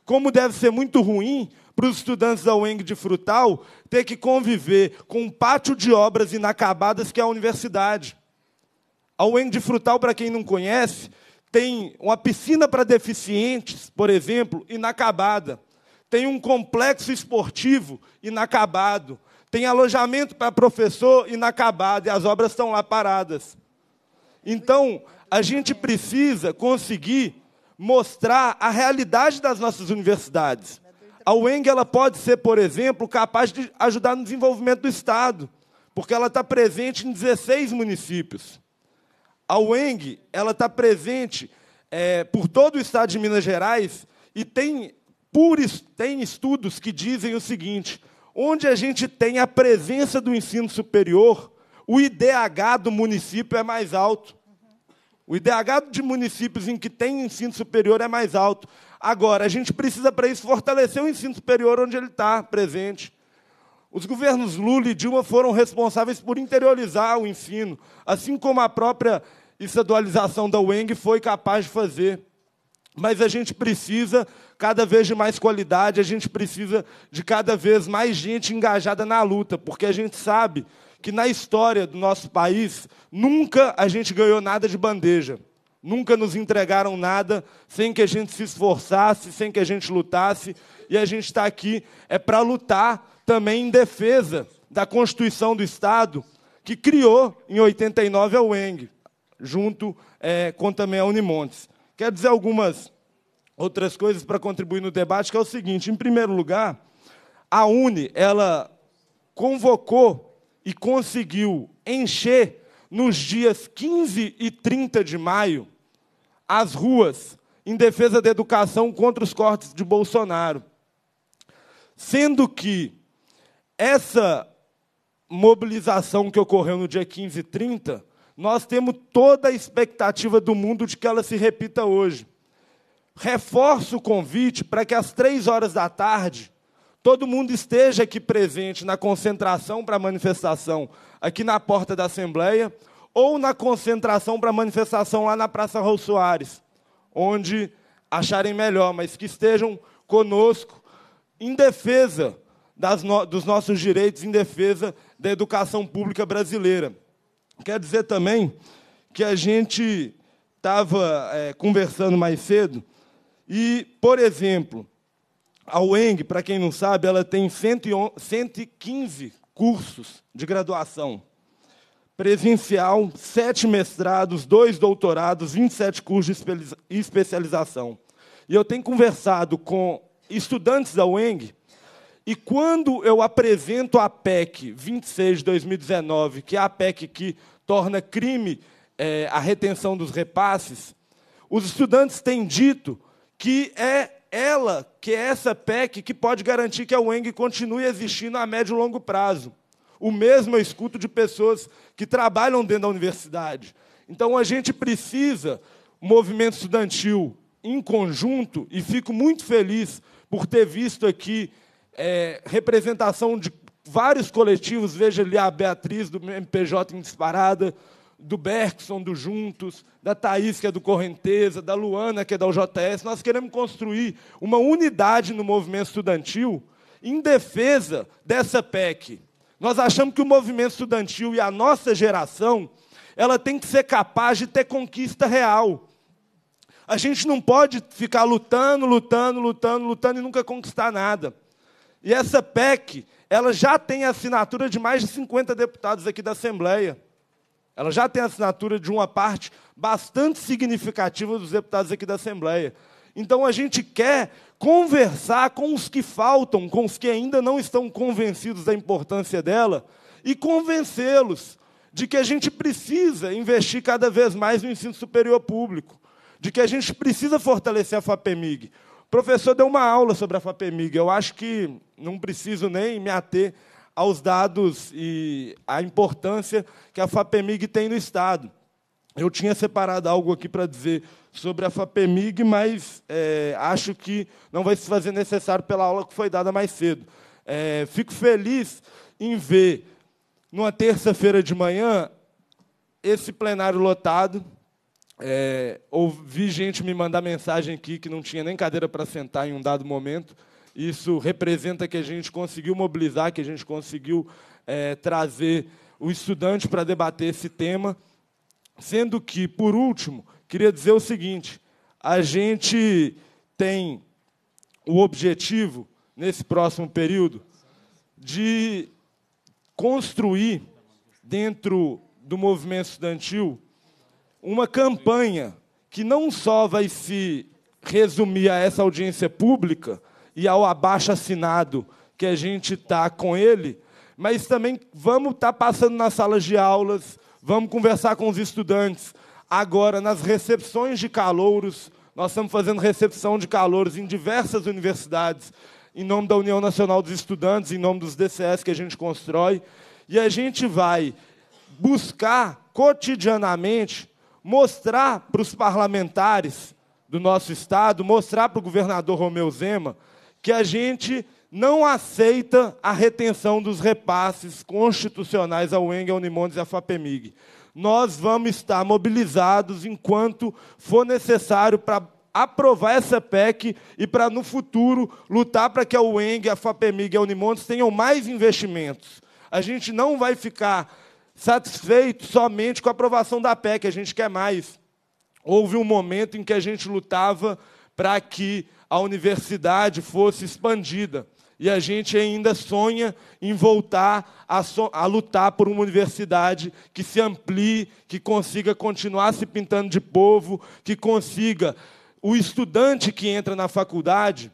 Speaker 10: Como deve ser muito ruim para os estudantes da UENG de Frutal ter que conviver com um pátio de obras inacabadas que é a universidade. A UENG de Frutal, para quem não conhece, tem uma piscina para deficientes, por exemplo, inacabada tem um complexo esportivo inacabado, tem alojamento para professor inacabado e as obras estão lá paradas. Então, a gente precisa conseguir mostrar a realidade das nossas universidades. A UENG ela pode ser, por exemplo, capaz de ajudar no desenvolvimento do Estado, porque ela está presente em 16 municípios. A UENG ela está presente é, por todo o Estado de Minas Gerais e tem por isso, tem estudos que dizem o seguinte: onde a gente tem a presença do ensino superior, o IDH do município é mais alto. O IDH de municípios em que tem ensino superior é mais alto. Agora, a gente precisa, para isso, fortalecer o ensino superior onde ele está presente. Os governos Lula e Dilma foram responsáveis por interiorizar o ensino, assim como a própria estadualização da UENG foi capaz de fazer mas a gente precisa cada vez de mais qualidade, a gente precisa de cada vez mais gente engajada na luta, porque a gente sabe que na história do nosso país nunca a gente ganhou nada de bandeja. Nunca nos entregaram nada sem que a gente se esforçasse, sem que a gente lutasse. E a gente está aqui é para lutar também em defesa da Constituição do Estado, que criou em 89 a UENG, junto é, com também a Unimontes. Quero dizer algumas outras coisas para contribuir no debate, que é o seguinte: em primeiro lugar, a UNE ela convocou e conseguiu encher nos dias 15 e 30 de maio as ruas em defesa da educação contra os cortes de Bolsonaro. Sendo que essa mobilização que ocorreu no dia 15 e 30 nós temos toda a expectativa do mundo de que ela se repita hoje. Reforço o convite para que às três horas da tarde todo mundo esteja aqui presente na concentração para a manifestação aqui na porta da Assembleia ou na concentração para a manifestação lá na Praça Raul Soares, onde acharem melhor, mas que estejam conosco em defesa no... dos nossos direitos, em defesa da educação pública brasileira. Quer dizer também que a gente estava é, conversando mais cedo e, por exemplo, a UENG, para quem não sabe, ela tem 115 cursos de graduação. Presencial, sete mestrados, dois doutorados, 27 cursos de especialização. E eu tenho conversado com estudantes da UENG e quando eu apresento a PEC 26 de 2019, que é a PEC que torna crime é, a retenção dos repasses, os estudantes têm dito que é ela, que é essa PEC, que pode garantir que a UENG continue existindo a médio e longo prazo. O mesmo eu escuto de pessoas que trabalham dentro da universidade. Então, a gente precisa, movimento estudantil em conjunto, e fico muito feliz por ter visto aqui é, representação de vários coletivos, veja ali a Beatriz do MPJ em disparada, do Bergson, do Juntos, da Thaís, que é do Correnteza, da Luana, que é da UJS. Nós queremos construir uma unidade no movimento estudantil em defesa dessa PEC. Nós achamos que o movimento estudantil e a nossa geração ela tem que ser capaz de ter conquista real. A gente não pode ficar lutando, lutando, lutando, lutando e nunca conquistar nada. E essa PEC, ela já tem a assinatura de mais de 50 deputados aqui da Assembleia. Ela já tem a assinatura de uma parte bastante significativa dos deputados aqui da Assembleia. Então a gente quer conversar com os que faltam, com os que ainda não estão convencidos da importância dela e convencê-los de que a gente precisa investir cada vez mais no ensino superior público, de que a gente precisa fortalecer a FAPEMIG professor deu uma aula sobre a FAPEMIG. Eu acho que não preciso nem me ater aos dados e à importância que a FAPEMIG tem no Estado. Eu tinha separado algo aqui para dizer sobre a FAPEMIG, mas é, acho que não vai se fazer necessário pela aula que foi dada mais cedo. É, fico feliz em ver, numa terça-feira de manhã, esse plenário lotado, é, ouvi gente me mandar mensagem aqui que não tinha nem cadeira para sentar em um dado momento. Isso representa que a gente conseguiu mobilizar, que a gente conseguiu é, trazer o estudante para debater esse tema. Sendo que, por último, queria dizer o seguinte: a gente tem o objetivo, nesse próximo período, de construir, dentro do movimento estudantil, uma campanha que não só vai se resumir a essa audiência pública e ao abaixo assinado que a gente está com ele, mas também vamos estar tá passando nas salas de aulas, vamos conversar com os estudantes. Agora, nas recepções de calouros, nós estamos fazendo recepção de calouros em diversas universidades, em nome da União Nacional dos Estudantes, em nome dos DCS que a gente constrói, e a gente vai buscar cotidianamente mostrar para os parlamentares do nosso estado, mostrar para o governador Romeu Zema, que a gente não aceita a retenção dos repasses constitucionais ao Engel, Unimondes e à FAPEMIG. Nós vamos estar mobilizados enquanto for necessário para aprovar essa PEC e para, no futuro, lutar para que a UENG, a FAPEMIG e a Unimontes tenham mais investimentos. A gente não vai ficar satisfeito somente com a aprovação da PEC, a gente quer mais. Houve um momento em que a gente lutava para que a universidade fosse expandida. E a gente ainda sonha em voltar a, so a lutar por uma universidade que se amplie, que consiga continuar se pintando de povo, que consiga. O estudante que entra na faculdade,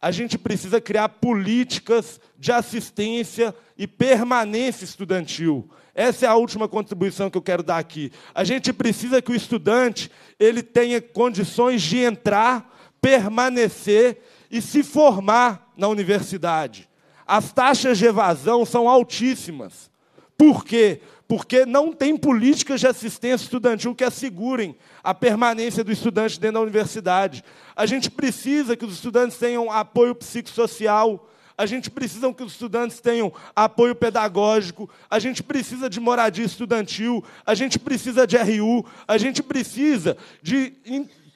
Speaker 10: a gente precisa criar políticas de assistência e permanência estudantil. Essa é a última contribuição que eu quero dar aqui. A gente precisa que o estudante ele tenha condições de entrar, permanecer e se formar na universidade. As taxas de evasão são altíssimas. Por quê? Porque não tem políticas de assistência estudantil que assegurem a permanência do estudante dentro da universidade. A gente precisa que os estudantes tenham apoio psicossocial, a gente precisa que os estudantes tenham apoio pedagógico, a gente precisa de moradia estudantil, a gente precisa de RU, a gente precisa de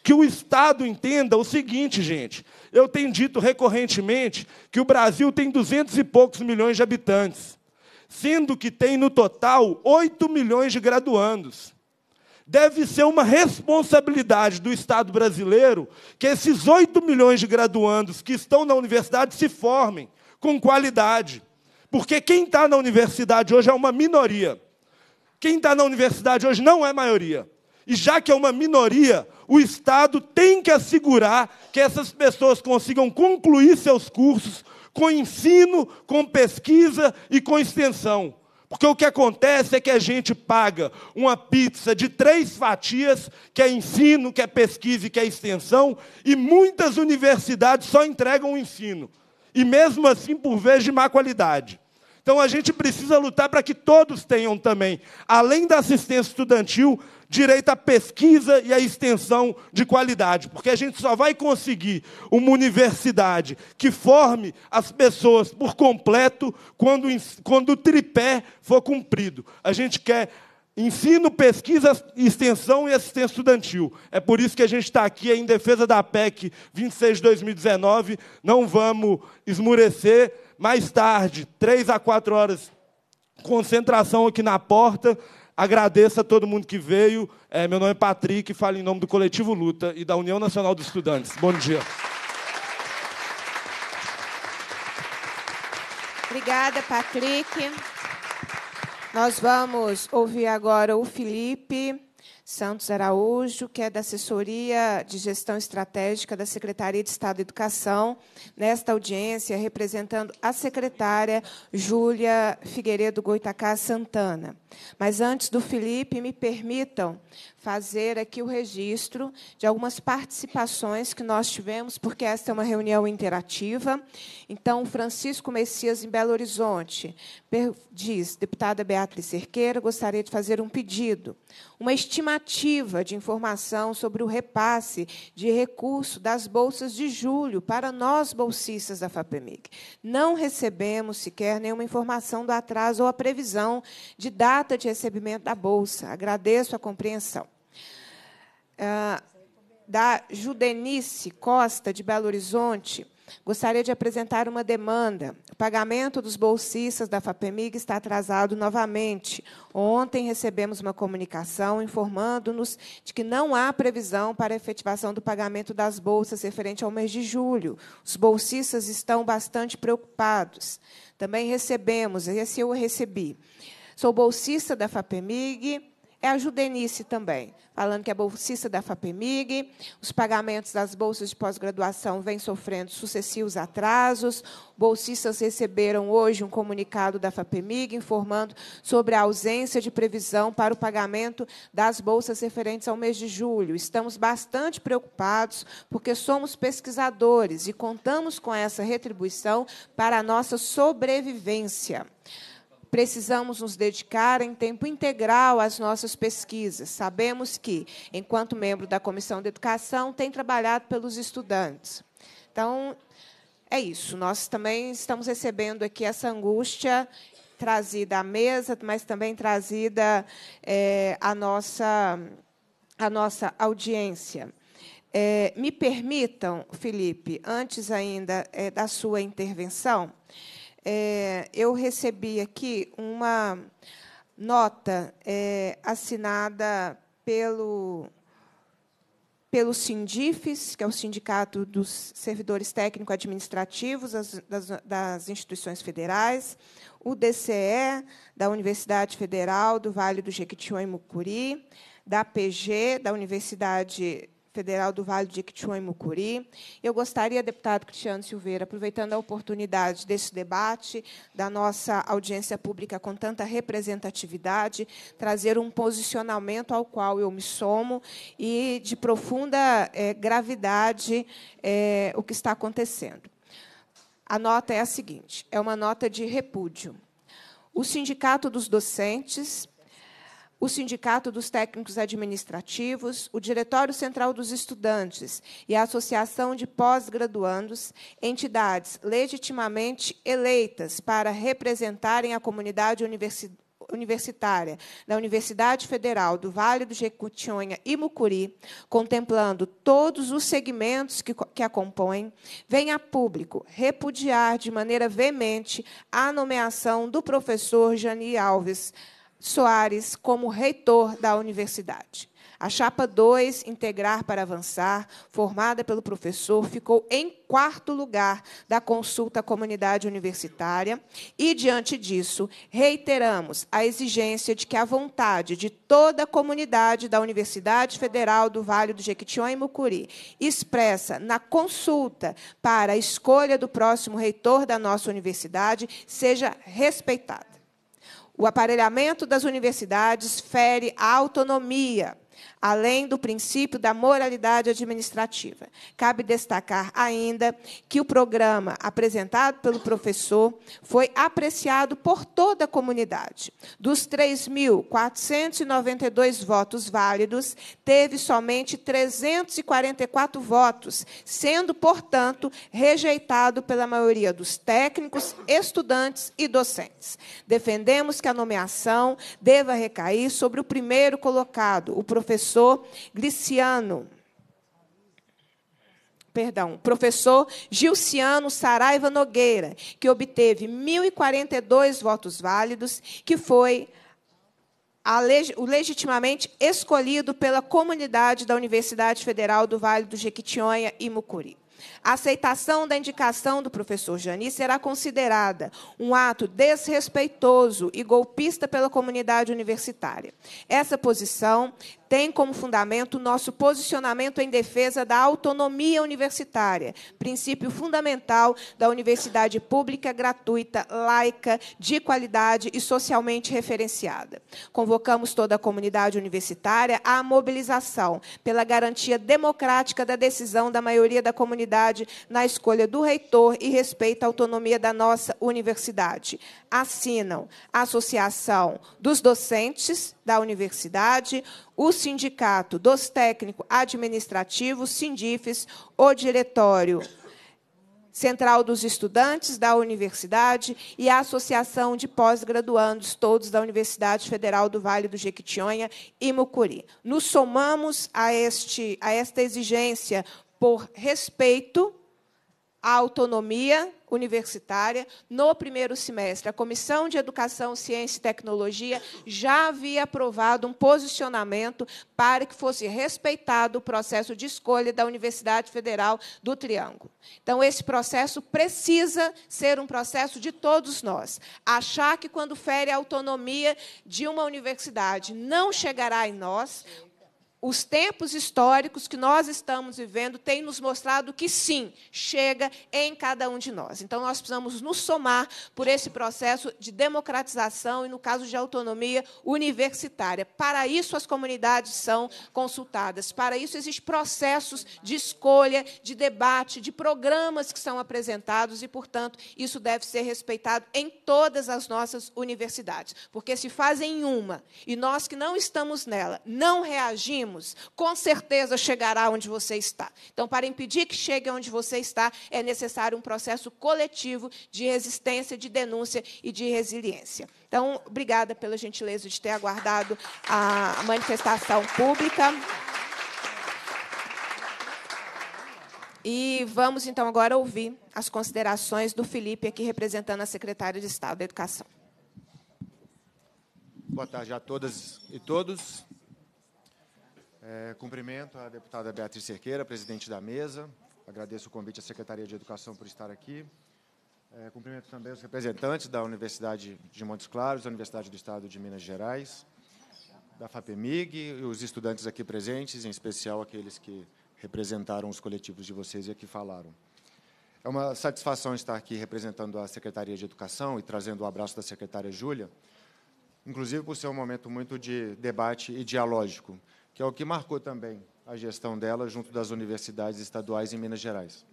Speaker 10: que o Estado entenda o seguinte, gente. Eu tenho dito recorrentemente que o Brasil tem duzentos e poucos milhões de habitantes, sendo que tem no total 8 milhões de graduandos deve ser uma responsabilidade do Estado brasileiro que esses 8 milhões de graduandos que estão na universidade se formem com qualidade. Porque quem está na universidade hoje é uma minoria. Quem está na universidade hoje não é maioria. E já que é uma minoria, o Estado tem que assegurar que essas pessoas consigam concluir seus cursos com ensino, com pesquisa e com extensão. Porque o que acontece é que a gente paga uma pizza de três fatias, que é ensino, que é pesquisa e que é extensão, e muitas universidades só entregam o ensino. E mesmo assim, por vezes, de má qualidade. Então a gente precisa lutar para que todos tenham também, além da assistência estudantil, direito à pesquisa e à extensão de qualidade, porque a gente só vai conseguir uma universidade que forme as pessoas por completo quando, quando o tripé for cumprido. A gente quer ensino, pesquisa, extensão e assistência estudantil. É por isso que a gente está aqui em defesa da PEC 26 de 2019. Não vamos esmurecer mais tarde, três a quatro horas, concentração aqui na porta. Agradeço a todo mundo que veio. É, meu nome é Patrick, falo em nome do Coletivo Luta e da União Nacional dos Estudantes. Bom dia.
Speaker 1: Obrigada, Patrick. Nós vamos ouvir agora o Felipe. Santos Araújo, que é da Assessoria de Gestão Estratégica da Secretaria de Estado de Educação, nesta audiência, representando a secretária Júlia Figueiredo Goitacá Santana. Mas antes do Felipe, me permitam fazer aqui o registro de algumas participações que nós tivemos, porque esta é uma reunião interativa. Então, Francisco Messias, em Belo Horizonte, diz: deputada Beatriz Cerqueira, gostaria de fazer um pedido, uma estimativa de informação sobre o repasse de recurso das bolsas de julho para nós bolsistas da FAPEMIG. Não recebemos sequer nenhuma informação do atraso ou a previsão de dados data de recebimento da bolsa. Agradeço a compreensão. Ah, da Judenice Costa, de Belo Horizonte, gostaria de apresentar uma demanda. O pagamento dos bolsistas da FAPEMIG está atrasado novamente. Ontem recebemos uma comunicação informando-nos de que não há previsão para a efetivação do pagamento das bolsas referente ao mês de julho. Os bolsistas estão bastante preocupados. Também recebemos, esse eu recebi, Sou bolsista da FAPEMIG. É a Judenice também, falando que é bolsista da FAPEMIG. Os pagamentos das bolsas de pós-graduação vêm sofrendo sucessivos atrasos. Bolsistas receberam hoje um comunicado da FAPEMIG informando sobre a ausência de previsão para o pagamento das bolsas referentes ao mês de julho. Estamos bastante preocupados porque somos pesquisadores e contamos com essa retribuição para a nossa sobrevivência precisamos nos dedicar em tempo integral às nossas pesquisas. Sabemos que, enquanto membro da Comissão de Educação, tem trabalhado pelos estudantes. Então, é isso. Nós também estamos recebendo aqui essa angústia trazida à mesa, mas também trazida é, à, nossa, à nossa audiência. É, me permitam, Felipe, antes ainda é, da sua intervenção, é, eu recebi aqui uma nota é, assinada pelo pelo Sindifes, que é o Sindicato dos Servidores Técnico-Administrativos das, das, das, instituições federais, o DCE, da Universidade Federal do Vale do Jequitinhonha e Mucuri, da PG, da Universidade Federal do Vale de Quichua e Mucuri. Eu gostaria, deputado Cristiano Silveira, aproveitando a oportunidade desse debate, da nossa audiência pública com tanta representatividade, trazer um posicionamento ao qual eu me somo e de profunda é, gravidade é, o que está acontecendo. A nota é a seguinte: é uma nota de repúdio. O Sindicato dos Docentes o Sindicato dos Técnicos Administrativos, o Diretório Central dos Estudantes e a Associação de Pós-Graduandos, entidades legitimamente eleitas para representarem a comunidade universitária universitária da Universidade Federal do Vale do Jequitinhonha e Mucuri, contemplando todos os segmentos que, que a compõem, vem a público repudiar de maneira veemente a nomeação do professor Jani Alves Soares como reitor da universidade. A chapa 2, Integrar para Avançar, formada pelo professor, ficou em quarto lugar da consulta à comunidade universitária e, diante disso, reiteramos a exigência de que a vontade de toda a comunidade da Universidade Federal do Vale do Jequitinhonha e Mucuri, expressa na consulta para a escolha do próximo reitor da nossa universidade, seja respeitada. O aparelhamento das universidades fere a autonomia, além do princípio da moralidade administrativa. Cabe destacar ainda que o programa apresentado pelo professor foi apreciado por toda a comunidade. Dos 3.492 votos válidos, teve somente 344 votos, sendo, portanto, rejeitado pela maioria dos técnicos, estudantes e docentes. Defendemos que a nomeação deva recair sobre o primeiro colocado, o professor professor Gliciano. Perdão, professor Gilciano Saraiva Nogueira, que obteve 1.042 votos válidos, que foi Leg o legitimamente escolhido pela comunidade da Universidade Federal do Vale do Jequitinhonha e Mucuri. A aceitação da indicação do professor Jani será considerada um ato desrespeitoso e golpista pela comunidade universitária. Essa posição tem como fundamento nosso posicionamento em defesa da autonomia universitária, princípio fundamental da universidade pública, gratuita, laica, de qualidade e socialmente referenciada. Convocamos toda a comunidade universitária à mobilização pela garantia democrática da decisão da maioria da comunidade universidade, na escolha do reitor e respeita a autonomia da nossa universidade. Assinam a Associação dos Docentes da Universidade, o Sindicato dos Técnicos Administrativos, Sindifes, o Diretório Central dos Estudantes da Universidade e a Associação de Pós-Graduandos, todos da Universidade Federal do Vale do Jequitinhonha e Mucuri. Nos somamos a, este, a esta exigência por respeito à autonomia universitária no primeiro semestre. A Comissão de Educação, Ciência e Tecnologia já havia aprovado um posicionamento para que fosse respeitado o processo de escolha da Universidade Federal do Triângulo. Então, esse processo precisa ser um processo de todos nós. Achar que, quando fere a autonomia de uma universidade, não chegará em nós, os tempos históricos que nós estamos vivendo têm nos mostrado que sim, chega em cada um de nós. Então, nós precisamos nos somar por esse processo de democratização e, no caso de autonomia universitária. Para isso, as comunidades são consultadas, para isso, existem processos de escolha, de debate, de programas que são apresentados e, portanto, isso deve ser respeitado em todas as nossas universidades. Porque se fazem uma e nós que não estamos nela não reagimos, com certeza chegará onde você está. Então, para impedir que chegue onde você está, é necessário um processo coletivo de resistência, de denúncia e de resiliência. Então, obrigada pela gentileza de ter aguardado a manifestação pública. E vamos, então, agora ouvir as considerações do Felipe, aqui representando a secretária de Estado da Educação.
Speaker 11: Boa tarde a todas e todos. É, cumprimento a deputada Beatriz Cerqueira, presidente da mesa. Agradeço o convite à Secretaria de Educação por estar aqui. É, cumprimento também os representantes da Universidade de Montes Claros, da Universidade do Estado de Minas Gerais, da FAPEMIG e os estudantes aqui presentes, em especial aqueles que representaram os coletivos de vocês e aqui falaram. É uma satisfação estar aqui representando a Secretaria de Educação e trazendo o abraço da secretária Júlia, inclusive por ser um momento muito de debate e dialógico que é o que marcou também a gestão dela junto das universidades estaduais em Minas Gerais.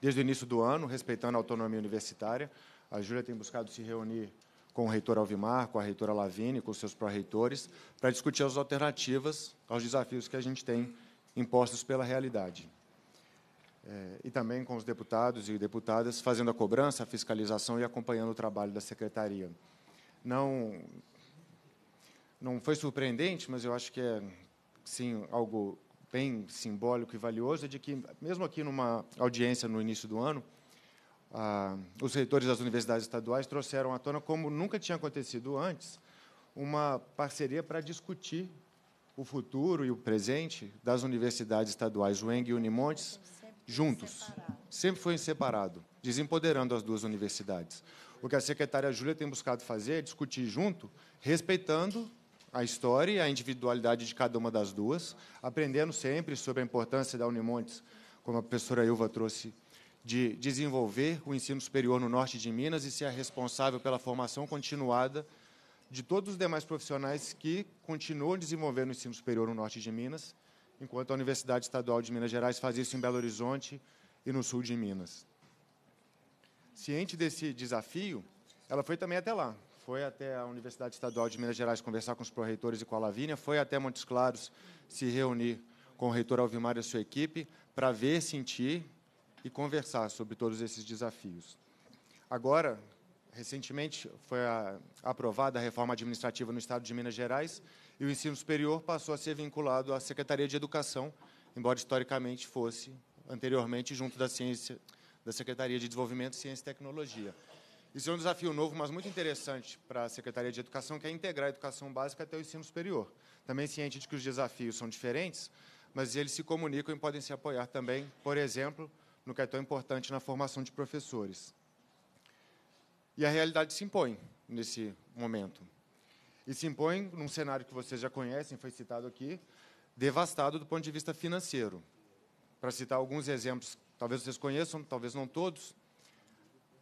Speaker 11: Desde o início do ano, respeitando a autonomia universitária, a Júlia tem buscado se reunir com o reitor Alvimar, com a reitora Lavini, com seus pró-reitores, para discutir as alternativas aos desafios que a gente tem impostos pela realidade. É, e também com os deputados e deputadas fazendo a cobrança, a fiscalização e acompanhando o trabalho da secretaria. Não não foi surpreendente, mas eu acho que é, sim, algo bem simbólico e valioso, é de que, mesmo aqui numa audiência no início do ano, ah, os reitores das universidades estaduais trouxeram à tona, como nunca tinha acontecido antes, uma parceria para discutir o futuro e o presente das universidades estaduais UENG e Unimontes sempre juntos. Separado. Sempre foi separado, desempoderando as duas universidades. O que a secretária Júlia tem buscado fazer é discutir junto, respeitando a história e a individualidade de cada uma das duas, aprendendo sempre sobre a importância da Unimontes, como a professora Ilva trouxe, de desenvolver o ensino superior no norte de Minas e ser responsável pela formação continuada de todos os demais profissionais que continuam desenvolvendo o ensino superior no norte de Minas, enquanto a Universidade Estadual de Minas Gerais faz isso em Belo Horizonte e no sul de Minas. Ciente desse desafio, ela foi também até lá foi até a Universidade Estadual de Minas Gerais conversar com os proreitores e com a Lavínia, foi até Montes Claros se reunir com o reitor Alvimar e a sua equipe para ver, sentir e conversar sobre todos esses desafios. Agora, recentemente, foi a, aprovada a reforma administrativa no Estado de Minas Gerais e o ensino superior passou a ser vinculado à Secretaria de Educação, embora historicamente fosse anteriormente junto da ciência da Secretaria de Desenvolvimento, Ciência e Tecnologia. Isso é um desafio novo, mas muito interessante para a Secretaria de Educação, que é integrar a educação básica até o ensino superior. Também ciente de que os desafios são diferentes, mas eles se comunicam e podem se apoiar também, por exemplo, no que é tão importante na formação de professores. E a realidade se impõe nesse momento. E se impõe num cenário que vocês já conhecem, foi citado aqui, devastado do ponto de vista financeiro. Para citar alguns exemplos, talvez vocês conheçam, talvez não todos,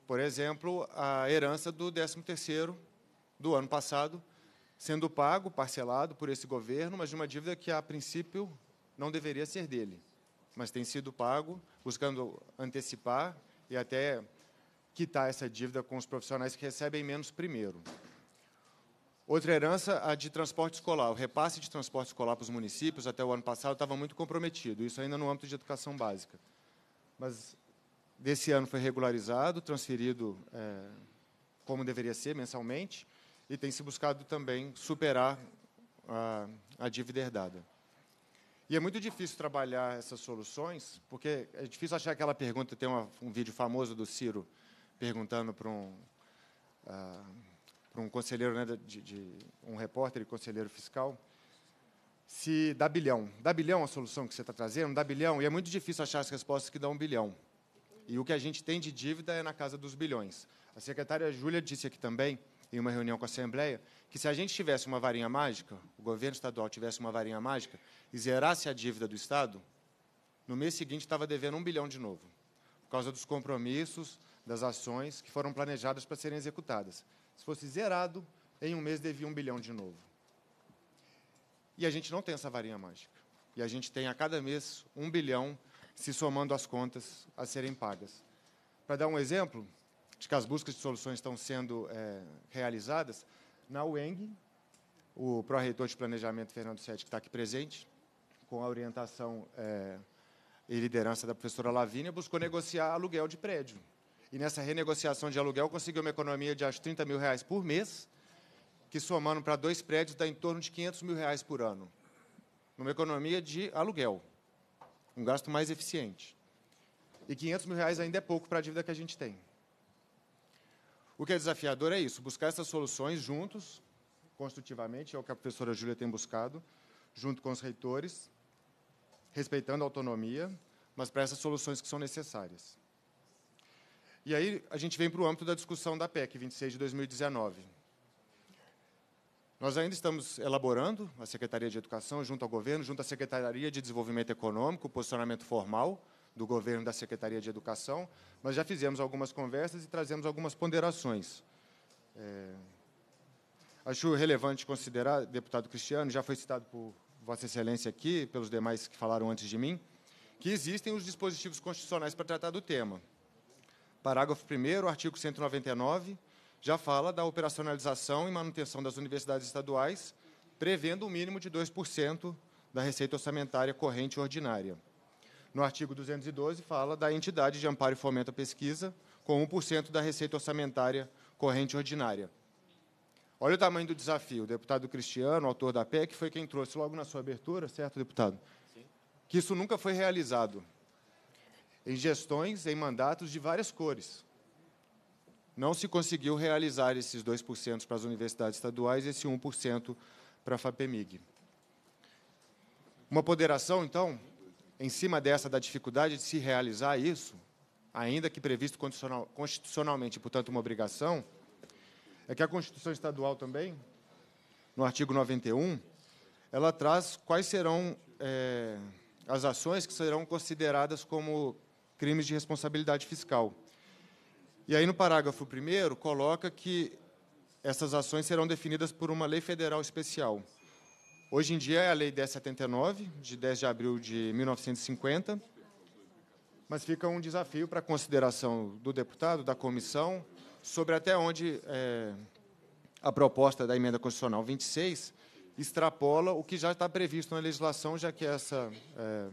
Speaker 11: por exemplo, a herança do 13º do ano passado, sendo pago, parcelado por esse governo, mas de uma dívida que, a princípio, não deveria ser dele. Mas tem sido pago, buscando antecipar e até quitar essa dívida com os profissionais que recebem menos primeiro. Outra herança, a de transporte escolar. O repasse de transporte escolar para os municípios até o ano passado estava muito comprometido, isso ainda no âmbito de educação básica. Mas desse ano foi regularizado, transferido é, como deveria ser mensalmente, e tem se buscado também superar a, a dívida herdada. E é muito difícil trabalhar essas soluções, porque é difícil achar aquela pergunta. Tem uma, um vídeo famoso do Ciro perguntando para um, uh, para um conselheiro, né, de, de, um repórter e conselheiro fiscal, se dá bilhão. Dá bilhão a solução que você está trazendo? Dá bilhão? E é muito difícil achar as respostas que dão um bilhão. E o que a gente tem de dívida é na casa dos bilhões. A secretária Júlia disse aqui também, em uma reunião com a Assembleia, que se a gente tivesse uma varinha mágica, o governo estadual tivesse uma varinha mágica e zerasse a dívida do Estado, no mês seguinte estava devendo um bilhão de novo, por causa dos compromissos, das ações que foram planejadas para serem executadas. Se fosse zerado, em um mês devia um bilhão de novo. E a gente não tem essa varinha mágica. E a gente tem a cada mês um bilhão se somando às contas a serem pagas. Para dar um exemplo de que as buscas de soluções estão sendo é, realizadas, na UENG, o pró-reitor de Planejamento, Fernando Sete, que está aqui presente, com a orientação é, e liderança da professora Lavínia, buscou negociar aluguel de prédio. E nessa renegociação de aluguel conseguiu uma economia de acho 30 mil reais por mês, que somando para dois prédios dá em torno de 500 mil reais por ano, numa economia de aluguel um gasto mais eficiente. E 500 mil reais ainda é pouco para a dívida que a gente tem. O que é desafiador é isso, buscar essas soluções juntos, construtivamente, é o que a professora Júlia tem buscado, junto com os reitores, respeitando a autonomia, mas para essas soluções que são necessárias. E aí a gente vem para o âmbito da discussão da PEC 26 de 2019. Nós ainda estamos elaborando, a Secretaria de Educação, junto ao governo, junto à Secretaria de Desenvolvimento Econômico, o posicionamento formal do governo da Secretaria de Educação, mas já fizemos algumas conversas e trazemos algumas ponderações. É... Acho relevante considerar, deputado Cristiano, já foi citado por Vossa Excelência aqui, pelos demais que falaram antes de mim, que existem os dispositivos constitucionais para tratar do tema. Parágrafo 1, artigo 199 já fala da operacionalização e manutenção das universidades estaduais, prevendo um mínimo de 2% da receita orçamentária corrente ordinária. No artigo 212, fala da entidade de amparo e fomento à pesquisa, com 1% da receita orçamentária corrente ordinária. Olha o tamanho do desafio. O deputado Cristiano, autor da PEC, foi quem trouxe logo na sua abertura, certo, deputado? Sim. Que isso nunca foi realizado. Em gestões, em mandatos de várias cores não se conseguiu realizar esses 2% para as universidades estaduais e esse 1% para a FAPEMIG. Uma ponderação, então, em cima dessa da dificuldade de se realizar isso, ainda que previsto constitucional, constitucionalmente, portanto, uma obrigação, é que a Constituição Estadual também, no artigo 91, ela traz quais serão é, as ações que serão consideradas como crimes de responsabilidade fiscal. E aí, no parágrafo 1, coloca que essas ações serão definidas por uma lei federal especial. Hoje em dia é a Lei 1079, de 10 de abril de 1950, mas fica um desafio para a consideração do deputado, da comissão, sobre até onde é, a proposta da Emenda Constitucional 26 extrapola o que já está previsto na legislação, já que essa, é,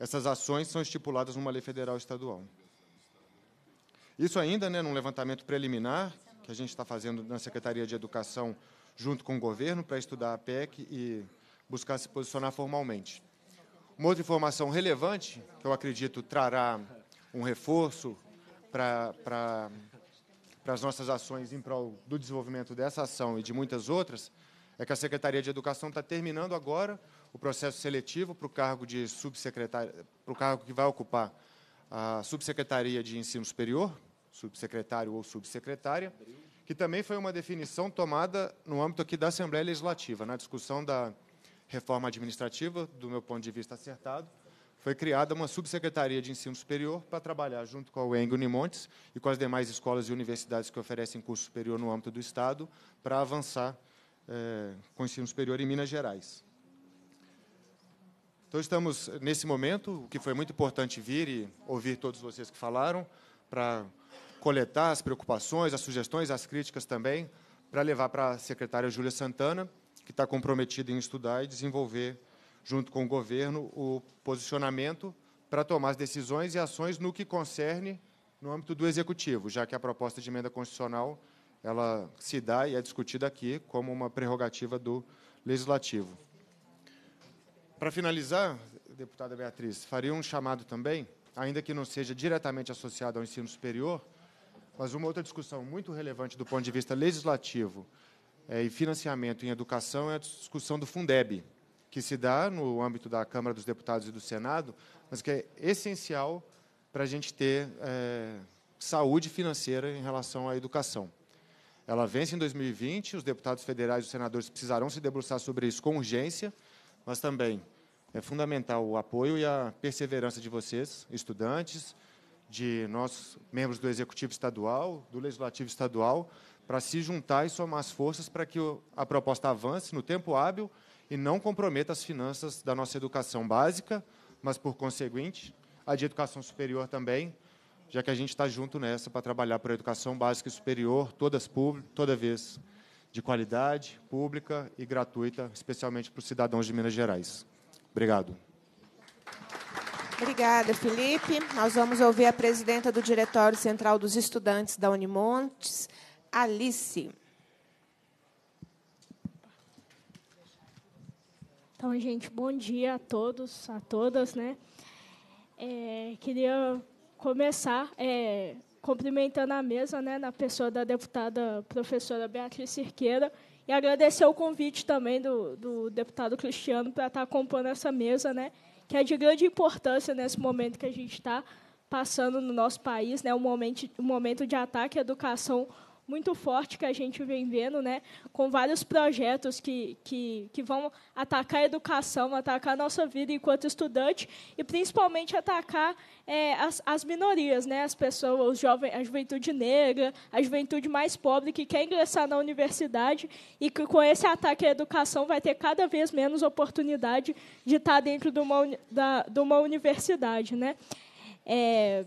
Speaker 11: essas ações são estipuladas numa lei federal estadual. Isso ainda né, num levantamento preliminar que a gente está fazendo na Secretaria de Educação junto com o governo para estudar a PEC e buscar se posicionar formalmente. Uma outra informação relevante, que eu acredito trará um reforço para, para, para as nossas ações em prol do desenvolvimento dessa ação e de muitas outras, é que a Secretaria de Educação está terminando agora o processo seletivo para o cargo de subsecretário, para o cargo que vai ocupar a Subsecretaria de Ensino Superior, subsecretário ou subsecretária, que também foi uma definição tomada no âmbito aqui da Assembleia Legislativa, na né? discussão da reforma administrativa, do meu ponto de vista acertado, foi criada uma subsecretaria de ensino superior para trabalhar junto com a UENG Unimontes e com as demais escolas e universidades que oferecem curso superior no âmbito do Estado para avançar é, com o ensino superior em Minas Gerais. Então, estamos nesse momento, o que foi muito importante vir e ouvir todos vocês que falaram, para coletar as preocupações, as sugestões, as críticas também, para levar para a secretária Júlia Santana, que está comprometida em estudar e desenvolver, junto com o governo, o posicionamento para tomar as decisões e ações no que concerne no âmbito do executivo, já que a proposta de emenda constitucional ela se dá e é discutida aqui como uma prerrogativa do legislativo. Para finalizar, deputada Beatriz, faria um chamado também, ainda que não seja diretamente associado ao ensino superior, mas uma outra discussão muito relevante do ponto de vista legislativo é, e financiamento em educação é a discussão do Fundeb, que se dá no âmbito da Câmara dos Deputados e do Senado, mas que é essencial para a gente ter é, saúde financeira em relação à educação. Ela vence em 2020, os deputados federais e os senadores precisarão se debruçar sobre isso com urgência, mas também é fundamental o apoio e a perseverança de vocês, estudantes, de nossos membros do Executivo Estadual, do Legislativo Estadual, para se juntar e somar as forças para que a proposta avance no tempo hábil e não comprometa as finanças da nossa educação básica, mas, por conseguinte, a de educação superior também, já que a gente está junto nessa para trabalhar para a educação básica e superior, todas toda vez de qualidade, pública e gratuita, especialmente para os cidadãos de Minas Gerais. Obrigado.
Speaker 1: Obrigada, Felipe. Nós vamos ouvir a presidenta do Diretório Central dos Estudantes da
Speaker 4: Unimontes, Alice. Então, gente, bom dia a todos, a todas, né? É, queria começar é, cumprimentando a mesa, né, na pessoa da deputada professora Beatriz Cirqueira, e agradecer o convite também do, do deputado Cristiano para estar tá compondo essa mesa, né? que é de grande importância nesse momento que a gente está passando no nosso país, né, um momento, um momento de ataque à educação muito forte que a gente vem vendo, né, com vários projetos que, que, que vão atacar a educação, atacar a nossa vida enquanto estudante e, principalmente, atacar é, as, as minorias, né, as pessoas, os jovens, a juventude negra, a juventude mais pobre que quer ingressar na universidade e que, com esse ataque à educação, vai ter cada vez menos oportunidade de estar dentro de uma, da, de uma universidade. Né? É,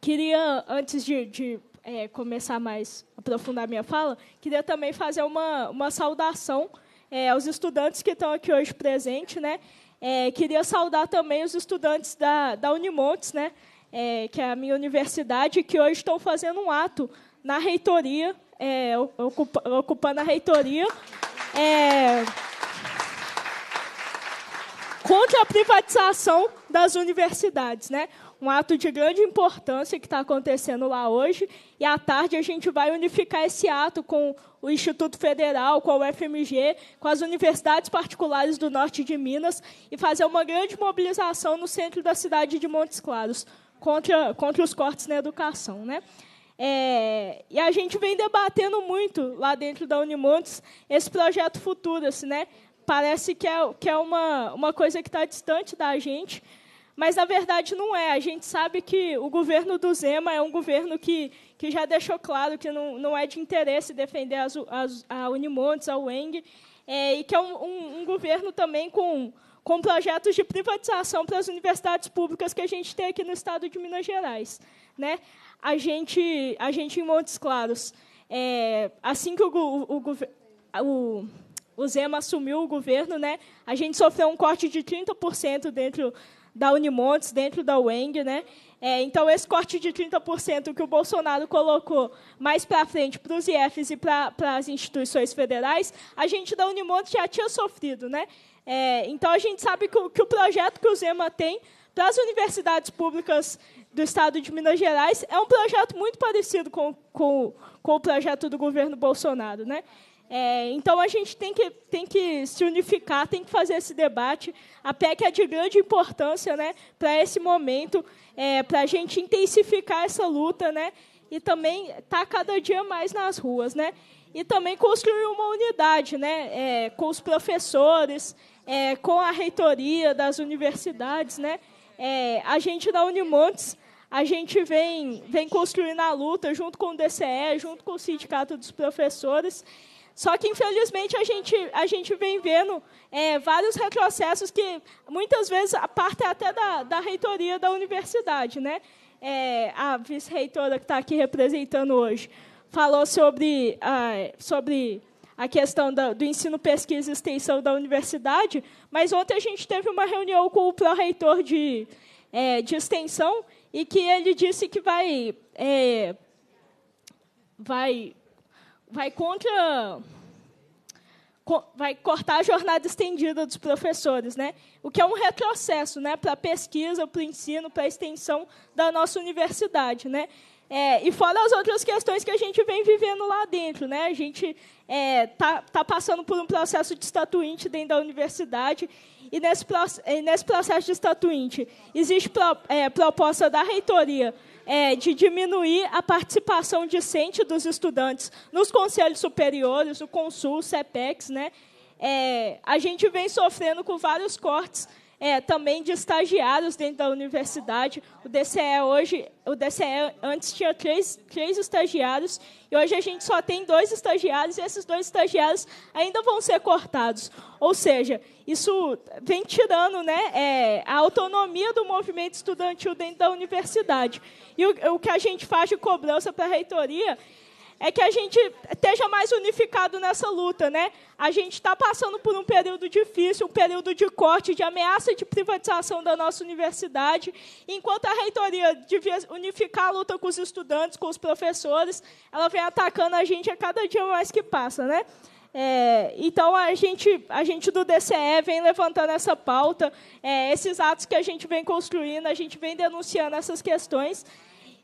Speaker 4: queria, antes de, de é, começar mais aprofundar minha fala, queria também fazer uma, uma saudação é, aos estudantes que estão aqui hoje presentes. Né? É, queria saudar também os estudantes da, da Unimontes, né? É, que é a minha universidade, que hoje estão fazendo um ato na reitoria, é, ocupando a reitoria. É, contra a privatização das universidades, né? um ato de grande importância que está acontecendo lá hoje. E à tarde a gente vai unificar esse ato com o Instituto Federal, com a UFMG, com as universidades particulares do norte de Minas e fazer uma grande mobilização no centro da cidade de Montes Claros contra, contra os cortes na educação. Né? É, e a gente vem debatendo muito lá dentro da Unimontes esse projeto Futuras. Assim, né? Parece que é, que é uma, uma coisa que está distante da gente, mas, na verdade, não é. A gente sabe que o governo do Zema é um governo que, que já deixou claro que não, não é de interesse defender as, as, a Unimontes, a UENG, é, e que é um, um, um governo também com, com projetos de privatização para as universidades públicas que a gente tem aqui no estado de Minas Gerais. Né? A, gente, a gente, em Montes Claros, é, assim que o, o, o, o Zema assumiu o governo, né, a gente sofreu um corte de 30% dentro da Unimontes, dentro da UENG. Né? É, então, esse corte de 30% que o Bolsonaro colocou mais para frente para os IFs e para as instituições federais, a gente da Unimontes já tinha sofrido. Né? É, então, a gente sabe que o, que o projeto que o Zema tem para as universidades públicas do Estado de Minas Gerais é um projeto muito parecido com, com, com o projeto do governo Bolsonaro. Né? É, então a gente tem que, tem que se unificar, tem que fazer esse debate. A PEC é de grande importância né, para esse momento, é, para a gente intensificar essa luta né, e também estar tá cada dia mais nas ruas. Né, e também construir uma unidade né, é, com os professores, é, com a reitoria das universidades. Né, é, a gente da Unimontes a gente vem, vem construindo a luta junto com o DCE, junto com o Sindicato dos Professores. Só que, infelizmente, a gente, a gente vem vendo é, vários retrocessos que, muitas vezes, partem é até da, da reitoria da universidade. Né? É, a vice-reitora que está aqui representando hoje falou sobre, ah, sobre a questão da, do ensino, pesquisa e extensão da universidade, mas ontem a gente teve uma reunião com o pró-reitor de, é, de extensão e que ele disse que vai, é, vai vai contra vai cortar a jornada estendida dos professores, né? O que é um retrocesso, né, para a pesquisa, para o ensino, para a extensão da nossa universidade, né? É, e fora as outras questões que a gente vem vivendo lá dentro, né? A gente é, tá, tá passando por um processo de estatuinte dentro da universidade e nesse, nesse processo de estatuinte existe pro, é, proposta da reitoria é, de diminuir a participação discente dos estudantes nos conselhos superiores, o Consul, o CEPEX, né? É, a gente vem sofrendo com vários cortes é, também de estagiários dentro da universidade. O DCE hoje, o DCE antes tinha três, três estagiários e hoje a gente só tem dois estagiários e esses dois estagiários ainda vão ser cortados. Ou seja, isso vem tirando né, é, a autonomia do movimento estudantil dentro da universidade. E o, o que a gente faz de cobrança para a reitoria é que a gente esteja mais unificado nessa luta, né? A gente está passando por um período difícil, um período de corte, de ameaça de privatização da nossa universidade. Enquanto a reitoria devia unificar a luta com os estudantes, com os professores, ela vem atacando a gente a cada dia mais que passa, né? É, então, a gente, a gente do DCE vem levantando essa pauta, é, esses atos que a gente vem construindo, a gente vem denunciando essas questões,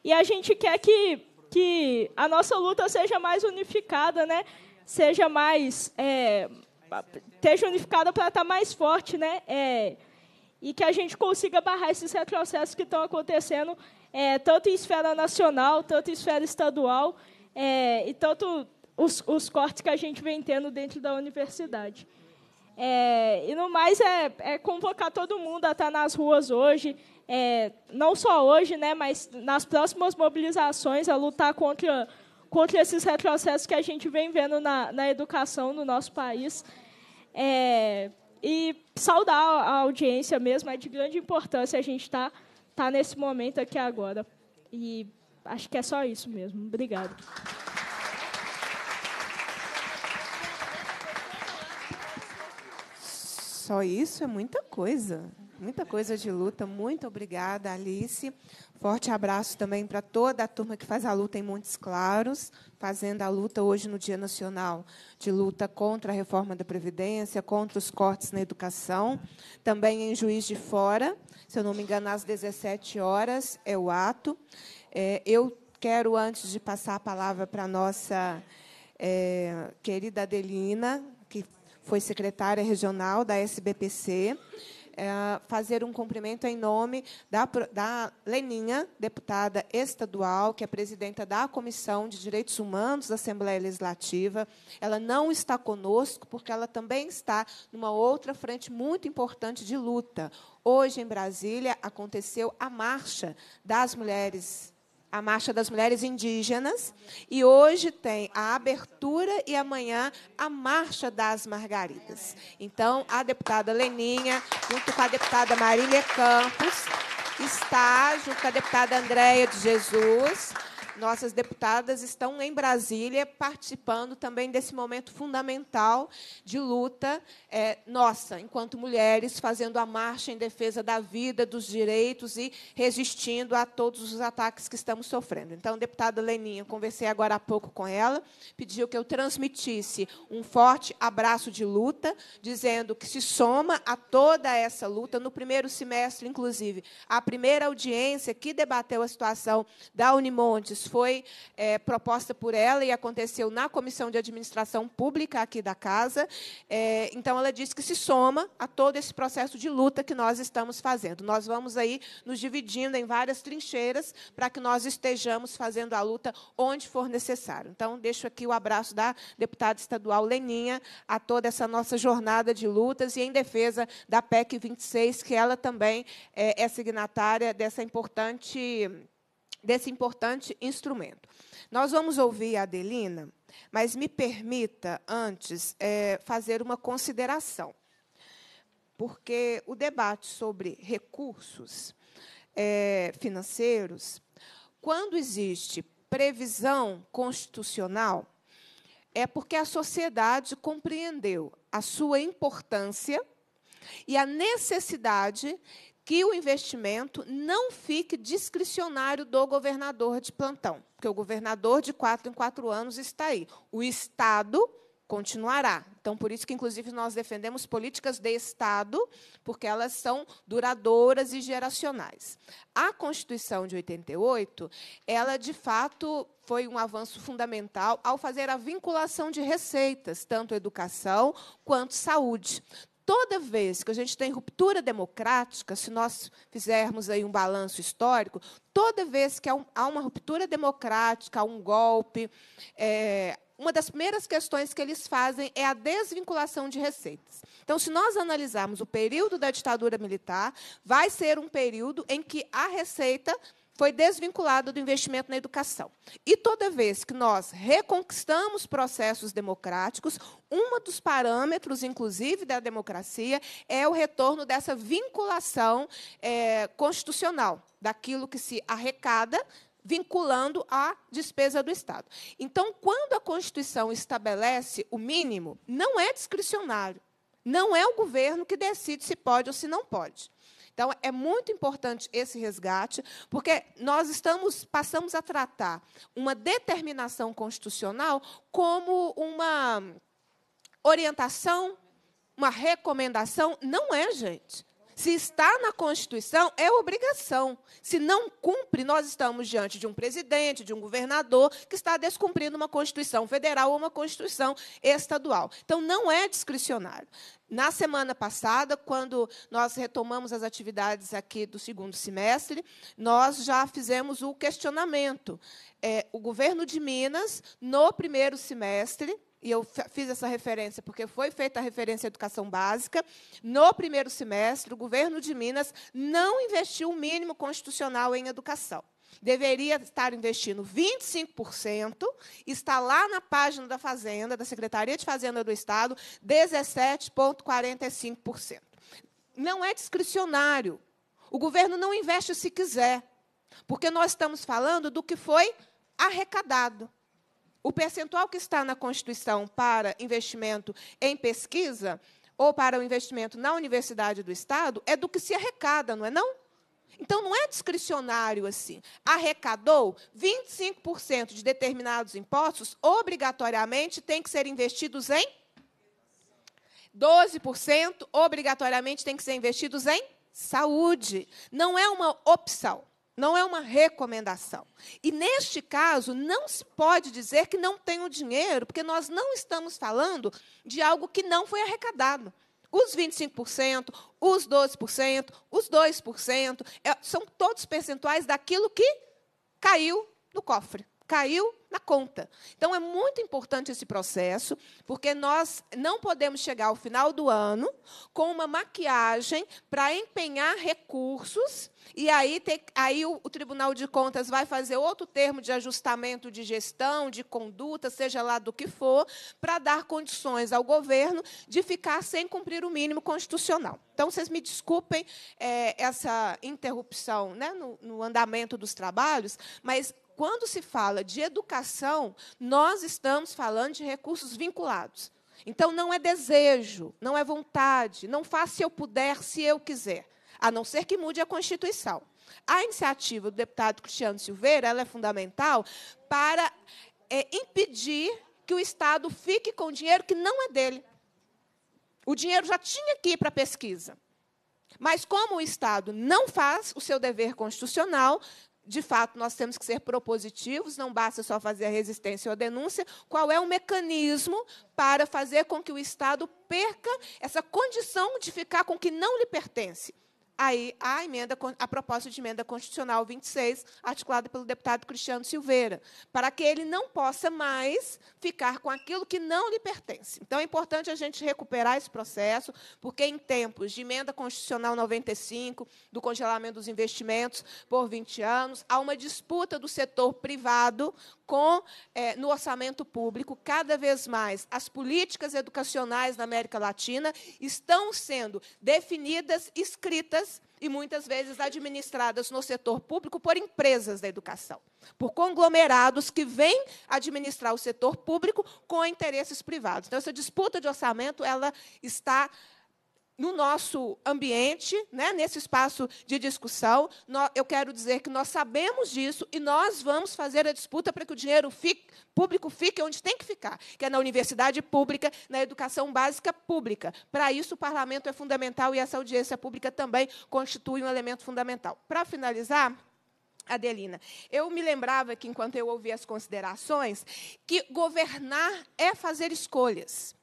Speaker 4: e a gente quer que que a nossa luta seja mais unificada, né? Seja mais é, esteja unificada para estar tá mais forte, né? É, e que a gente consiga barrar esses retrocessos que estão acontecendo, é, tanto em esfera nacional, tanto em esfera estadual, é, e tanto os, os, cortes que a gente vem tendo dentro da universidade. É, e no mais é, é convocar todo mundo a estar tá nas ruas hoje, é, não só hoje, né, mas nas próximas mobilizações, a lutar contra, contra esses retrocessos que a gente vem vendo na, na educação no nosso país. É, e saudar a audiência mesmo, é de grande importância a gente estar tá, tá nesse momento aqui agora. E acho que é só isso mesmo. Obrigado.
Speaker 1: só isso é muita coisa. Muita coisa de luta. Muito obrigada, Alice. Forte abraço também para toda a turma que faz a luta em Montes Claros, fazendo a luta hoje no Dia Nacional de Luta contra a Reforma da Previdência, contra os cortes na educação. Também em Juiz de Fora, se eu não me engano, às 17 horas é o ato. É, eu quero, antes de passar a palavra para a nossa é, querida Adelina, foi secretária regional da SBPC, é, eh, fazer um cumprimento em nome da, da Leninha, deputada estadual, que é presidenta da Comissão de Direitos Humanos da Assembleia Legislativa. Ela não está conosco, porque ela também está numa outra frente muito importante de luta. Hoje, em Brasília, aconteceu a Marcha das Mulheres a Marcha das Mulheres Indígenas, e hoje tem a abertura e amanhã a Marcha das Margaridas. Então, a deputada Leninha, junto com a deputada Marília Campos, está, junto com a deputada Andréia de Jesus, nossas deputadas estão em Brasília participando também desse momento fundamental de luta é, nossa, enquanto mulheres, fazendo a marcha em defesa da vida, dos direitos e resistindo a todos os ataques que estamos sofrendo. Então, deputada Leninha, conversei agora há pouco com ela, pediu que eu transmitisse um forte abraço de luta, dizendo que se soma a toda essa luta. No primeiro semestre, inclusive, a primeira audiência que debateu a situação da Unimontes foi é, proposta por ela e aconteceu na Comissão de Administração Pública aqui da Casa. É, então, ela diz que se soma a todo esse processo de luta que nós estamos fazendo. Nós vamos aí nos dividindo em várias trincheiras para que nós estejamos fazendo a luta onde for necessário. Então, deixo aqui o abraço da deputada estadual Leninha a toda essa nossa jornada de lutas e em defesa da PEC 26, que ela também é, é signatária dessa importante desse importante instrumento. Nós vamos ouvir a Adelina, mas me permita, antes, é, fazer uma consideração. Porque o debate sobre recursos é, financeiros, quando existe previsão constitucional, é porque a sociedade compreendeu a sua importância e a necessidade que o investimento não fique discricionário do governador de plantão, porque o governador de quatro em quatro anos está aí. O Estado continuará. Então, por isso que, inclusive, nós defendemos políticas de Estado, porque elas são duradouras e geracionais. A Constituição de 88, ela, de fato, foi um avanço fundamental ao fazer a vinculação de receitas, tanto educação quanto saúde toda vez que a gente tem ruptura democrática, se nós fizermos aí um balanço histórico, toda vez que há uma ruptura democrática, há um golpe, é, uma das primeiras questões que eles fazem é a desvinculação de receitas. Então, se nós analisarmos o período da ditadura militar, vai ser um período em que a receita foi desvinculada do investimento na educação. E toda vez que nós reconquistamos processos democráticos, um dos parâmetros, inclusive, da democracia é o retorno dessa vinculação é, constitucional, daquilo que se arrecada vinculando à despesa do Estado. Então, quando a Constituição estabelece o mínimo, não é discricionário. Não é o governo que decide se pode ou se não pode. Então, é muito importante esse resgate, porque nós estamos passamos a tratar uma determinação constitucional como uma orientação, uma recomendação. Não é, gente. Se está na Constituição, é obrigação. Se não cumpre, nós estamos diante de um presidente, de um governador, que está descumprindo uma Constituição federal ou uma Constituição estadual. Então, não é discricionário. Na semana passada, quando nós retomamos as atividades aqui do segundo semestre, nós já fizemos o questionamento. É, o governo de Minas, no primeiro semestre, e eu fiz essa referência porque foi feita a referência à educação básica, no primeiro semestre, o governo de Minas não investiu o mínimo constitucional em educação. Deveria estar investindo 25%, está lá na página da Fazenda, da Secretaria de Fazenda do Estado, 17,45%. Não é discricionário. O governo não investe se quiser, porque nós estamos falando do que foi arrecadado o percentual que está na Constituição para investimento em pesquisa ou para o investimento na universidade do Estado é do que se arrecada, não é não? Então, não é discricionário assim. Arrecadou 25% de determinados impostos, obrigatoriamente, tem que ser investidos em 12% obrigatoriamente tem que ser investidos em saúde. Não é uma opção não é uma recomendação. E neste caso, não se pode dizer que não tem o dinheiro, porque nós não estamos falando de algo que não foi arrecadado. Os 25%, os 12%, os 2%, é, são todos percentuais daquilo que caiu no cofre caiu na conta. Então, é muito importante esse processo, porque nós não podemos chegar ao final do ano com uma maquiagem para empenhar recursos, e aí, ter, aí o, o, Tribunal de Contas vai fazer outro termo de ajustamento de gestão, de conduta, seja lá do que for, para dar condições ao governo de ficar sem cumprir o mínimo constitucional. Então, vocês me desculpem é, essa interrupção né, no, no andamento dos trabalhos, mas quando se fala de educação, nós estamos falando de recursos vinculados. Então, não é desejo, não é vontade, não faz se eu puder, se eu quiser, a não ser que mude a Constituição. A iniciativa do deputado Cristiano Silveira é fundamental para é, impedir que o Estado fique com dinheiro que não é dele. O dinheiro já tinha aqui para pesquisa. Mas, como o Estado não faz o seu dever constitucional, de fato, nós temos que ser propositivos, não basta só fazer a resistência ou a denúncia. Qual é o mecanismo para fazer com que o Estado perca essa condição de ficar com o que não lhe pertence? aí a emenda, a proposta de emenda constitucional 26, articulada pelo deputado Cristiano Silveira, para que ele não possa mais ficar com aquilo que não lhe pertence. Então é importante a gente recuperar esse processo, porque em tempos de emenda constitucional 95, do congelamento dos investimentos por 20 anos, há uma disputa do setor privado com, é, no orçamento público, cada vez mais as políticas educacionais na América Latina estão sendo definidas, escritas e muitas vezes administradas no setor público por empresas da educação, por conglomerados que vêm administrar o setor público com interesses privados. Então, essa disputa de orçamento ela está no nosso ambiente, né, nesse espaço de discussão. Nós, eu quero dizer que nós sabemos disso e nós vamos fazer a disputa para que o dinheiro fique, público fique onde tem que ficar, que é na universidade pública, na educação básica pública. Para isso, o parlamento é fundamental e essa audiência pública também constitui um elemento fundamental. Para finalizar, Adelina, eu me lembrava que, enquanto eu ouvia as considerações, que governar é fazer escolhas.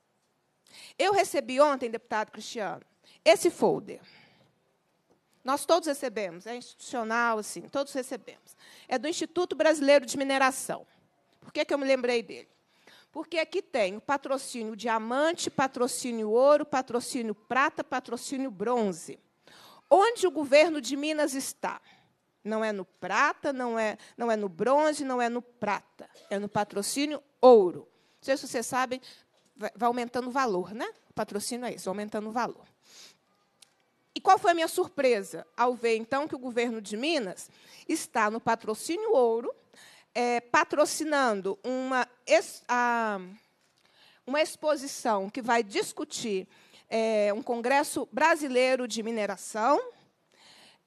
Speaker 1: Eu recebi ontem, deputado Cristiano, esse folder. Nós todos recebemos, é institucional, assim, todos recebemos. É do Instituto Brasileiro de Mineração. Por que, que eu me lembrei dele? Porque aqui tem o patrocínio diamante, patrocínio ouro, patrocínio prata, patrocínio bronze. Onde o governo de Minas está? Não é no prata, não é, não é no bronze, não é no prata. É no patrocínio ouro. Não sei se vocês sabem, vai aumentando o valor, né? O patrocínio é isso, aumentando o valor. E qual foi a minha surpresa ao ver, então, que o governo de Minas está no patrocínio ouro, é, patrocinando uma, a, uma exposição que vai discutir é, um congresso brasileiro de mineração,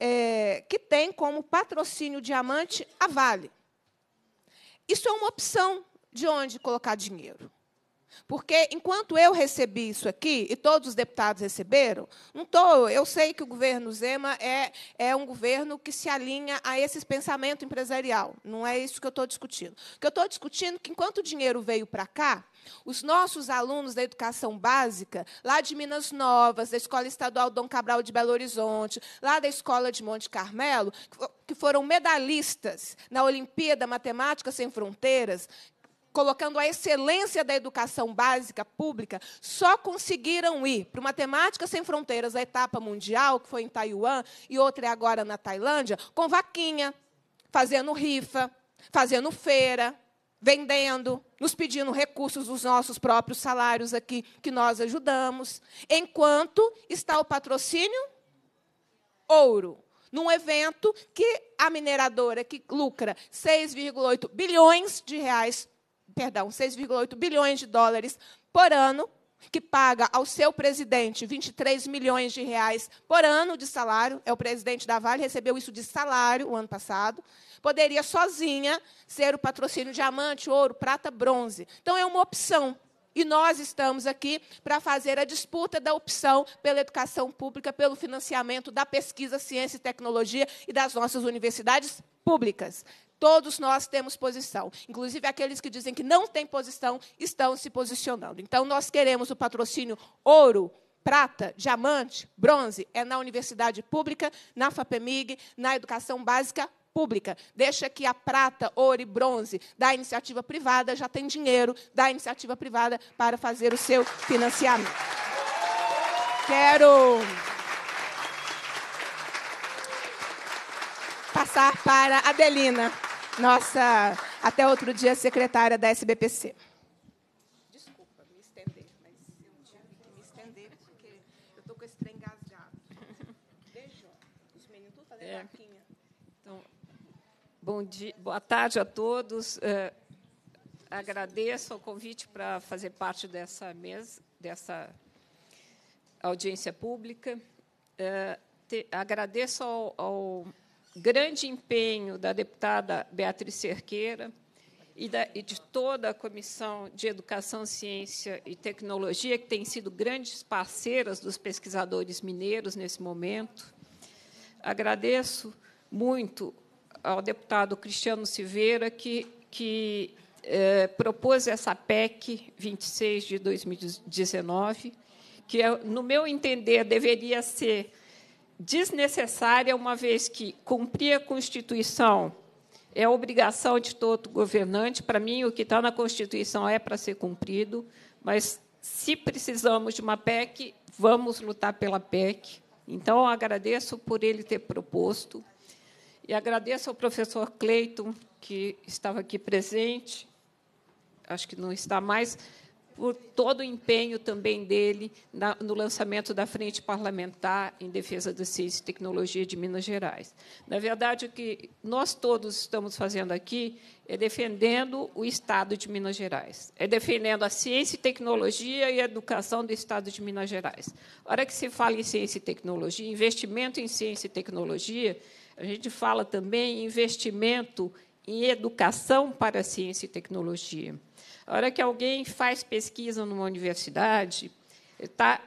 Speaker 1: é, que tem como patrocínio diamante a Vale. Isso é uma opção de onde colocar dinheiro. Porque enquanto eu recebi isso aqui, e todos os deputados receberam, não tô Eu sei que o governo Zema é, é um governo que se alinha a esse pensamento empresarial. Não é isso que eu estou discutindo. O que eu estou discutindo é que, enquanto o dinheiro veio para cá, os nossos alunos da educação básica, lá de Minas Novas, da Escola Estadual Dom Cabral de Belo Horizonte, lá da Escola de Monte Carmelo, que foram medalhistas na Olimpíada Matemática Sem Fronteiras, colocando a excelência da educação básica pública, só conseguiram ir para o Matemática Sem Fronteiras, a etapa mundial, que foi em Taiwan, e outra é agora na Tailândia, com vaquinha, fazendo rifa, fazendo feira, vendendo, nos pedindo recursos dos nossos próprios salários aqui, que nós ajudamos, enquanto está o patrocínio ouro num evento que a mineradora que lucra 6,8 bilhões de reais perdão, 6,8 bilhões de dólares por ano, que paga ao seu presidente 23 milhões de reais por ano de salário, é o presidente da Vale, recebeu isso de salário o ano passado, poderia sozinha ser o patrocínio diamante, ouro, prata, bronze. Então é uma opção. E nós estamos aqui para fazer a disputa da opção pela educação pública, pelo financiamento da pesquisa, ciência e tecnologia e das nossas universidades públicas. Todos nós temos posição. Inclusive aqueles que dizem que não têm posição estão se posicionando. Então nós queremos o patrocínio ouro, prata, diamante, bronze. É na universidade pública, na FAPEMIG, na educação básica pública. Deixa que a prata, ouro e bronze da iniciativa privada já tem dinheiro da iniciativa privada para fazer o seu financiamento. Quero passar para a Adelina nossa, até outro dia, secretária da SBPC. Desculpa me estender, mas eu tive que me estender porque eu estou com esse trem engasgado. Beijo. Os meninos tudo fazendo é. vaquinha.
Speaker 12: Então, bom dia, boa tarde a todos. É, agradeço o convite para fazer parte dessa mesa, dessa audiência pública. É, te, agradeço ao, ao grande empenho da deputada Beatriz Cerqueira e, da, e de toda a Comissão de Educação, Ciência e Tecnologia, que têm sido grandes parceiras dos pesquisadores mineiros nesse momento. Agradeço muito ao deputado Cristiano Silveira, que, que eh, propôs essa PEC 26 de 2019, que, é, no meu entender, deveria ser desnecessária, uma vez que cumprir a Constituição é a obrigação de todo governante. Para mim, o que está na Constituição é para ser cumprido, mas se precisamos de uma PEC, vamos lutar pela PEC. Então, agradeço por ele ter proposto e agradeço ao professor Cleiton, que estava aqui presente, acho que não está mais, por todo o empenho também dele na, no lançamento da Frente Parlamentar em Defesa da Ciência e Tecnologia de Minas Gerais. Na verdade, o que nós todos estamos fazendo aqui é defendendo o Estado de Minas Gerais, é defendendo a ciência e tecnologia e a educação do Estado de Minas Gerais. A hora que se fala em ciência e tecnologia, investimento em ciência e tecnologia, a gente fala também em investimento em educação para ciência e tecnologia. A hora que alguém faz pesquisa numa universidade, tá,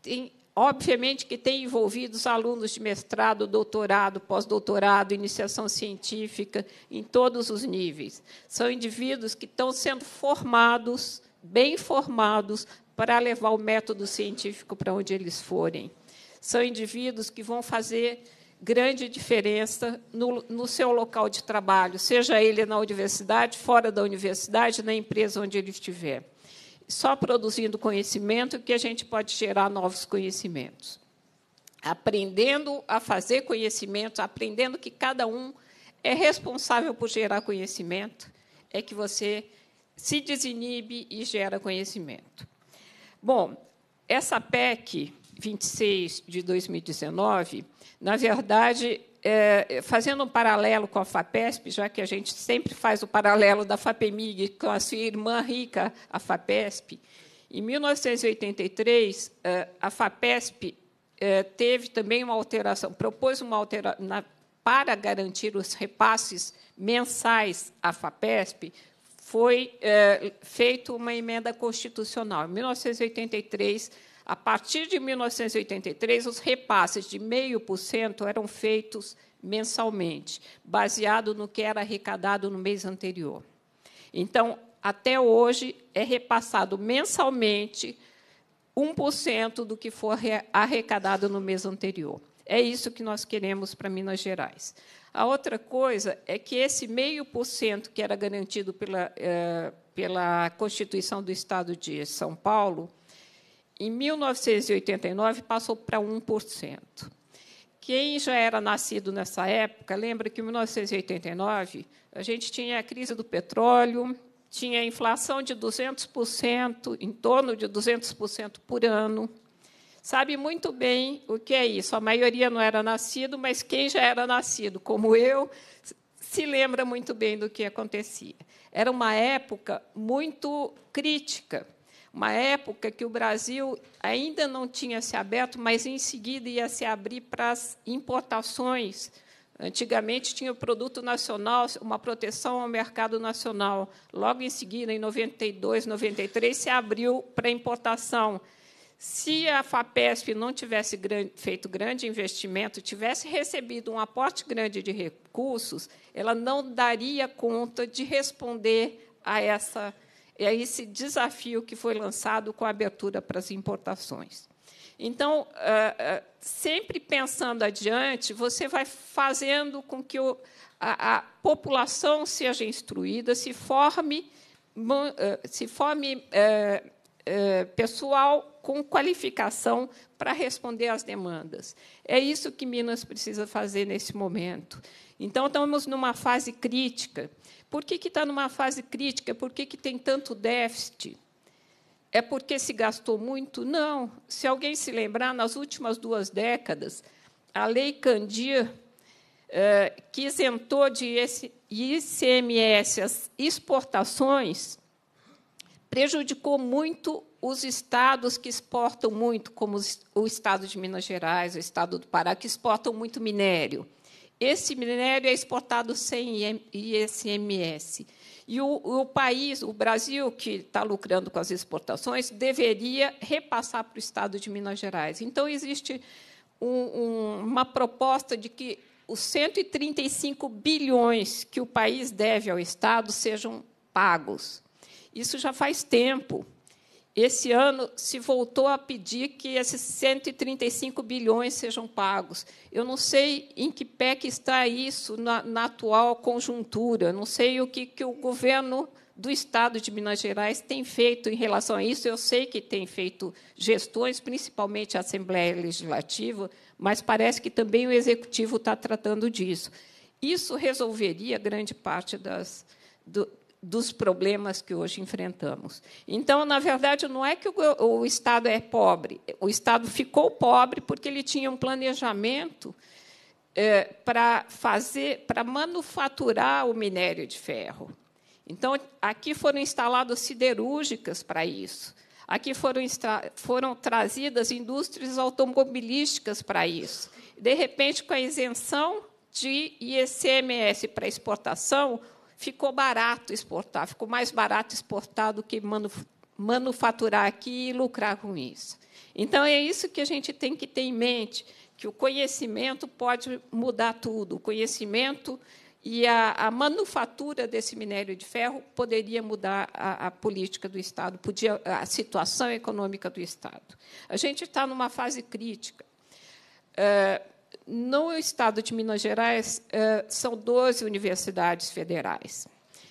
Speaker 12: tem, obviamente que tem envolvidos alunos de mestrado, doutorado, pós-doutorado, iniciação científica, em todos os níveis. São indivíduos que estão sendo formados, bem formados, para levar o método científico para onde eles forem. São indivíduos que vão fazer grande diferença no, no, seu local de trabalho, seja ele na universidade, fora da universidade, na empresa onde ele estiver. Só produzindo conhecimento que a gente pode gerar novos conhecimentos. Aprendendo a fazer conhecimento, aprendendo que cada um é responsável por gerar conhecimento, é que você se desinibe e gera conhecimento. Bom, essa PEC 26 de 2019, na verdade, é, fazendo um paralelo com a FAPESP, já que a gente sempre faz o paralelo da FAPEMIG com a sua irmã rica, a FAPESP, em 1983, é, a FAPESP é, teve também uma alteração, propôs uma alteração para garantir os repasses mensais à FAPESP, foi é, feita uma emenda constitucional. Em 1983, a partir de 1983, os repasses de 0,5% eram feitos mensalmente, baseado no que era arrecadado no mês anterior. Então, até hoje, é repassado mensalmente 1% do que for arrecadado no mês anterior. É isso que nós queremos para Minas Gerais. A outra coisa é que esse 0,5% que era garantido pela, eh, pela Constituição do Estado de São Paulo em 1989, passou para 1%. Quem já era nascido nessa época, lembra que em 1989 a gente tinha a crise do petróleo, tinha a inflação de 200%, em torno de 200% por ano. Sabe muito bem o que é isso. A maioria não era nascido, mas quem já era nascido, como eu, se lembra muito bem do que acontecia. Era uma época muito crítica uma época que o Brasil ainda não tinha se aberto, mas em seguida ia se abrir para as importações. Antigamente tinha o produto nacional, uma proteção ao mercado nacional. Logo em seguida, em 92, 93, se abriu para importação. Se a FAPESP não tivesse feito grande investimento, tivesse recebido um aporte grande de recursos, ela não daria conta de responder a essa é esse desafio que foi lançado com a abertura para as importações. Então, eh, eh, sempre pensando adiante, você vai fazendo com que a, população seja instruída, se forme, eh, se forme pessoal com qualificação para responder às demandas. É isso que Minas precisa fazer nesse momento. Então, estamos numa fase crítica. Por que, que está numa fase crítica? Por que, que tem tanto déficit? É porque se gastou muito? Não. Se alguém se lembrar, nas últimas duas décadas, a Lei Candir, eh, que isentou de ICMS as exportações, prejudicou muito os estados que exportam muito, como o estado de Minas Gerais, o estado do Pará, que exportam muito minério. Esse minério é exportado sem ISMS. E o, o país, o Brasil, que está lucrando com as exportações, deveria repassar para o Estado de Minas Gerais. Então, existe um, um, uma proposta de que os 135 bilhões que o país deve ao Estado sejam pagos. Isso já faz tempo. Esse ano se voltou a pedir que esses 135 bilhões sejam pagos. Eu não sei em que pé que está isso na, na atual conjuntura, não sei o que, que o governo do Estado de Minas Gerais tem feito em relação a isso. Eu sei que tem feito gestões, principalmente a Assembleia Legislativa, mas parece que também o Executivo está tratando disso. Isso resolveria grande parte das, do, dos problemas que hoje enfrentamos. Então, na verdade, não é que o, o, Estado é pobre. O Estado ficou pobre porque ele tinha um planejamento é, para fazer, para manufaturar o minério de ferro. Então, aqui foram instaladas siderúrgicas para isso. Aqui foram, foram trazidas indústrias automobilísticas para isso. De repente, com a isenção de ICMS para exportação, ficou barato exportar, ficou mais barato exportar do que manufaturar aqui e lucrar com isso. Então, é isso que a gente tem que ter em mente, que o conhecimento pode mudar tudo. O conhecimento e a, a manufatura desse minério de ferro poderia mudar a, a política do Estado, podia, a situação econômica do Estado. A gente está numa fase crítica. É, no estado de Minas Gerais, eh, são 12 universidades federais.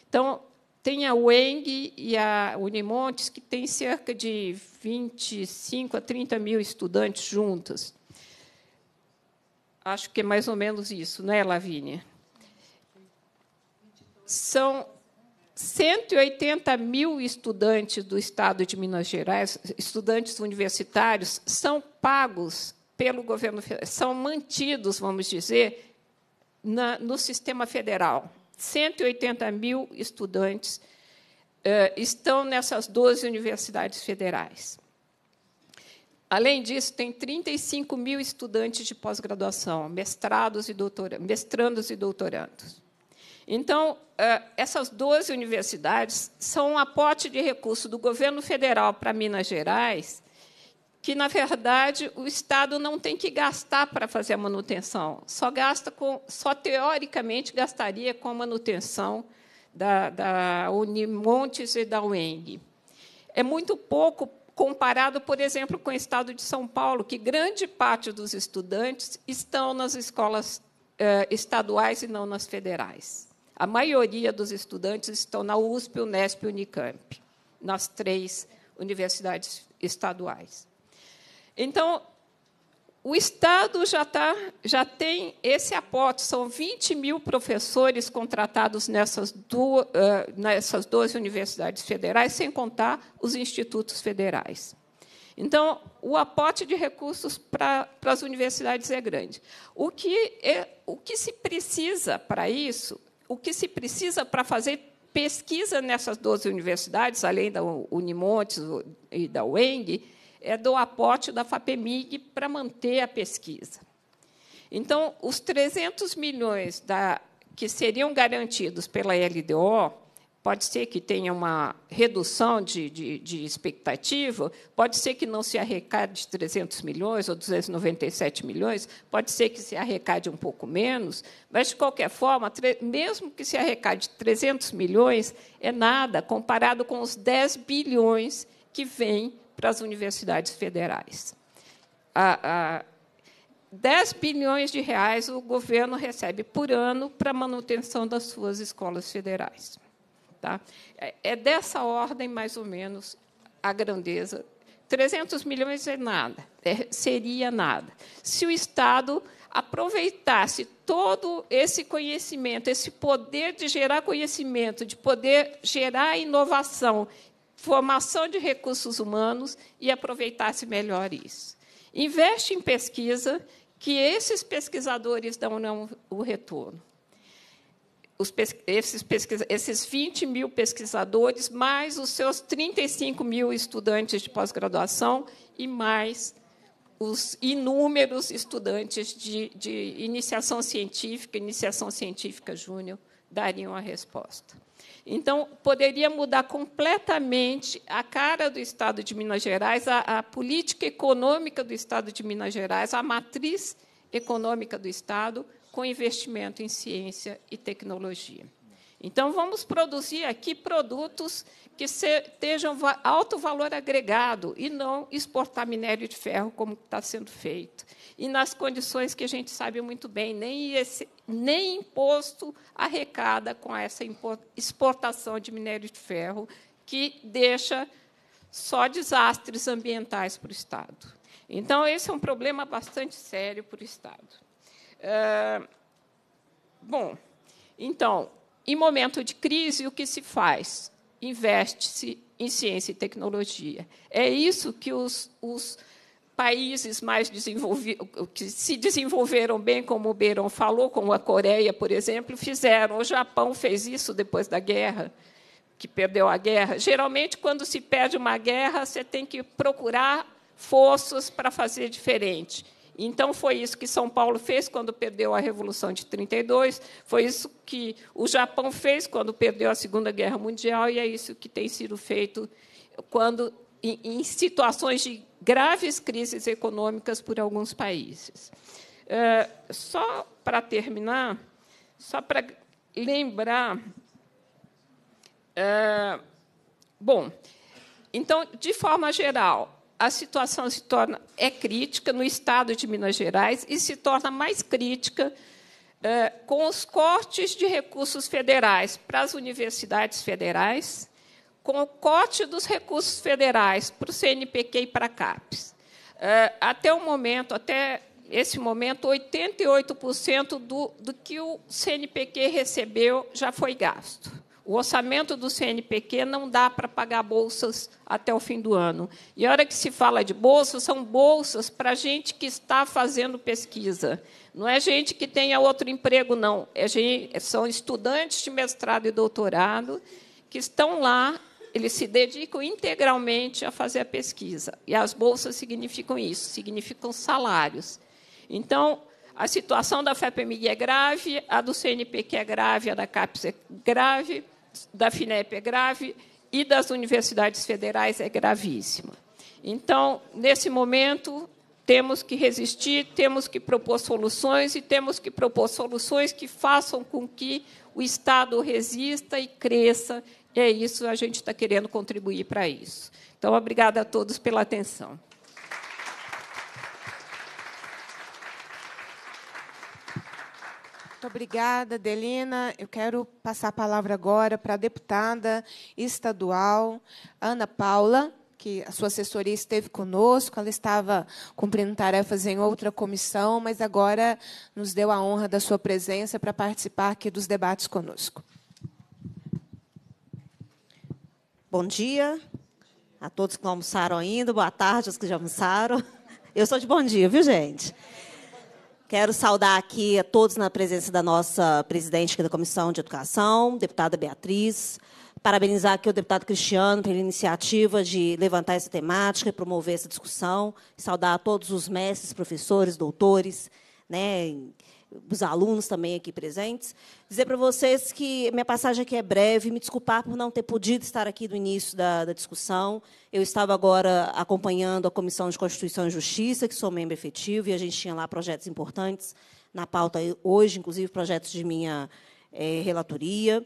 Speaker 12: Então, tem a UENG e a Unimontes, que têm cerca de 25 a 30 mil estudantes juntas. Acho que é mais ou menos isso, não é, Lavínia? São 180 mil estudantes do estado de Minas Gerais, estudantes universitários, são pagos pelo governo são mantidos, vamos dizer, na, no sistema federal. 180 mil estudantes eh, estão nessas 12 universidades federais. Além disso, tem 35 mil estudantes de pós-graduação, mestrados e mestrandos e doutorandos. Então, eh, essas 12 universidades são um aporte de recurso do governo federal para Minas Gerais que, na verdade, o Estado não tem que gastar para fazer a manutenção, só gasta com, só teoricamente gastaria com a manutenção da, da Unimontes e da UENG. É muito pouco comparado, por exemplo, com o Estado de São Paulo, que grande parte dos estudantes estão nas escolas eh, estaduais e não nas federais. A maioria dos estudantes estão na USP, Unesp e Unicamp, nas três universidades estaduais. Então, o Estado já, tá, já tem esse aporte, são 20 mil professores contratados nessas, duas, eh, nessas 12 universidades federais, sem contar os institutos federais. Então, o aporte de recursos para, para as universidades é grande. O que, é, o que se precisa para isso, o que se precisa para fazer pesquisa nessas 12 universidades, além da Unimontes e da UENG, é do aporte da FAPEMIG para manter a pesquisa. Então, os 300 milhões da, que seriam garantidos pela LDO, pode ser que tenha uma redução de, de, de, expectativa, pode ser que não se arrecade 300 milhões ou 297 milhões, pode ser que se arrecade um pouco menos, mas, de qualquer forma, mesmo que se arrecade 300 milhões, é nada comparado com os 10 bilhões que vêm para as universidades federais. A, a 10 bilhões de reais o governo recebe por ano para manutenção das suas escolas federais. Tá? É, é dessa ordem, mais ou menos, a grandeza. 300 milhões é nada, é, seria nada. Se o Estado aproveitasse todo esse conhecimento, esse poder de gerar conhecimento, de poder gerar inovação formação de recursos humanos e aproveitasse melhor isso. Investe em pesquisa, que esses pesquisadores dão né, o retorno. Pes esses, pesquisa esses 20 mil pesquisadores, mais os seus 35 mil estudantes de pós-graduação e mais os inúmeros estudantes de, de iniciação científica, iniciação científica júnior, dariam a resposta. Então, poderia mudar completamente a cara do Estado de Minas Gerais, a, a política econômica do Estado de Minas Gerais, a matriz econômica do Estado, com investimento em ciência e tecnologia. Então, vamos produzir aqui produtos que estejam alto valor agregado e não exportar minério de ferro como está sendo feito. E nas condições que a gente sabe muito bem, nem, esse, nem imposto arrecada com essa exportação de minério de ferro, que deixa só desastres ambientais para o Estado. Então, esse é um problema bastante sério para o Estado. É, bom, então, em momento de crise, o que se faz? Investe-se em ciência e tecnologia. É isso que os, os países mais desenvolvidos, que se desenvolveram bem, como o Beiron falou, como a Coreia, por exemplo, fizeram. O Japão fez isso depois da guerra, que perdeu a guerra. Geralmente, quando se perde uma guerra, você tem que procurar forças para fazer diferente. Então, foi isso que São Paulo fez quando perdeu a Revolução de 32, foi isso que o Japão fez quando perdeu a Segunda Guerra Mundial, e é isso que tem sido feito quando em, em situações de graves crises econômicas por alguns países. É, só para terminar, só para lembrar. É, bom, então, de forma geral, a situação se torna é crítica no estado de Minas Gerais e se torna mais crítica eh, com os cortes de recursos federais para as universidades federais, com o corte dos recursos federais para o CNPq e para a CAPES. Eh, até o momento, até esse momento, 88% do, do que o CNPq recebeu já foi gasto. O orçamento do CNPq não dá para pagar bolsas até o fim do ano. E a hora que se fala de bolsas, são bolsas para gente que está fazendo pesquisa. Não é gente que tenha outro emprego, não. É gente, são estudantes de mestrado e doutorado que estão lá, eles se dedicam integralmente a fazer a pesquisa. E as bolsas significam isso, significam salários. Então, a situação da FEPMI é grave, a do CNPq é grave, a da CAPES é grave, da FINEP é grave e das universidades federais é gravíssima. Então, nesse momento, temos que resistir, temos que propor soluções e temos que propor soluções que façam com que o Estado resista e cresça. E é isso, a gente está querendo contribuir para isso. Então, obrigada a todos pela atenção. Muito obrigada,
Speaker 1: Delina. Eu quero passar a palavra agora para a deputada estadual Ana Paula, que a sua assessoria esteve conosco. Ela estava cumprindo tarefas em outra comissão, mas agora nos deu a honra da sua presença para participar aqui dos
Speaker 13: debates conosco. Bom dia a todos que não almoçaram ainda, boa tarde aos que já almoçaram. Eu sou de bom dia, viu, gente? Quero saudar aqui a todos na presença da nossa presidente da Comissão de Educação, deputada Beatriz. Parabenizar aqui o deputado Cristiano pela iniciativa de levantar essa temática e promover essa discussão. Saudar a todos os mestres, professores, doutores, né, os alunos também aqui presentes, dizer para vocês que minha passagem aqui é breve, me desculpar por não ter podido estar aqui no início da, da discussão. Eu estava agora acompanhando a Comissão de Constituição e Justiça, que sou membro efetivo, e a gente tinha lá projetos importantes na pauta hoje, inclusive projetos de minha é, relatoria.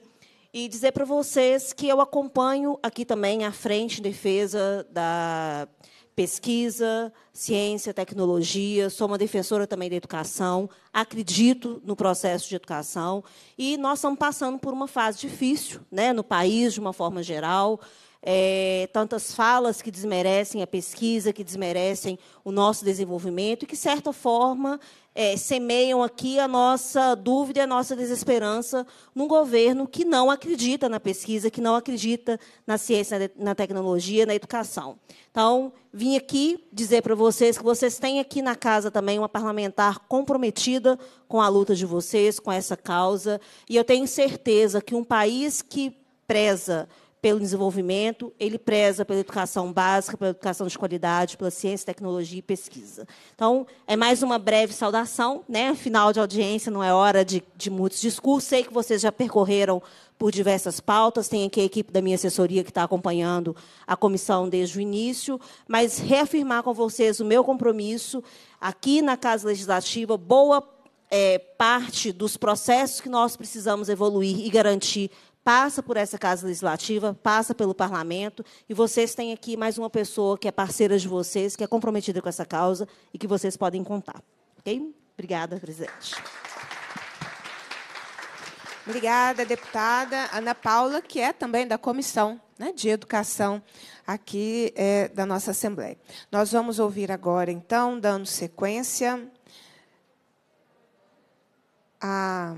Speaker 13: E dizer para vocês que eu acompanho aqui também a frente em defesa da pesquisa, ciência, tecnologia, sou uma defensora também da educação, acredito no processo de educação e nós estamos passando por uma fase difícil, né, no país de uma forma geral, é, tantas falas que desmerecem a pesquisa, que desmerecem o nosso desenvolvimento e que, de certa forma, é, semeiam aqui a nossa dúvida e a nossa desesperança num governo que não acredita na pesquisa, que não acredita na ciência, na tecnologia, na educação. Então, vim aqui dizer para vocês que vocês têm aqui na casa também uma parlamentar comprometida com a luta de vocês, com essa causa, e eu tenho certeza que um país que preza pelo desenvolvimento, ele preza pela educação básica, pela educação de qualidade, pela ciência, tecnologia e pesquisa. Então, é mais uma breve saudação, né? Final de audiência, não é hora de, de muitos discursos. Sei que vocês já percorreram por diversas pautas, tem aqui a equipe da minha assessoria que está acompanhando a comissão desde o início, mas reafirmar com vocês o meu compromisso aqui na Casa Legislativa, boa é, parte dos processos que nós precisamos evoluir e garantir passa por essa casa legislativa, passa pelo parlamento, e vocês têm aqui mais uma pessoa que é parceira de vocês, que é comprometida com essa causa e que vocês podem contar. Ok? Obrigada, presidente.
Speaker 1: Obrigada, deputada Ana Paula, que é também da comissão né, de educação aqui é, da nossa Assembleia. Nós vamos ouvir agora, então, dando sequência a.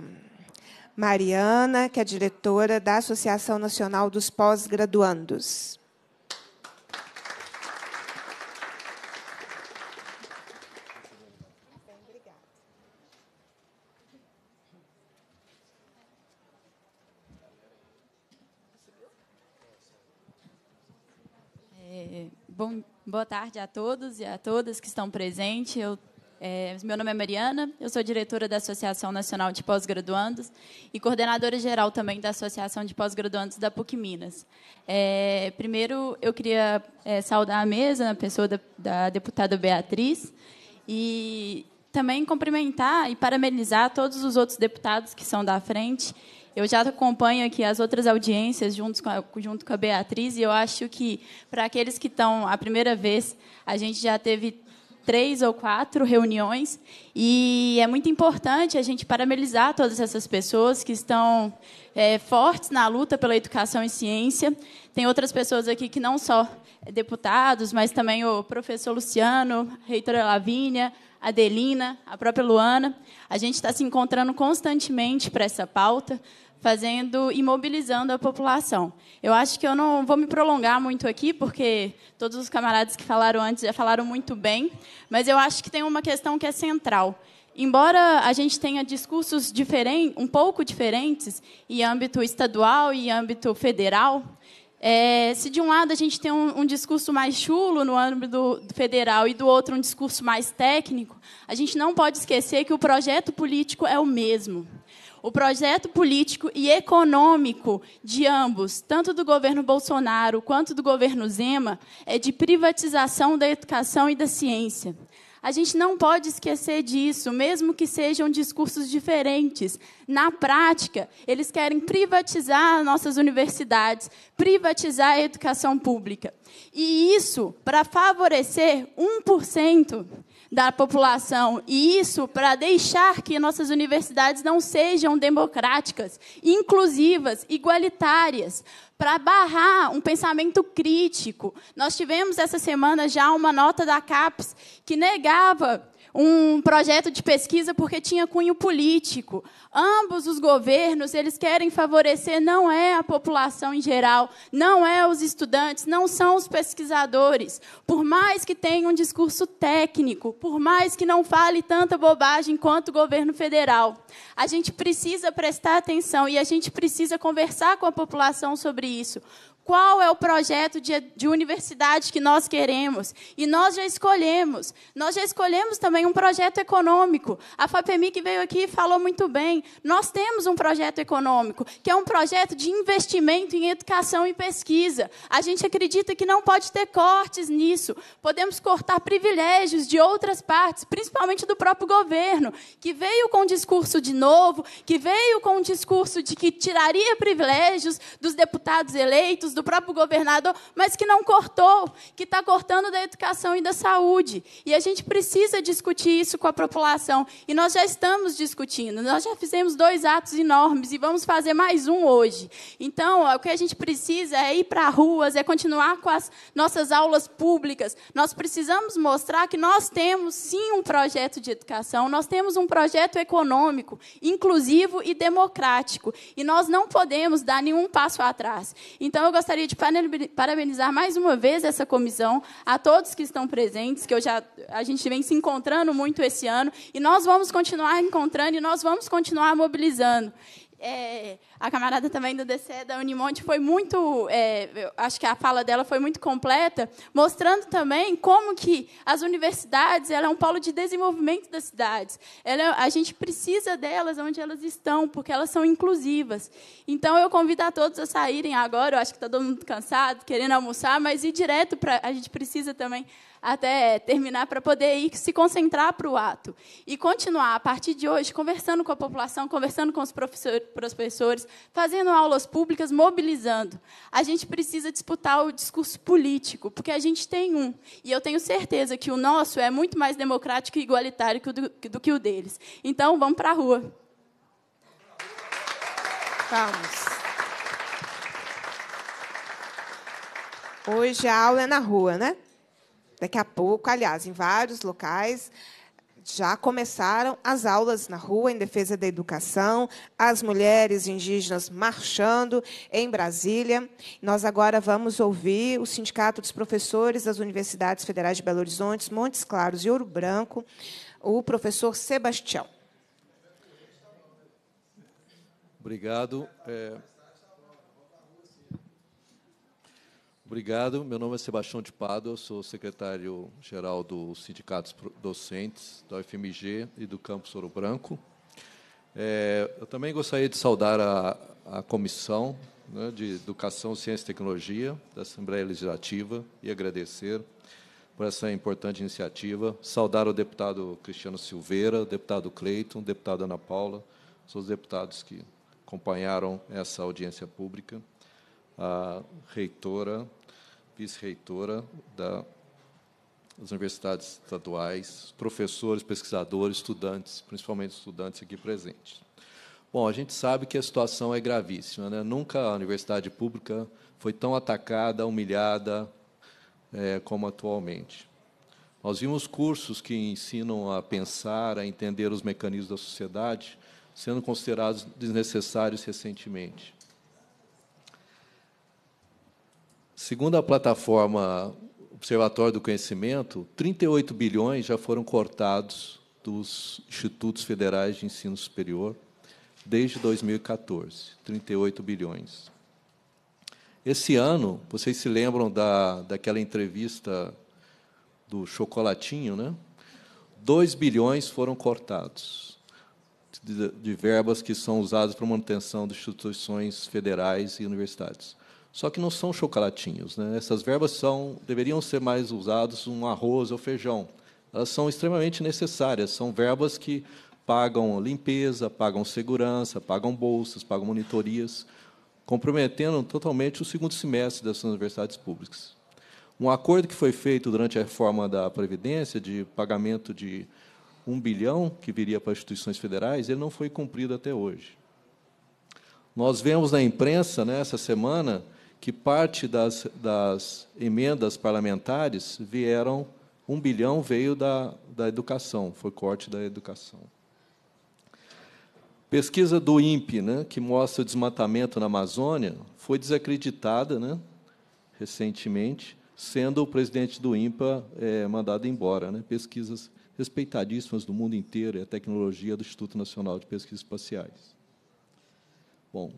Speaker 1: Mariana, que é diretora da Associação Nacional dos Pós-Graduandos.
Speaker 14: É, bom, boa tarde a todos e a todas que estão presentes. Eu é, meu nome é Mariana, eu sou diretora da Associação Nacional de Pós-Graduandos e coordenadora geral também da Associação de Pós-Graduandos da PUC Minas. É, primeiro, eu queria é, saudar a mesa, a pessoa da, da, deputada Beatriz, e também cumprimentar e parabenizar todos os outros deputados que são da frente. Eu já acompanho aqui as outras audiências junto com a, junto com a Beatriz e eu acho que, para aqueles que estão a primeira vez, a gente já teve três ou quatro reuniões e é muito importante a gente parabenizar todas essas pessoas que estão é, fortes na luta pela educação e ciência. Tem outras pessoas aqui que não só deputados, mas também o professor Luciano, a reitora Lavínia, a Adelina, a própria Luana. A gente está se encontrando constantemente para essa pauta fazendo, imobilizando a população. Eu acho que eu não vou me prolongar muito aqui, porque todos os camaradas que falaram antes já falaram muito bem, mas eu acho que tem uma questão que é central. Embora a gente tenha discursos diferentes, um pouco diferentes, em âmbito estadual e âmbito federal, é, se de um lado a gente tem um, um, discurso mais chulo no âmbito federal e do outro um discurso mais técnico, a gente não pode esquecer que o projeto político é o mesmo o projeto político e econômico de ambos, tanto do governo Bolsonaro quanto do governo Zema, é de privatização da educação e da ciência. A gente não pode esquecer disso, mesmo que sejam discursos diferentes. Na prática, eles querem privatizar nossas universidades, privatizar a educação pública. E isso para favorecer 1% da população. E isso para deixar que nossas universidades não sejam democráticas, inclusivas, igualitárias, para barrar um pensamento crítico. Nós tivemos essa semana já uma nota da CAPES que negava um projeto de pesquisa porque tinha cunho político. Ambos os governos, eles querem favorecer não é a população em geral, não é os estudantes, não são os pesquisadores. Por mais que tenha um discurso técnico, por mais que não fale tanta bobagem quanto o governo federal, a gente precisa prestar atenção e a gente precisa conversar com a população sobre isso qual é o projeto de, de, universidade que nós queremos. E nós já escolhemos. Nós já escolhemos também um projeto econômico. A FAPEMIC que veio aqui falou muito bem. Nós temos um projeto econômico, que é um projeto de investimento em educação e pesquisa. A gente acredita que não pode ter cortes nisso. Podemos cortar privilégios de outras partes, principalmente do próprio governo, que veio com um discurso de novo, que veio com um discurso de que tiraria privilégios dos deputados eleitos, do próprio governador, mas que não cortou, que está cortando da educação e da saúde. E a gente precisa discutir isso com a população. E nós já estamos discutindo. Nós já fizemos dois atos enormes e vamos fazer mais um hoje. Então, o que a gente precisa é ir para as ruas, é continuar com as nossas aulas públicas. Nós precisamos mostrar que nós temos sim um projeto de educação, nós temos um projeto econômico, inclusivo e democrático. E nós não podemos dar nenhum passo atrás. Então, eu gostaria gostaria de parabenizar mais uma vez essa comissão, a todos que estão presentes, que eu já, a gente vem se encontrando muito esse ano, e nós vamos continuar encontrando e nós vamos continuar mobilizando. É, a camarada também do DC da Unimonte foi muito, é, acho que a fala dela foi muito completa, mostrando também como que as universidades ela é um polo de desenvolvimento das cidades. Ela, a gente precisa delas onde elas estão, porque elas são inclusivas. Então eu convido a todos a saírem agora. Eu acho que está todo mundo cansado, querendo almoçar, mas ir direto para a gente precisa também até é, terminar para poder ir se concentrar para o ato e continuar a partir de hoje conversando com a população, conversando com os professores, fazendo aulas públicas, mobilizando. A gente precisa disputar o discurso político, porque a gente tem um e eu tenho certeza que o nosso é muito mais democrático e igualitário do, que o deles. Então vamos para a rua. Vamos.
Speaker 1: Hoje a aula é na rua, né? Daqui a pouco, aliás, em vários locais, já começaram as aulas na rua em defesa da educação, as mulheres indígenas marchando em Brasília. Nós agora vamos ouvir o Sindicato dos Professores das Universidades Federais de Belo Horizonte, Montes Claros e Ouro Branco, o professor Sebastião.
Speaker 15: Obrigado. É... Obrigado. Meu nome é Sebastião de Pado, sou secretário-geral dos sindicatos docentes da UFMG e do Campo Ouro Branco. É, eu também gostaria de saudar a, a Comissão né, de Educação, Ciência e Tecnologia da Assembleia Legislativa e agradecer por essa importante iniciativa. Saudar o deputado Cristiano Silveira, o deputado Cleiton, deputado Ana Paula, são os deputados que acompanharam essa audiência pública, a reitora vice-reitora das universidades estaduais, professores, pesquisadores, estudantes, principalmente estudantes aqui presentes. Bom, a gente sabe que a situação é gravíssima. Né? Nunca a universidade pública foi tão atacada, humilhada é, como atualmente. Nós vimos cursos que ensinam a pensar, a entender os mecanismos da sociedade, sendo considerados desnecessários recentemente. Segundo a plataforma Observatório do Conhecimento, 38 bilhões já foram cortados dos institutos federais de ensino superior desde 2014, 38 bilhões. Esse ano, vocês se lembram da, daquela entrevista do Chocolatinho, né? 2 bilhões foram cortados de, de verbas que são usadas para manutenção de instituições federais e universidades. Só que não são chocolatinhos. Né? Essas verbas são, deveriam ser mais usadas um arroz ou feijão. Elas são extremamente necessárias, são verbas que pagam limpeza, pagam segurança, pagam bolsas, pagam monitorias, comprometendo totalmente o segundo semestre dessas universidades públicas. Um acordo que foi feito durante a reforma da Previdência de pagamento de um bilhão que viria para instituições federais, ele não foi cumprido até hoje. Nós vemos na imprensa, nessa né, semana, que parte das, das emendas parlamentares vieram, um bilhão veio da, da educação, foi corte da educação. Pesquisa do INPE, né, que mostra o desmatamento na Amazônia, foi desacreditada né, recentemente, sendo o presidente do INPA é, mandado embora. Né, pesquisas respeitadíssimas do mundo inteiro, é a tecnologia do Instituto Nacional de Pesquisas Espaciais. Bom,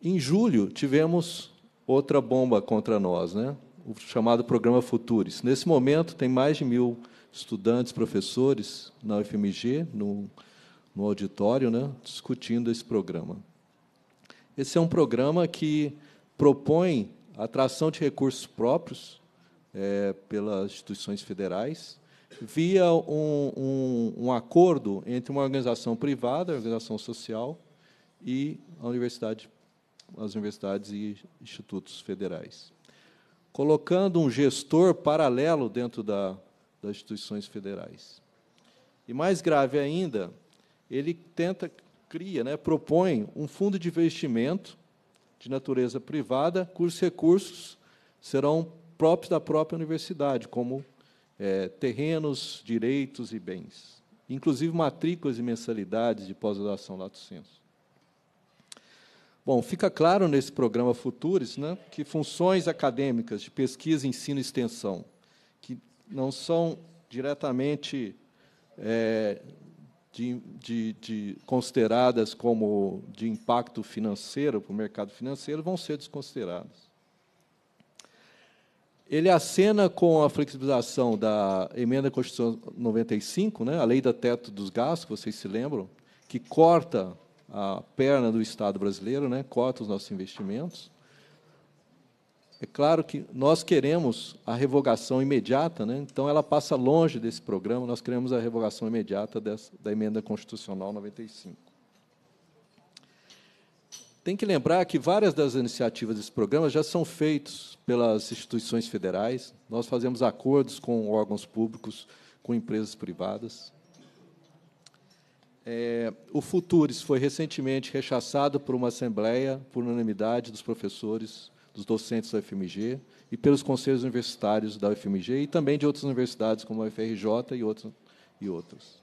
Speaker 15: em julho, tivemos outra bomba contra nós, né? o chamado Programa Futures. Nesse momento, tem mais de mil estudantes, professores na UFMG, no, no auditório, né? discutindo esse programa. Esse é um programa que propõe a atração de recursos próprios é, pelas instituições federais, via um, um, um, acordo entre uma organização privada, organização social, e a universidade as universidades e institutos federais. Colocando um gestor paralelo dentro da, das instituições federais. E mais grave ainda, ele tenta, cria, né, propõe um fundo de investimento de natureza privada, cujos recursos serão próprios da própria universidade, como é, terrenos, direitos e bens, inclusive matrículas e mensalidades de pós-graduação Lato Senso. Bom, fica claro nesse programa Futures né, que funções acadêmicas de pesquisa, ensino e extensão, que não são diretamente é, de, de, de, consideradas como de impacto financeiro para o mercado financeiro, vão ser desconsideradas. Ele acena com a flexibilização da Emenda Constitucional 95, né, a lei da teto dos gastos, vocês se lembram, que corta a perna do Estado brasileiro, né, corta os nossos investimentos. É claro que nós queremos a revogação imediata, né? então ela passa longe desse programa, nós queremos a revogação imediata dessa, da emenda constitucional 95. Tem que lembrar que várias das iniciativas desse programa já são feitas pelas instituições federais, nós fazemos acordos com órgãos públicos, com empresas privadas. É, o Futuris foi recentemente rechaçado por uma assembleia, por unanimidade dos professores, dos docentes da UFMG e pelos conselhos universitários da UFMG e também de outras universidades, como a UFRJ e, outros, e outras.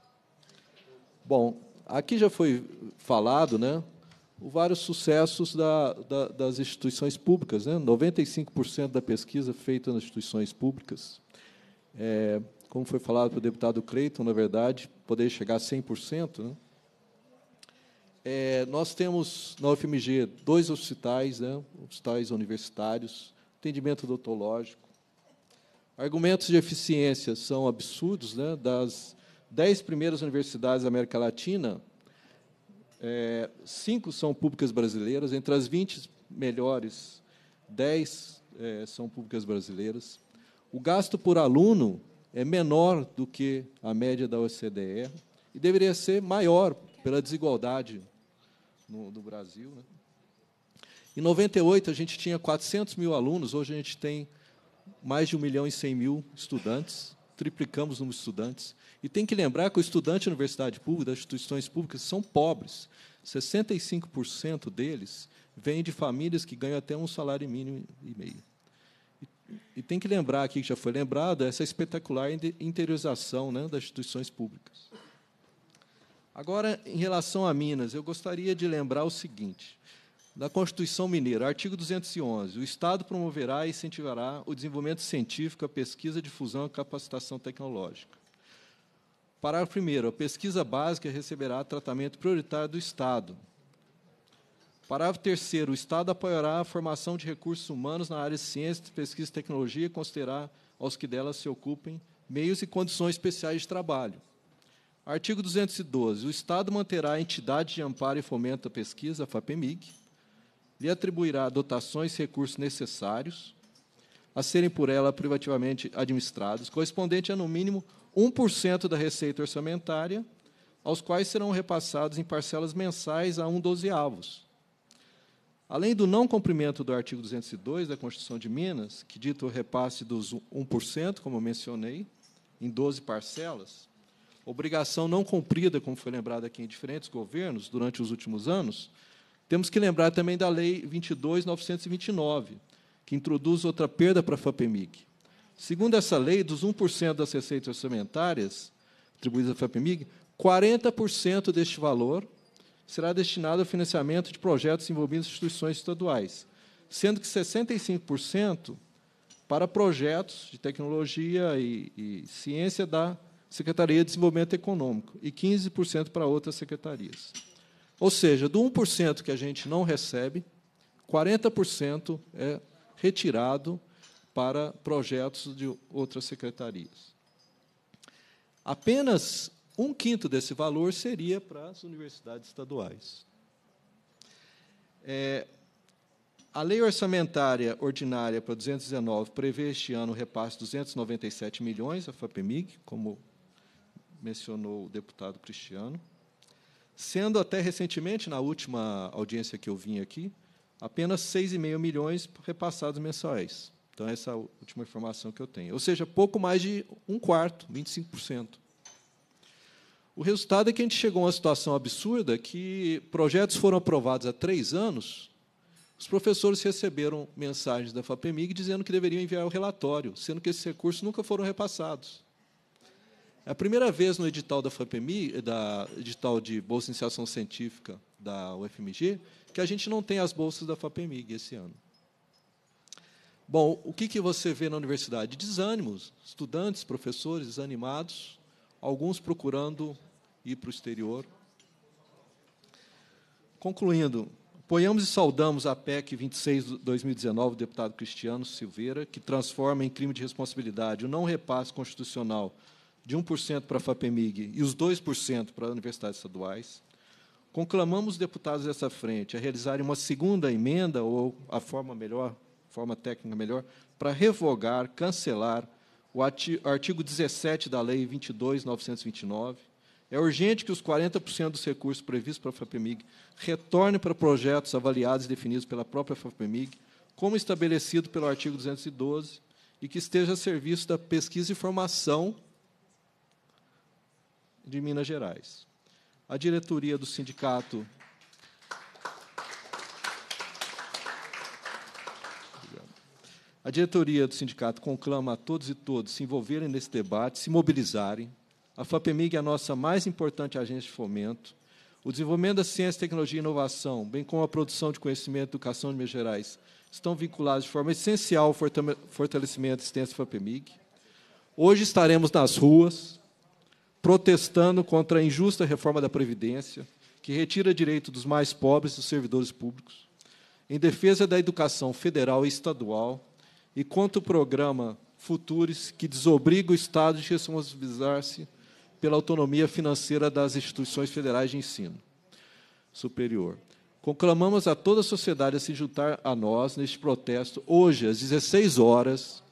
Speaker 15: Bom, aqui já foi falado né, os vários sucessos da, da, das instituições públicas. Né? 95% da pesquisa feita nas instituições públicas. É, como foi falado pelo deputado Cleiton, na verdade, poder chegar a 100%. Né? É, nós temos na UFMG dois hospitais, né? hospitais universitários, atendimento odontológico. Argumentos de eficiência são absurdos. Né? Das dez primeiras universidades da América Latina, é, cinco são públicas brasileiras, entre as 20 melhores, dez é, são públicas brasileiras. O gasto por aluno é menor do que a média da OCDE e deveria ser maior pela desigualdade no, do Brasil. Né? Em 98, a gente tinha 400 mil alunos, hoje a gente tem mais de 1 milhão e 100 mil estudantes, triplicamos o número de estudantes. E tem que lembrar que o estudante da universidade pública, das instituições públicas, são pobres. 65% deles vêm de famílias que ganham até um salário mínimo e meio. E tem que lembrar aqui, que já foi lembrado, essa espetacular interiorização né, das instituições públicas. Agora, em relação a Minas, eu gostaria de lembrar o seguinte: da Constituição Mineira, artigo 211, o Estado promoverá e incentivará o desenvolvimento científico, a pesquisa, difusão e capacitação tecnológica. Parágrafo 1. A pesquisa básica receberá tratamento prioritário do Estado, Parágrafo 3 o Estado apoiará a formação de recursos humanos na área de ciência, pesquisa e tecnologia e considerar aos que delas se ocupem meios e condições especiais de trabalho. Artigo 212. O Estado manterá a entidade de amparo e fomento à pesquisa, a FAPEMIG, lhe atribuirá dotações e recursos necessários a serem por ela privativamente administrados, correspondente a, no mínimo, 1% da receita orçamentária, aos quais serão repassados em parcelas mensais a um dozeavos, Além do não cumprimento do artigo 202 da Constituição de Minas, que dita o repasse dos 1%, como eu mencionei, em 12 parcelas, obrigação não cumprida, como foi lembrado aqui em diferentes governos durante os últimos anos, temos que lembrar também da Lei 22.929, que introduz outra perda para a FAPEMIG. Segundo essa lei, dos 1% das receitas orçamentárias atribuídas à FAPEMIG, 40% deste valor será destinado ao financiamento de projetos envolvendo instituições estaduais, sendo que 65% para projetos de tecnologia e, e, ciência da Secretaria de Desenvolvimento Econômico e 15% para outras secretarias. Ou seja, do 1% que a gente não recebe, 40% é retirado para projetos de outras secretarias. Apenas um quinto desse valor seria para as universidades estaduais. É, a lei orçamentária ordinária para 219 prevê este ano o repasse de 297 milhões à FAPEMIG, como mencionou o deputado Cristiano, sendo até recentemente, na última audiência que eu vim aqui, apenas 6,5 milhões repassados mensais. Então, essa é a última informação que eu tenho. Ou seja, pouco mais de um quarto, 25%. O resultado é que a gente chegou a uma situação absurda que projetos foram aprovados há três anos, os professores receberam mensagens da FAPEMIG dizendo que deveriam enviar o relatório, sendo que esses recursos nunca foram repassados. É a primeira vez no edital da FAPEMIG, da edital de Bolsa de Iniciação Científica da UFMG, que a gente não tem as bolsas da FAPEMIG esse ano. Bom, o que, que você vê na universidade? Desânimos, estudantes, professores desanimados, alguns procurando ir para o exterior. Concluindo, apoiamos e saudamos a PEC 26-2019 do deputado Cristiano Silveira, que transforma em crime de responsabilidade o não repasse constitucional de 1% para a FAPEMIG e os 2% para as universidades estaduais. Conclamamos os deputados dessa frente a realizarem uma segunda emenda, ou a forma melhor, forma técnica melhor, para revogar, cancelar o artigo 17 da Lei 22.929. É urgente que os 40% dos recursos previstos para a FAPEMIG retornem para projetos avaliados e definidos pela própria FAPEMIG, como estabelecido pelo artigo 212, e que esteja a serviço da pesquisa e formação de Minas Gerais. A diretoria do Sindicato A diretoria do sindicato conclama a todos e todas se envolverem nesse debate, se mobilizarem. A FAPEMIG é a nossa mais importante agência de fomento. O desenvolvimento da ciência, tecnologia e inovação, bem como a produção de conhecimento e educação de Minas Gerais, estão vinculados de forma essencial ao fortalecimento da assistência FAPEMIG. Hoje estaremos nas ruas protestando contra a injusta reforma da Previdência, que retira direito dos mais pobres dos servidores públicos, em defesa da educação federal e estadual, e quanto ao programa Futures, que desobriga o Estado de responsabilizar-se pela autonomia financeira das instituições federais de ensino superior. Conclamamos a toda a sociedade a se juntar a nós neste protesto, hoje, às 16 horas,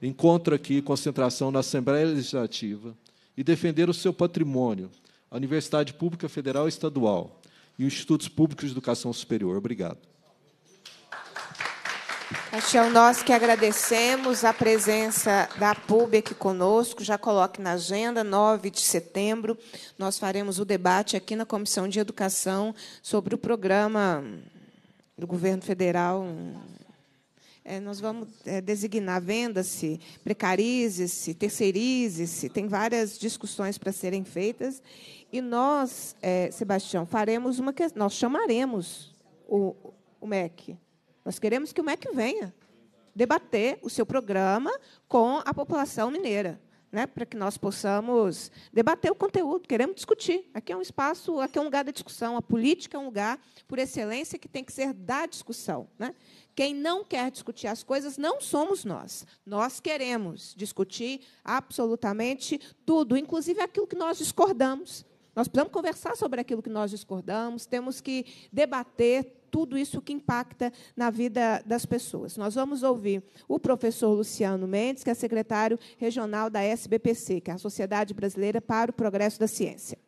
Speaker 15: encontro aqui, concentração na Assembleia Legislativa, e defender o seu patrimônio, a Universidade Pública Federal e Estadual e os Institutos Públicos de Educação Superior. Obrigado.
Speaker 1: Sebastião, nós que agradecemos a presença da PUB aqui conosco. Já coloque na agenda, 9 de setembro, nós faremos o debate aqui na Comissão de Educação sobre o programa do governo federal. É, nós vamos é, designar venda-se, precarize-se, terceirize-se. Tem várias discussões para serem feitas. E nós, é, Sebastião, faremos uma Nós chamaremos o, o MEC nós queremos que o MEC venha debater o seu programa com a população mineira. Né, para que nós possamos debater o conteúdo, queremos discutir. Aqui é um espaço, aqui é um lugar da discussão. A política é um lugar, por excelência, que tem que ser da discussão. Né? Quem não quer discutir as coisas não somos nós. Nós queremos discutir absolutamente tudo, inclusive aquilo que nós discordamos. Nós precisamos conversar sobre aquilo que nós discordamos, temos que debater tudo isso que impacta na vida das pessoas. Nós vamos ouvir o professor Luciano Mendes, que é secretário regional da SBPC, que é a Sociedade Brasileira para o Progresso da Ciência.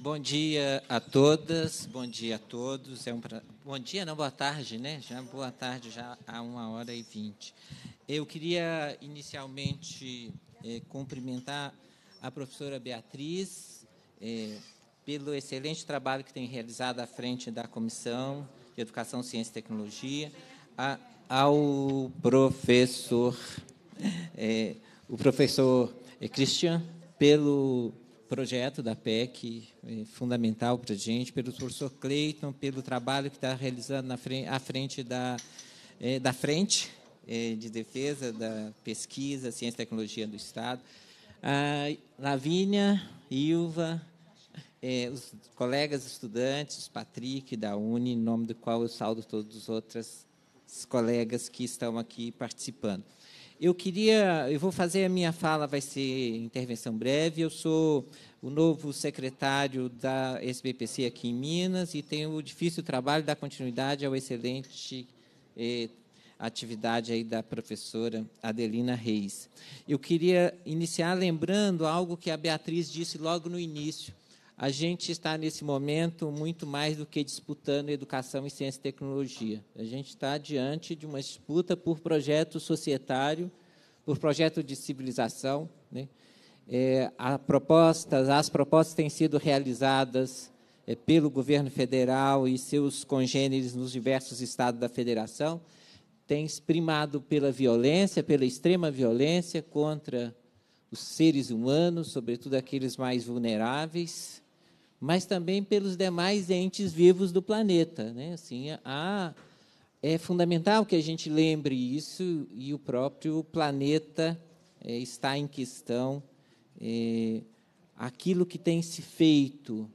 Speaker 16: Bom dia a todas, bom dia a todos. É um pra... Bom dia, não, boa tarde, né? Já boa tarde, já há uma hora e vinte. Eu queria inicialmente eh, cumprimentar a professora Beatriz, pelo excelente trabalho que tem realizado à frente da Comissão de Educação, Ciência e Tecnologia, a, ao professor, eh, o professor é, Christian, pelo projeto da PEC, é, fundamental para a gente, pelo professor Cleiton, pelo trabalho que está realizando na frente, à frente da, da frente de defesa da pesquisa, ciência e tecnologia do Estado, a Lavínia, Ilva, é, os colegas estudantes, Patrick da Uni, em nome do qual eu saldo todos os outros colegas que estão aqui participando. Eu queria, eu vou fazer a minha fala, vai ser intervenção breve. Eu sou o novo secretário da SBPC aqui em Minas e tenho o difícil trabalho da continuidade ao excelente eh, a atividade aí da professora Adelina Reis. Eu queria iniciar lembrando algo que a Beatriz disse logo no início. A gente está nesse momento muito mais do que disputando educação em ciência e tecnologia. A gente está diante de uma disputa por projeto societário, por projeto de civilização. Né? É, as propostas têm sido realizadas é, pelo governo federal e seus congêneres nos diversos estados da federação, tem primado pela violência, pela extrema violência contra os seres humanos, sobretudo aqueles mais vulneráveis, mas também pelos demais entes vivos do planeta, né? Assim, há é fundamental que a gente lembre isso e o próprio planeta é, está em questão. É, aquilo que tem se feito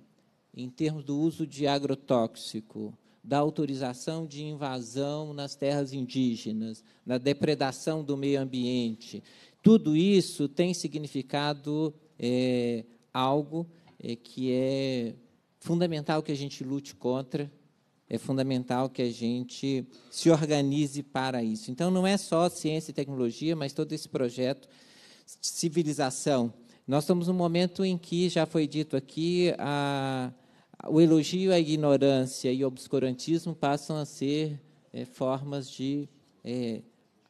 Speaker 16: em termos do uso de agrotóxico, da autorização de invasão nas terras indígenas, na depredação do meio ambiente. Tudo isso tem significado é, algo é, que é fundamental que a gente lute contra, é fundamental que a gente se organize para isso. Então, não é só ciência e tecnologia, mas todo esse projeto de civilização. Nós estamos num momento em que, já foi dito aqui, a o elogio à ignorância e ao obscurantismo passam a ser é, formas de é,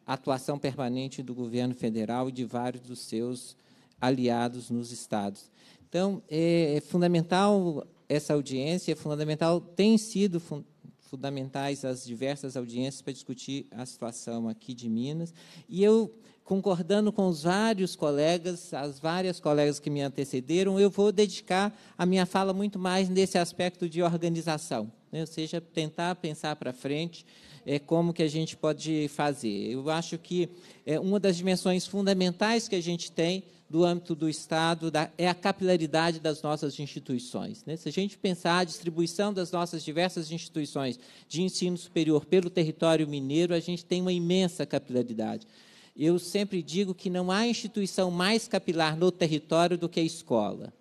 Speaker 16: atuação permanente do governo federal e de vários dos seus aliados nos estados. Então, é, é fundamental essa audiência, é fundamental, tem sido fun fundamentais as diversas audiências para discutir a situação aqui de Minas. E eu concordando com os vários colegas, as várias colegas que me antecederam, eu vou dedicar a minha fala muito mais nesse aspecto de organização, né? ou seja, tentar pensar para frente é, como que a gente pode fazer. Eu acho que é, uma das dimensões fundamentais que a gente tem do âmbito do Estado da, é a capilaridade das nossas instituições. Né? Se a gente pensar a distribuição das nossas diversas instituições de ensino superior pelo território mineiro, a gente tem uma imensa capilaridade. Eu sempre digo que não há instituição mais capilar no território do que a escola.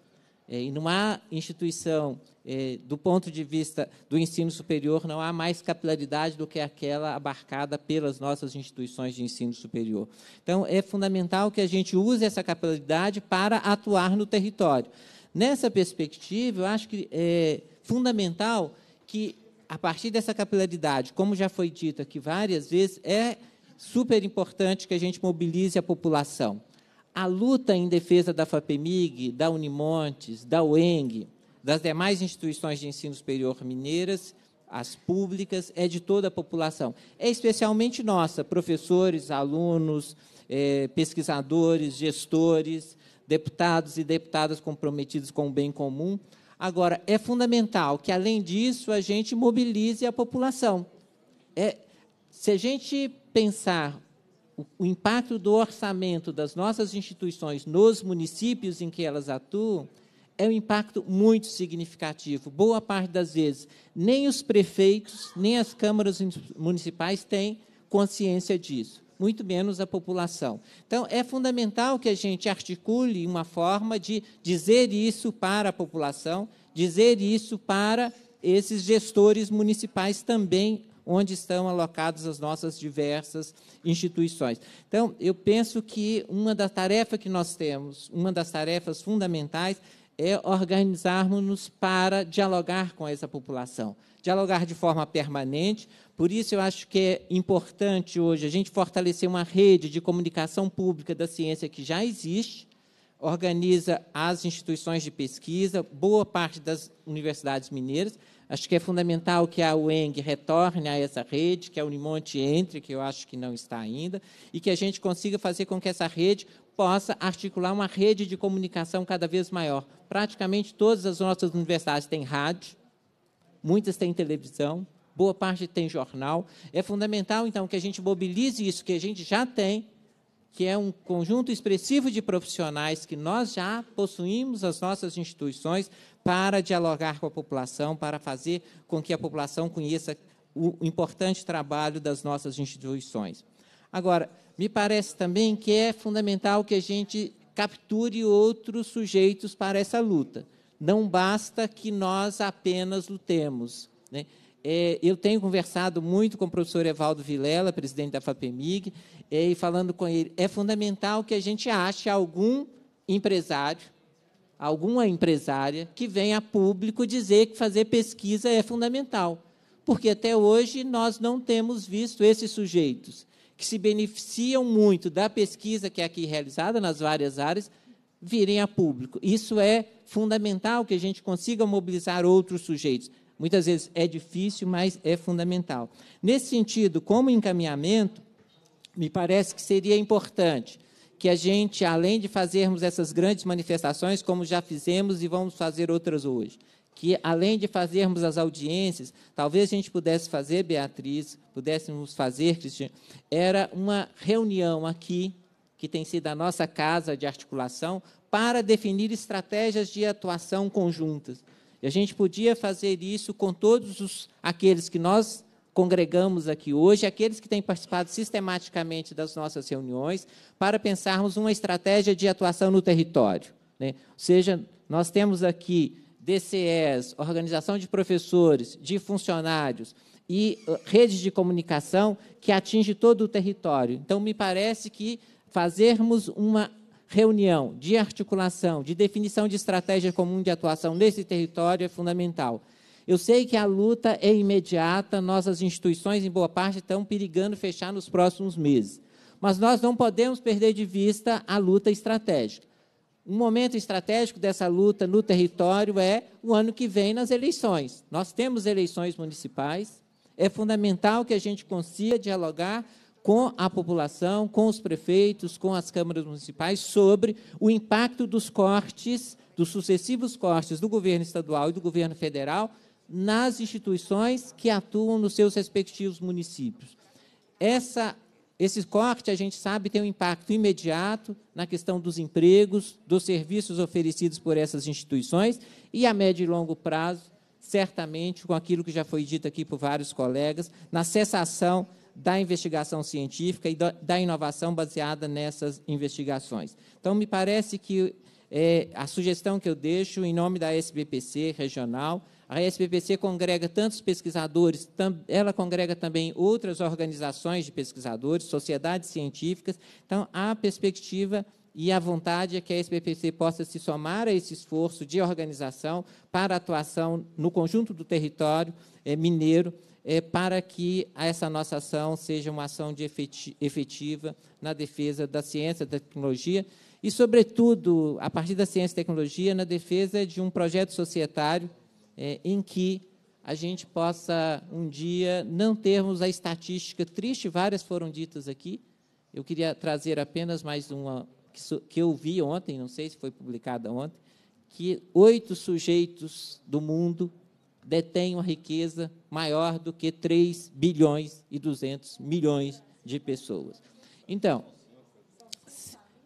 Speaker 16: É, e não há instituição, é, do ponto de vista do ensino superior, não há mais capilaridade do que aquela abarcada pelas nossas instituições de ensino superior. Então, é fundamental que a gente use essa capilaridade para atuar no território. Nessa perspectiva, eu acho que é fundamental que, a partir dessa capilaridade, como já foi dito aqui várias vezes, é super importante que a gente mobilize a população. A luta em defesa da FAPEMIG, da Unimontes, da UENG, das demais instituições de ensino superior mineiras, as públicas, é de toda a população. É especialmente nossa, professores, alunos, eh, pesquisadores, gestores, deputados e deputadas comprometidos com o bem comum. Agora, é fundamental que, além disso, a gente mobilize a população. É, se a gente pensar o, o impacto do orçamento das nossas instituições nos municípios em que elas atuam, é um impacto muito significativo. Boa parte das vezes, nem os prefeitos, nem as câmaras municipais têm consciência disso, muito menos a população. Então, é fundamental que a gente articule uma forma de dizer isso para a população, dizer isso para esses gestores municipais também onde estão alocadas as nossas diversas instituições. Então, eu penso que uma das tarefas que nós temos, uma das tarefas fundamentais é organizarmos-nos para dialogar com essa população, dialogar de forma permanente. Por isso, eu acho que é importante hoje a gente fortalecer uma rede de comunicação pública da ciência que já existe, organiza as instituições de pesquisa, boa parte das universidades mineiras, Acho que é fundamental que a UENG retorne a essa rede, que a Unimonte entre, que eu acho que não está ainda, e que a gente consiga fazer com que essa rede possa articular uma rede de comunicação cada vez maior. Praticamente todas as nossas universidades têm rádio, muitas têm televisão, boa parte tem jornal. É fundamental, então, que a gente mobilize isso que a gente já tem que é um conjunto expressivo de profissionais que nós já possuímos as nossas instituições para dialogar com a população, para fazer com que a população conheça o importante trabalho das nossas instituições. Agora, me parece também que é fundamental que a gente capture outros sujeitos para essa luta. Não basta que nós apenas lutemos. Né? É, eu tenho conversado muito com o professor Evaldo Vilela, presidente da FAPEMIG, é, e falando com ele, é fundamental que a gente ache algum empresário, alguma empresária que venha a público dizer que fazer pesquisa é fundamental, porque até hoje nós não temos visto esses sujeitos que se beneficiam muito da pesquisa que é aqui realizada nas várias áreas virem a público. Isso é fundamental que a gente consiga mobilizar outros sujeitos. Muitas vezes é difícil, mas é fundamental. Nesse sentido, como encaminhamento, me parece que seria importante que a gente, além de fazermos essas grandes manifestações, como já fizemos e vamos fazer outras hoje, que além de fazermos as audiências, talvez a gente pudesse fazer, Beatriz, pudéssemos fazer, Cristina, era uma reunião aqui, que tem sido a nossa casa de articulação, para definir estratégias de atuação conjuntas. E a gente podia fazer isso com todos os, aqueles que nós congregamos aqui hoje, aqueles que têm participado sistematicamente das nossas reuniões, para pensarmos uma estratégia de atuação no território. Né? Ou seja, nós temos aqui DCEs, organização de professores, de funcionários e uh, redes de comunicação que atinge todo o território. Então, me parece que fazermos uma reunião, de articulação, de definição de estratégia comum de atuação nesse território é fundamental. Eu sei que a luta é imediata, nós, as instituições, em boa parte, estão perigando fechar nos próximos meses. Mas nós não podemos perder de vista a luta estratégica. Um momento estratégico dessa luta no território é o ano que vem nas eleições. Nós temos eleições municipais, é fundamental que a gente consiga dialogar com a população, com os prefeitos, com as câmaras municipais, sobre o impacto dos cortes, dos sucessivos cortes do governo estadual e do governo federal nas instituições que atuam nos seus respectivos municípios. Essa, esse corte, a gente sabe, tem um impacto imediato na questão dos empregos, dos serviços oferecidos por essas instituições, e a médio e longo prazo, certamente, com aquilo que já foi dito aqui por vários colegas, na cessação da investigação científica e da inovação baseada nessas investigações. Então, me parece que é, a sugestão que eu deixo em nome da SBPC regional, a SBPC congrega tantos pesquisadores, ela congrega também outras organizações de pesquisadores, sociedades científicas. Então, a perspectiva e a vontade é que a SBPC possa se somar a esse esforço de organização para atuação no conjunto do território é, mineiro, é, para que essa nossa ação seja uma ação de efetiva na defesa da ciência, da tecnologia e, sobretudo, a partir da ciência e tecnologia, na defesa de um projeto societário é, em que a gente possa um dia não termos a estatística triste, várias foram ditas aqui. Eu queria trazer apenas mais uma que, que eu vi ontem, não sei se foi publicada ontem, que oito sujeitos do mundo detém uma riqueza maior do que 3 bilhões e 200 milhões de pessoas. Então,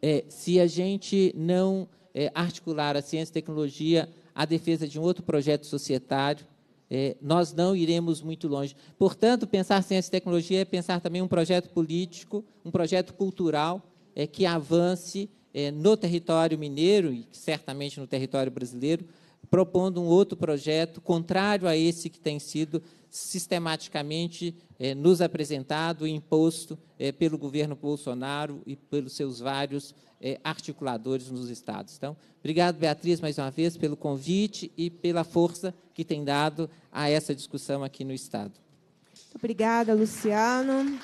Speaker 16: é, se a gente não é, articular a ciência e tecnologia à defesa de um outro projeto societário, é, nós não iremos muito longe. Portanto, pensar ciência e tecnologia é pensar também um projeto político, um projeto cultural é, que avance é, no território mineiro e certamente no território brasileiro, propondo um outro projeto contrário a esse que tem sido sistematicamente eh, nos apresentado e imposto eh, pelo governo Bolsonaro e pelos seus vários eh, articuladores nos estados. Então, obrigado, Beatriz, mais uma vez, pelo convite e pela força que tem dado a essa discussão aqui no estado.
Speaker 1: obrigada, Luciano.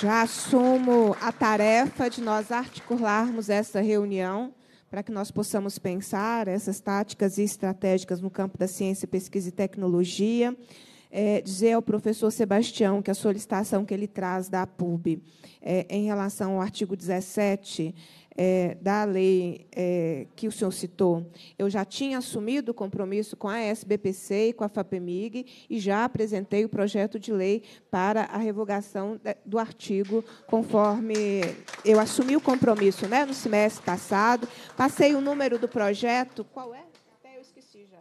Speaker 1: Já assumo a tarefa de nós articularmos essa reunião para que nós possamos pensar essas táticas e estratégicas no campo da ciência, pesquisa e tecnologia. É, dizer ao professor Sebastião que a solicitação que ele traz da PUB é, em relação ao artigo 17 é, da lei é, que o senhor citou, eu já tinha assumido o compromisso com a SBPC e com a FAPEMIG e já apresentei o projeto de lei para a revogação do artigo, conforme eu assumi o compromisso né, no semestre passado. Passei o número do projeto. Qual
Speaker 6: é? Até eu esqueci já.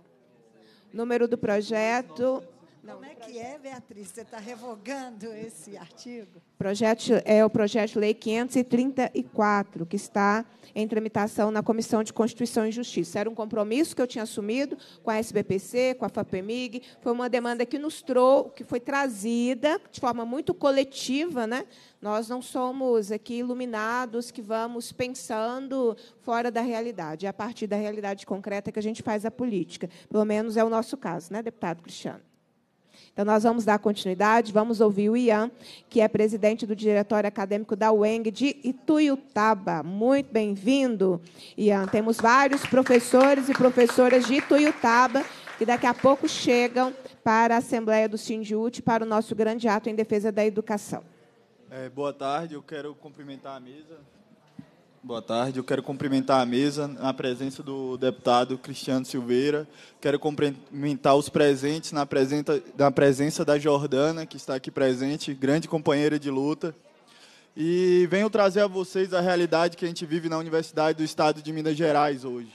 Speaker 1: Número do projeto.
Speaker 6: Não, Como é que é, Beatriz? Você está revogando esse artigo?
Speaker 1: Projeto, é o projeto-lei 534, que está em tramitação na Comissão de Constituição e Justiça. Era um compromisso que eu tinha assumido com a SBPC, com a FAPEMIG. Foi uma demanda que nos trouxe, que foi trazida de forma muito coletiva. Né? Nós não somos aqui iluminados que vamos pensando fora da realidade. É a partir da realidade concreta que a gente faz a política. Pelo menos é o nosso caso, né, deputado Cristiano? Então, nós vamos dar continuidade, vamos ouvir o Ian, que é presidente do Diretório Acadêmico da UENG de Ituiutaba. Muito bem-vindo, Ian. Temos vários professores e professoras de Ituiutaba que daqui a pouco chegam para a Assembleia do Sindiúti para o nosso grande ato em defesa da educação.
Speaker 17: É, boa tarde, eu quero cumprimentar a mesa, Boa tarde. Eu quero cumprimentar a mesa na presença do deputado Cristiano Silveira. Quero cumprimentar os presentes na presença, na presença da Jordana, que está aqui presente, grande companheira de luta. E venho trazer a vocês a realidade que a gente vive na Universidade do Estado de Minas Gerais hoje.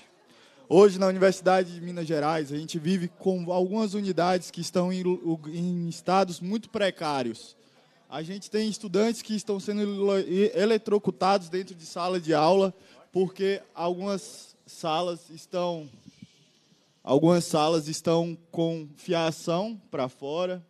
Speaker 17: Hoje, na Universidade de Minas Gerais, a gente vive com algumas unidades que estão em, em estados muito precários. A gente tem estudantes que estão sendo eletrocutados dentro de sala de aula, porque algumas salas estão algumas salas estão com fiação para fora.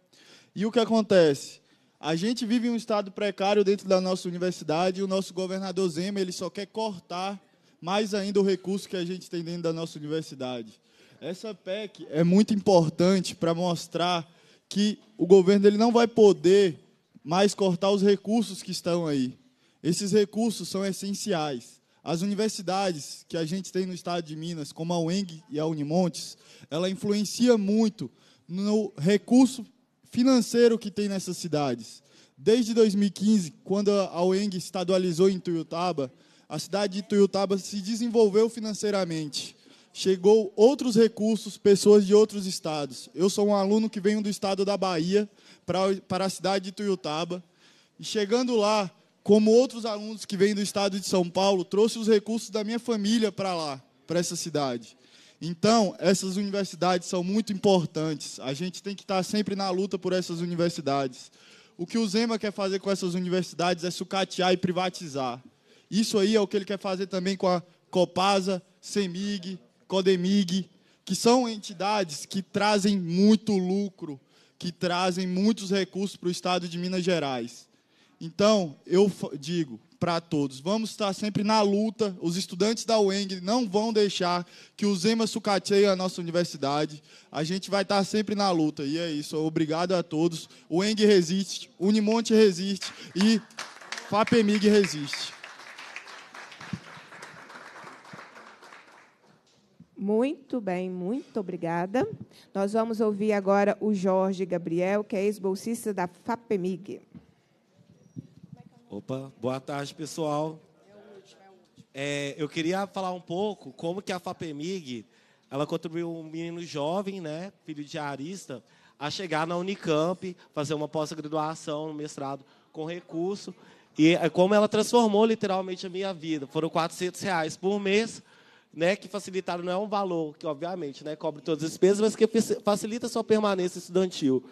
Speaker 17: E o que acontece? A gente vive um estado precário dentro da nossa universidade e o nosso governador Zema ele só quer cortar mais ainda o recurso que a gente tem dentro da nossa universidade. Essa PEC é muito importante para mostrar que o governo ele não vai poder mas cortar os recursos que estão aí. Esses recursos são essenciais. As universidades que a gente tem no estado de Minas, como a UENG e a Unimontes, ela influencia muito no recurso financeiro que tem nessas cidades. Desde 2015, quando a UENG estadualizou em Tuiutaba, a cidade de Tuiutaba se desenvolveu financeiramente. Chegou outros recursos, pessoas de outros estados. Eu sou um aluno que venho do estado da Bahia, para a cidade de Tuiutaba. E chegando lá, como outros alunos que vêm do estado de São Paulo, trouxe os recursos da minha família para lá, para essa cidade. Então, essas universidades são muito importantes. A gente tem que estar tá sempre na luta por essas universidades. O que o Zema quer fazer com essas universidades é sucatear e privatizar. Isso aí é o que ele quer fazer também com a Copasa, Semig, Codemig, que são entidades que trazem muito lucro que trazem muitos recursos para o estado de Minas Gerais. Então, eu digo para todos, vamos estar sempre na luta. Os estudantes da UENG não vão deixar que o Zema sucateie a nossa universidade. A gente vai estar sempre na luta. E é isso. Obrigado a todos. UENG resiste, Unimonte resiste e FAPEMIG resiste.
Speaker 1: Muito bem, muito obrigada. Nós vamos ouvir agora o Jorge Gabriel, que é ex-bolsista da FAPEMIG.
Speaker 18: Opa, boa tarde, pessoal. É, eu queria falar um pouco como que a FAPEMIG ela contribuiu um menino jovem, né, filho de arista, a chegar na Unicamp, fazer uma pós-graduação, um mestrado com recurso. E é como ela transformou literalmente a minha vida. Foram R$ reais por mês né, que facilitaram não é um valor que, obviamente, né, cobre todas as despesas, mas que facilita a sua permanência estudantil.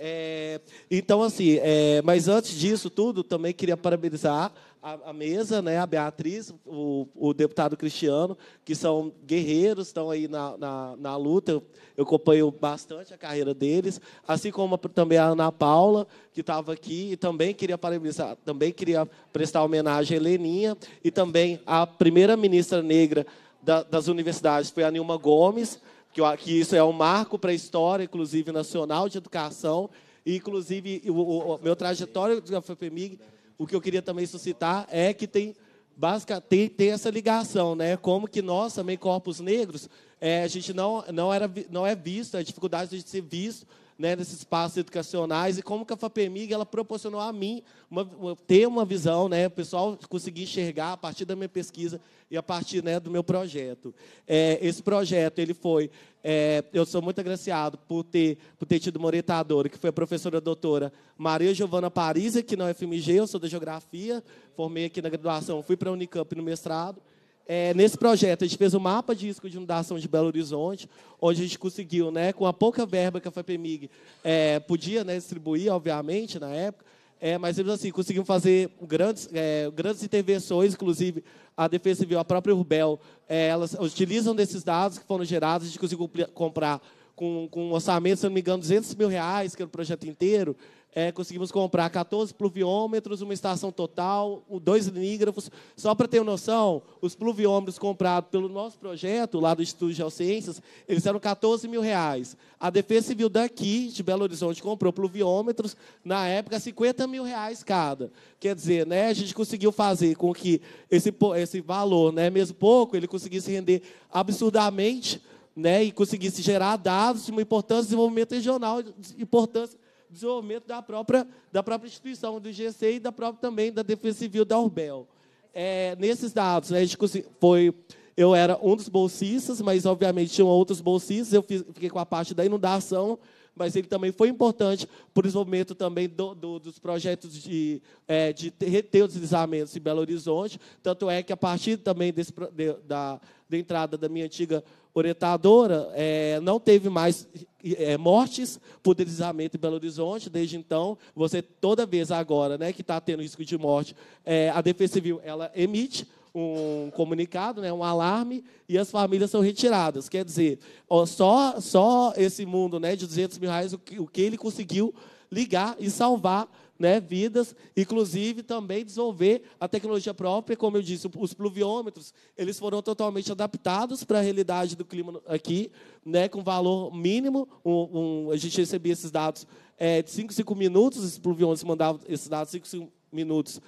Speaker 18: É, então, assim, é, mas antes disso tudo, também queria parabenizar a, a mesa, né, a Beatriz, o, o, deputado Cristiano, que são guerreiros, estão aí na, na, na luta. Eu, acompanho bastante a carreira deles, assim como também a Ana Paula, que estava aqui, e também queria parabenizar, também queria prestar homenagem a Heleninha e também a primeira ministra negra da, das universidades foi a Nilma Gomes, que, eu, que isso é um marco para a história, inclusive, nacional de educação. E, inclusive, o, o, o meu trajetório do FEPMIG, o que eu queria também suscitar é que tem básica tem, tem essa ligação, né? Como que nós também corpos negros, é, a gente não não era não é visto, a dificuldade de ser visto né, nesses espaços educacionais e como que a FAPEMIG ela proporcionou a mim uma, uma, ter uma visão, né, o pessoal conseguir enxergar a partir da minha pesquisa e a partir né, do meu projeto. É, esse projeto ele foi, é, eu sou muito agraciado por ter, por ter tido uma orientadora, que foi a professora doutora Maria Giovanna Paris, aqui na UFMG, eu sou da Geografia, formei aqui na graduação, fui para a Unicamp no mestrado, é, nesse projeto, a gente fez um mapa de risco de inundação de Belo Horizonte, onde a gente conseguiu, né, com a pouca verba que a FAPEMIG é, podia né, distribuir, obviamente, na época, é, mas eles assim, conseguiram fazer grandes, é, grandes intervenções, inclusive a Defesa Civil, a própria Rubel é, elas utilizam desses dados que foram gerados, a gente conseguiu comprar com, com um orçamento, se não me engano, 200 mil reais, que era o projeto inteiro, é, conseguimos comprar 14 pluviômetros, uma estação total, dois linígrafos. Só para ter uma noção, os pluviômetros comprados pelo nosso projeto, lá do Instituto de Geociências, eles eram 14 mil reais. A Defesa Civil daqui, de Belo Horizonte, comprou pluviômetros, na época, 50 mil reais cada. Quer dizer, né, a gente conseguiu fazer com que esse, esse valor, né, mesmo pouco, ele conseguisse render absurdamente né, e conseguisse gerar dados de uma importância de desenvolvimento regional, de importância desenvolvimento da própria, da própria instituição do GC e da própria também da Defesa Civil da Urbel. É, nesses dados, né, a gente foi eu era um dos bolsistas, mas obviamente tinham outros bolsistas. Eu fiz, fiquei com a parte da inundação, mas ele também foi importante para o desenvolvimento também do, do, dos projetos de, é, de reter os deslizamentos em Belo Horizonte. Tanto é que, a partir também desse, de, da, da entrada da minha antiga orientadora, é, não teve mais é, mortes por deslizamento em Belo Horizonte. Desde então, você toda vez agora né, que está tendo risco de morte, é, a Defesa Civil ela emite um comunicado, né, um alarme, e as famílias são retiradas. Quer dizer, só, só esse mundo né, de 200 mil reais, o que, o que ele conseguiu ligar e salvar né, vidas, inclusive também desenvolver a tecnologia própria, como eu disse, os pluviômetros, eles foram totalmente adaptados para a realidade do clima aqui, né, com valor mínimo, um, um, a gente recebia esses dados é, de 5 5 minutos, os pluviômetros mandavam esses dados 5 5 minutos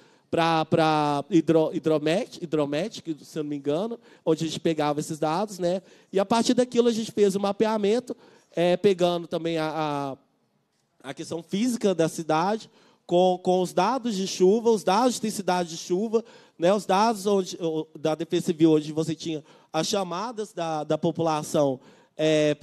Speaker 18: para hidro, hidromet, hidromet, se eu não me engano, onde a gente pegava esses dados, né? E a partir daquilo a gente fez o um mapeamento, é, pegando também a, a, a, questão física da cidade, com, com os dados de chuva, os dados de intensidade de chuva, né? os dados onde, da Defesa Civil, onde você tinha as chamadas da, da população é,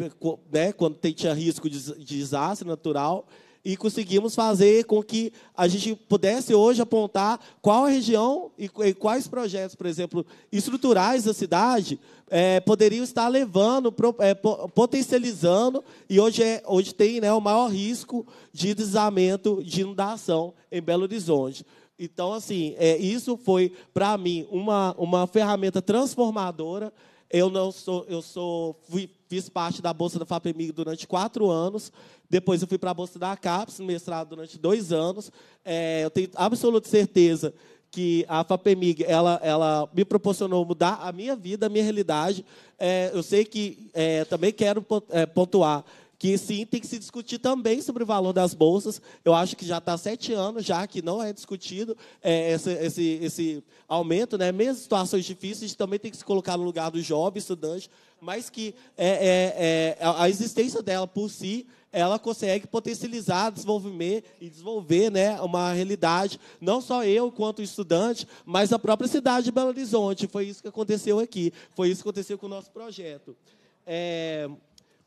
Speaker 18: né? quando tinha risco de, de desastre natural e conseguimos fazer com que a gente pudesse hoje apontar qual a região e, e quais projetos, por exemplo, estruturais da cidade é, poderiam estar levando, pro, é, potencializando, e hoje, é, hoje tem né, o maior risco de deslizamento, de inundação em Belo Horizonte. Então, assim, é, isso foi, para mim, uma, uma ferramenta transformadora eu não sou, eu sou, fui, fiz parte da bolsa da FAPEMIG durante quatro anos. Depois eu fui para a bolsa da CAPES, no mestrado durante dois anos. É, eu tenho absoluta certeza que a FAPEMIG ela, ela me proporcionou mudar a minha vida, a minha realidade. É, eu sei que é, também quero é, pontuar que sim tem que se discutir também sobre o valor das bolsas. Eu acho que já está sete anos já que não é discutido é, esse, esse, esse aumento, né? Mesmo situações difíceis também tem que se colocar no lugar do jovem estudante, mas que é, é, é a existência dela por si ela consegue potencializar, desenvolver e desenvolver né, uma realidade, não só eu quanto estudante, mas a própria cidade de Belo Horizonte. Foi isso que aconteceu aqui, foi isso que aconteceu com o nosso projeto. É,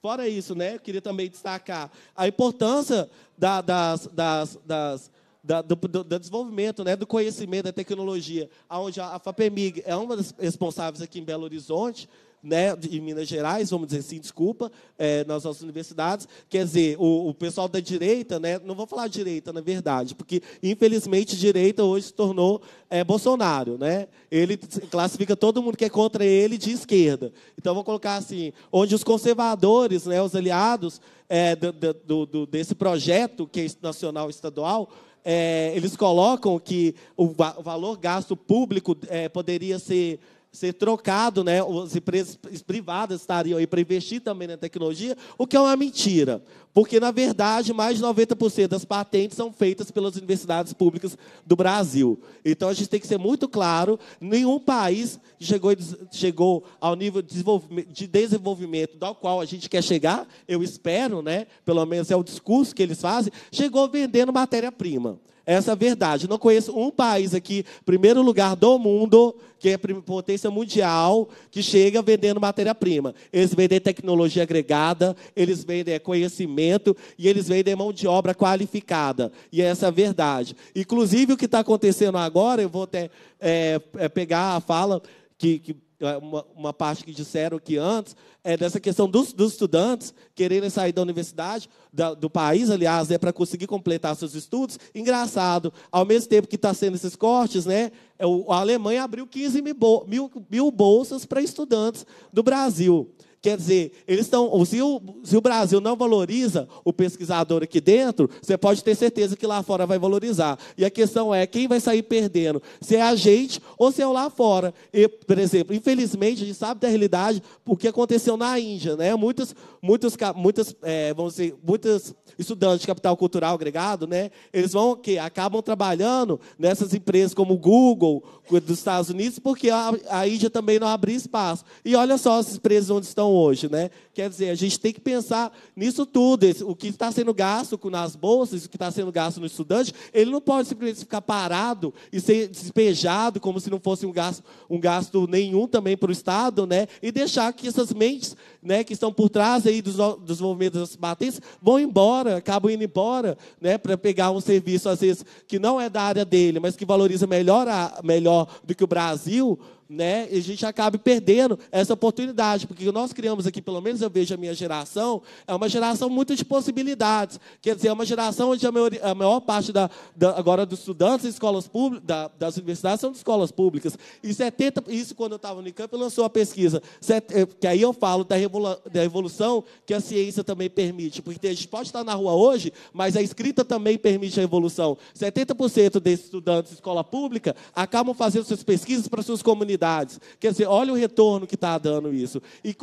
Speaker 18: Fora isso, né, eu queria também destacar a importância da, das, das, das da, do, do, do, desenvolvimento, né, do conhecimento, da tecnologia, onde a, a FAPEMIG é uma das responsáveis aqui em Belo Horizonte, né, de Minas Gerais, vamos dizer assim, desculpa, é, nas nossas universidades. Quer dizer, o, o, pessoal da direita, né, não vou falar direita, na verdade, porque, infelizmente, direita hoje se tornou é, Bolsonaro. Né? Ele classifica todo mundo que é contra ele de esquerda. Então, vou colocar assim, onde os conservadores, né, os aliados é, do, do, do, desse projeto que é nacional estadual, é, eles colocam que o, o valor gasto público é, poderia ser ser trocado, né? As empresas privadas estariam aí para investir também na tecnologia, o que é uma mentira. Porque, na verdade, mais de 90% das patentes são feitas pelas universidades públicas do Brasil. Então, a gente tem que ser muito claro: nenhum país chegou, chegou ao nível de desenvolvimento ao qual a gente quer chegar, eu espero, né? pelo menos é o discurso que eles fazem, chegou vendendo matéria-prima. Essa é a verdade. não conheço um país aqui, primeiro lugar do mundo, que é potência mundial, que chega vendendo matéria-prima. Eles vendem tecnologia agregada, eles vendem é, conhecimento treinamento e eles vendem mão de obra qualificada. E é essa é a verdade. Inclusive, o que está acontecendo agora, eu vou até é, é pegar a fala que, que é, uma, uma, parte que disseram que antes, é dessa questão dos, dos estudantes quererem sair da universidade, da, do país, aliás, é né, para conseguir completar seus estudos. Engraçado, ao mesmo tempo que está sendo esses cortes, né, é a Alemanha abriu 15 mil, mil, mil bolsas para estudantes do Brasil. Quer dizer, eles estão. Se o, se o Brasil não valoriza o pesquisador aqui dentro, você pode ter certeza que lá fora vai valorizar. E a questão é quem vai sair perdendo, se é a gente ou se é o lá fora. E, por exemplo, infelizmente, a gente sabe da realidade o que aconteceu na Índia. Né? Muitos, muitos, muitas, é, vamos dizer, muitos estudantes de capital cultural agregado, né? eles vão que acabam trabalhando nessas empresas como Google, dos Estados Unidos, porque a, a Índia também não abre espaço. E olha só as empresas onde estão hoje, né? Quer dizer, a gente tem que pensar nisso tudo. O que está sendo gasto nas bolsas, o que está sendo gasto no estudante, ele não pode simplesmente ficar parado e ser despejado como se não fosse um gasto, um gasto nenhum também para o Estado, né? E deixar que essas mentes né, que estão por trás aí dos, dos movimentos batentes vão embora, acabam indo embora né, para pegar um serviço, às vezes, que não é da área dele, mas que valoriza melhor, a, melhor do que o Brasil, né? E a gente acaba perdendo essa oportunidade, porque nós criamos aqui, pelo menos eu vejo a minha geração, é uma geração muito de possibilidades. Quer dizer, é uma geração onde a maior, a maior parte da, da, agora dos estudantes escolas públicas, da, das universidades são de escolas públicas. E 70, isso quando eu estava no Unicamp, lançou a pesquisa, set, eh, que aí eu falo da revolução da evolução que a ciência também permite. Porque a gente pode estar na rua hoje, mas a escrita também permite a evolução. 70% desses estudantes de escola pública acabam fazendo suas pesquisas para suas comunidades. Quer dizer, olha o retorno que está dando isso. E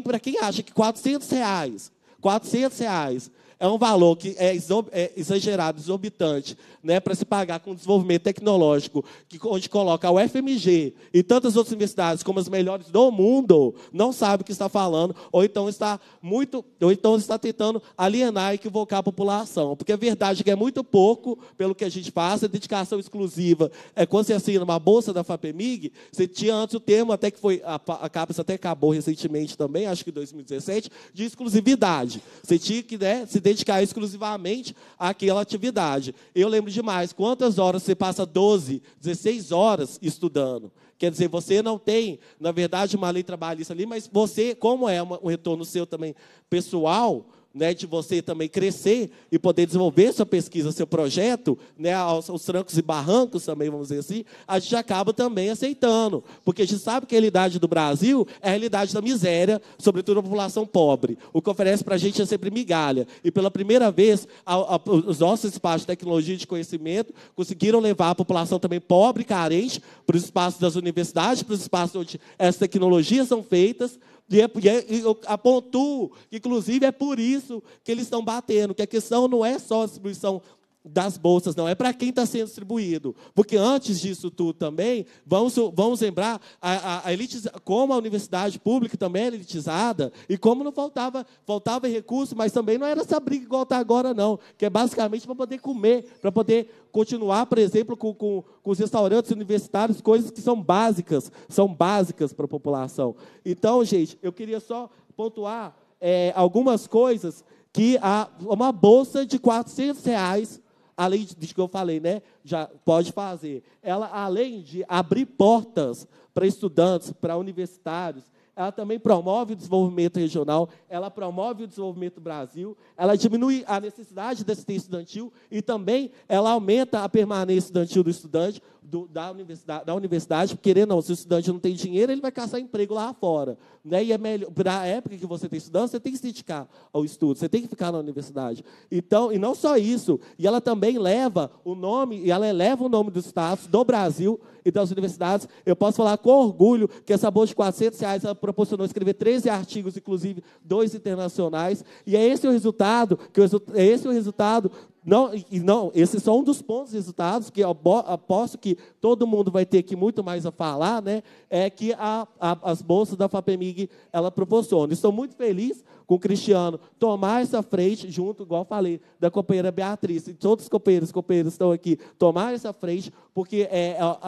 Speaker 18: para quem acha que 400 reais, 400 reais é um valor que é, é exagerado, exorbitante, né, para se pagar com o desenvolvimento tecnológico, que, onde coloca o FMG e tantas outras universidades como as melhores do mundo, não sabe o que está falando, ou então está muito, ou então está tentando alienar e equivocar a população. Porque a é verdade é que é muito pouco pelo que a gente passa, a dedicação exclusiva. É quando você assina uma bolsa da FAPEMIG, você tinha antes o termo, até que foi, a, a CAPES até acabou recentemente também, acho que 2017, de exclusividade. Você tinha que né, se dedicar dedicar exclusivamente àquela atividade. Eu lembro demais quantas horas você passa 12, 16 horas estudando. Quer dizer, você não tem, na verdade, uma lei trabalhista ali, mas você, como é um retorno seu também pessoal, né, de você também crescer e poder desenvolver sua pesquisa, seu projeto, né, aos, aos, trancos e barrancos também, vamos dizer assim, a gente acaba também aceitando, porque a gente sabe que a realidade do Brasil é a realidade da miséria, sobretudo a população pobre. O que oferece para a gente é sempre migalha. E pela primeira vez, a, a, os nossos espaços de tecnologia e de conhecimento conseguiram levar a população também pobre e carente para os espaços das universidades, para os espaços onde essas tecnologias são feitas, é, e, é, e eu aponto, inclusive é por isso que eles estão batendo, que a questão não é só a distribuição das bolsas, não, é para quem está sendo distribuído. Porque antes disso tudo também, vamos, vamos lembrar a, a, a elitiza, como a universidade pública também era elitizada e como não faltava, faltava recurso, mas também não era essa briga igual está agora, não, que é basicamente para poder comer, para poder continuar, por exemplo, com, com, com os restaurantes universitários, coisas que são básicas, são básicas para a população. Então, gente, eu queria só pontuar é, algumas coisas que a, uma bolsa de 400 reais além disso que eu falei, né? Já pode fazer. Ela, além de abrir portas para estudantes, para universitários, ela também promove o desenvolvimento regional, ela promove o desenvolvimento do Brasil, ela diminui a necessidade desse assistência estudantil e também ela aumenta a permanência estudantil do estudante, do, da, universidade, da universidade, querendo ou não, se o estudante não tem dinheiro, ele vai caçar emprego lá fora. Né? E é melhor, para a época que você tem estudando, você tem que se dedicar ao estudo, você tem que ficar na universidade. Então, e não só isso, e ela também leva o nome, e ela eleva o nome dos estados, do Brasil e das universidades. Eu posso falar com orgulho que essa bolsa de 400 reais ela proporcionou escrever 13 artigos, inclusive dois internacionais, e é esse o resultado, que é esse o resultado não, e não, esse é só um dos pontos resultados que aposto que todo mundo vai ter aqui muito mais a falar, né? É que a, a, as bolsas da FAPEMIG ela proporciona. Estou muito feliz com o Cristiano, tomar essa frente junto, igual falei, da companheira Beatriz, e todos os companheiros, companheiros estão aqui, tomar essa frente, porque é, a,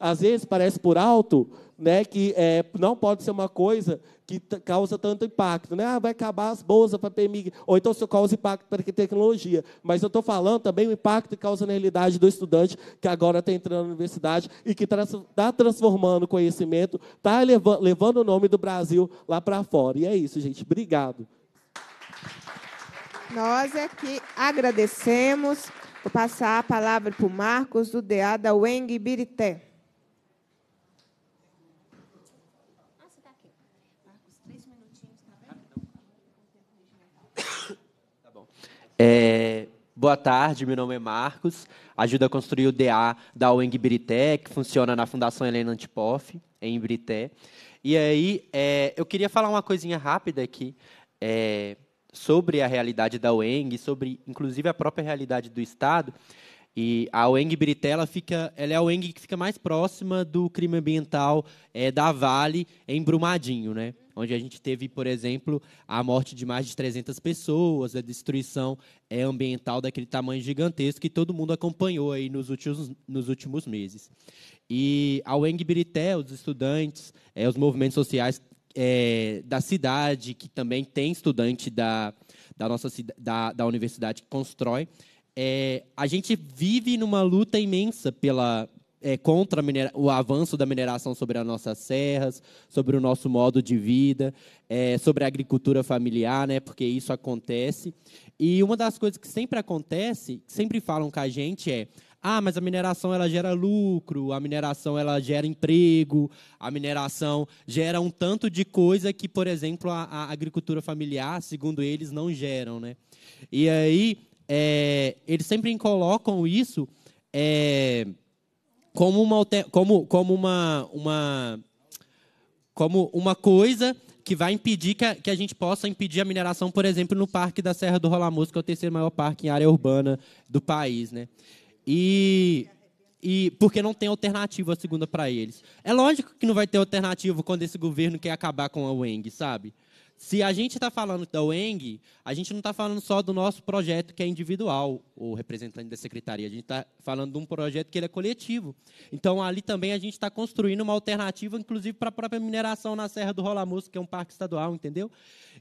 Speaker 18: a, às vezes parece por alto, né, que é, não pode ser uma coisa que causa tanto impacto. Né? Ah, vai acabar as bolsas para PMI, ou então isso causa impacto para a tecnologia. Mas eu estou falando também o impacto que causa na realidade do estudante que agora está entrando na universidade e que está tá transformando o conhecimento, está levando, levando o nome do Brasil lá para fora. E é isso, gente. Obrigado. Obrigado.
Speaker 1: Nós aqui é agradecemos. Vou passar a palavra para o Marcos, do DA da UENG Birité. Tá
Speaker 19: tá tá é, boa tarde, meu nome é Marcos, ajuda a construir o DA da UENG Birité, que funciona na Fundação Helena Antipoff, em Birité. E aí, é, eu queria falar uma coisinha rápida aqui é, sobre a realidade da UENG, sobre, inclusive, a própria realidade do Estado. E a UENG Britela fica, ela é a UENG que fica mais próxima do crime ambiental é, da Vale, em Brumadinho, né? onde a gente teve, por exemplo, a morte de mais de 300 pessoas, a destruição é, ambiental daquele tamanho gigantesco que todo mundo acompanhou aí nos últimos, nos últimos meses. E a UENG Birité, os estudantes, é, os movimentos sociais é, da cidade, que também tem estudante da, da nossa da, da universidade que constrói, é, a gente vive numa luta imensa pela é, contra o avanço da mineração sobre as nossas serras, sobre o nosso modo de vida, é, sobre a agricultura familiar, né, porque isso acontece. E uma das coisas que sempre acontece, que sempre falam com a gente é ah, mas a mineração ela gera lucro, a mineração ela gera emprego, a mineração gera um tanto de coisa que, por exemplo, a, a agricultura familiar, segundo eles, não geram, né? E aí é, eles sempre colocam isso é, como uma como como uma, uma como uma coisa que vai impedir que a, que a, gente possa impedir a mineração, por exemplo, no Parque da Serra do Rolamoço, que é o terceiro maior parque em área urbana do país. Né? E, e porque não tem alternativa segunda para eles. É lógico que não vai ter alternativa quando esse governo quer acabar com a Weng, sabe? Se a gente está falando da UENG, a gente não está falando só do nosso projeto que é individual, o representante da secretaria. A gente está falando de um projeto que ele é coletivo. Então, ali também a gente está construindo uma alternativa, inclusive, para a própria mineração na Serra do Rolamus, que é um parque estadual, entendeu?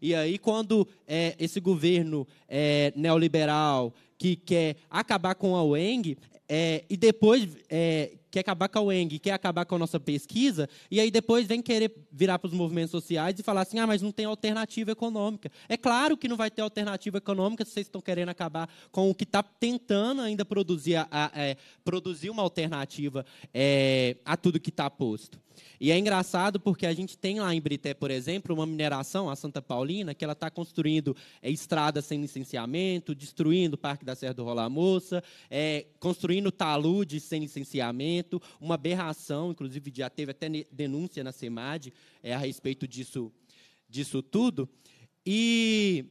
Speaker 19: E aí, quando é, esse governo é, neoliberal que quer acabar com a UENG, é, e depois é, quer acabar com a UENG, quer acabar com a nossa pesquisa, e aí depois vem querer virar para os movimentos sociais e falar assim, ah, mas não tem alternativa econômica. É claro que não vai ter alternativa econômica se vocês estão querendo acabar com o que está tentando ainda produzir, a, a, é, produzir uma alternativa é, a tudo que está posto. E é engraçado porque a gente tem lá em Brité, por exemplo, uma mineração, a Santa Paulina, que ela está construindo é, estradas sem licenciamento, destruindo o Parque da Serra do Rola Moça, é, construindo taludes sem licenciamento, uma aberração, inclusive já teve até denúncia na SEMAD é, a respeito disso, disso tudo. E,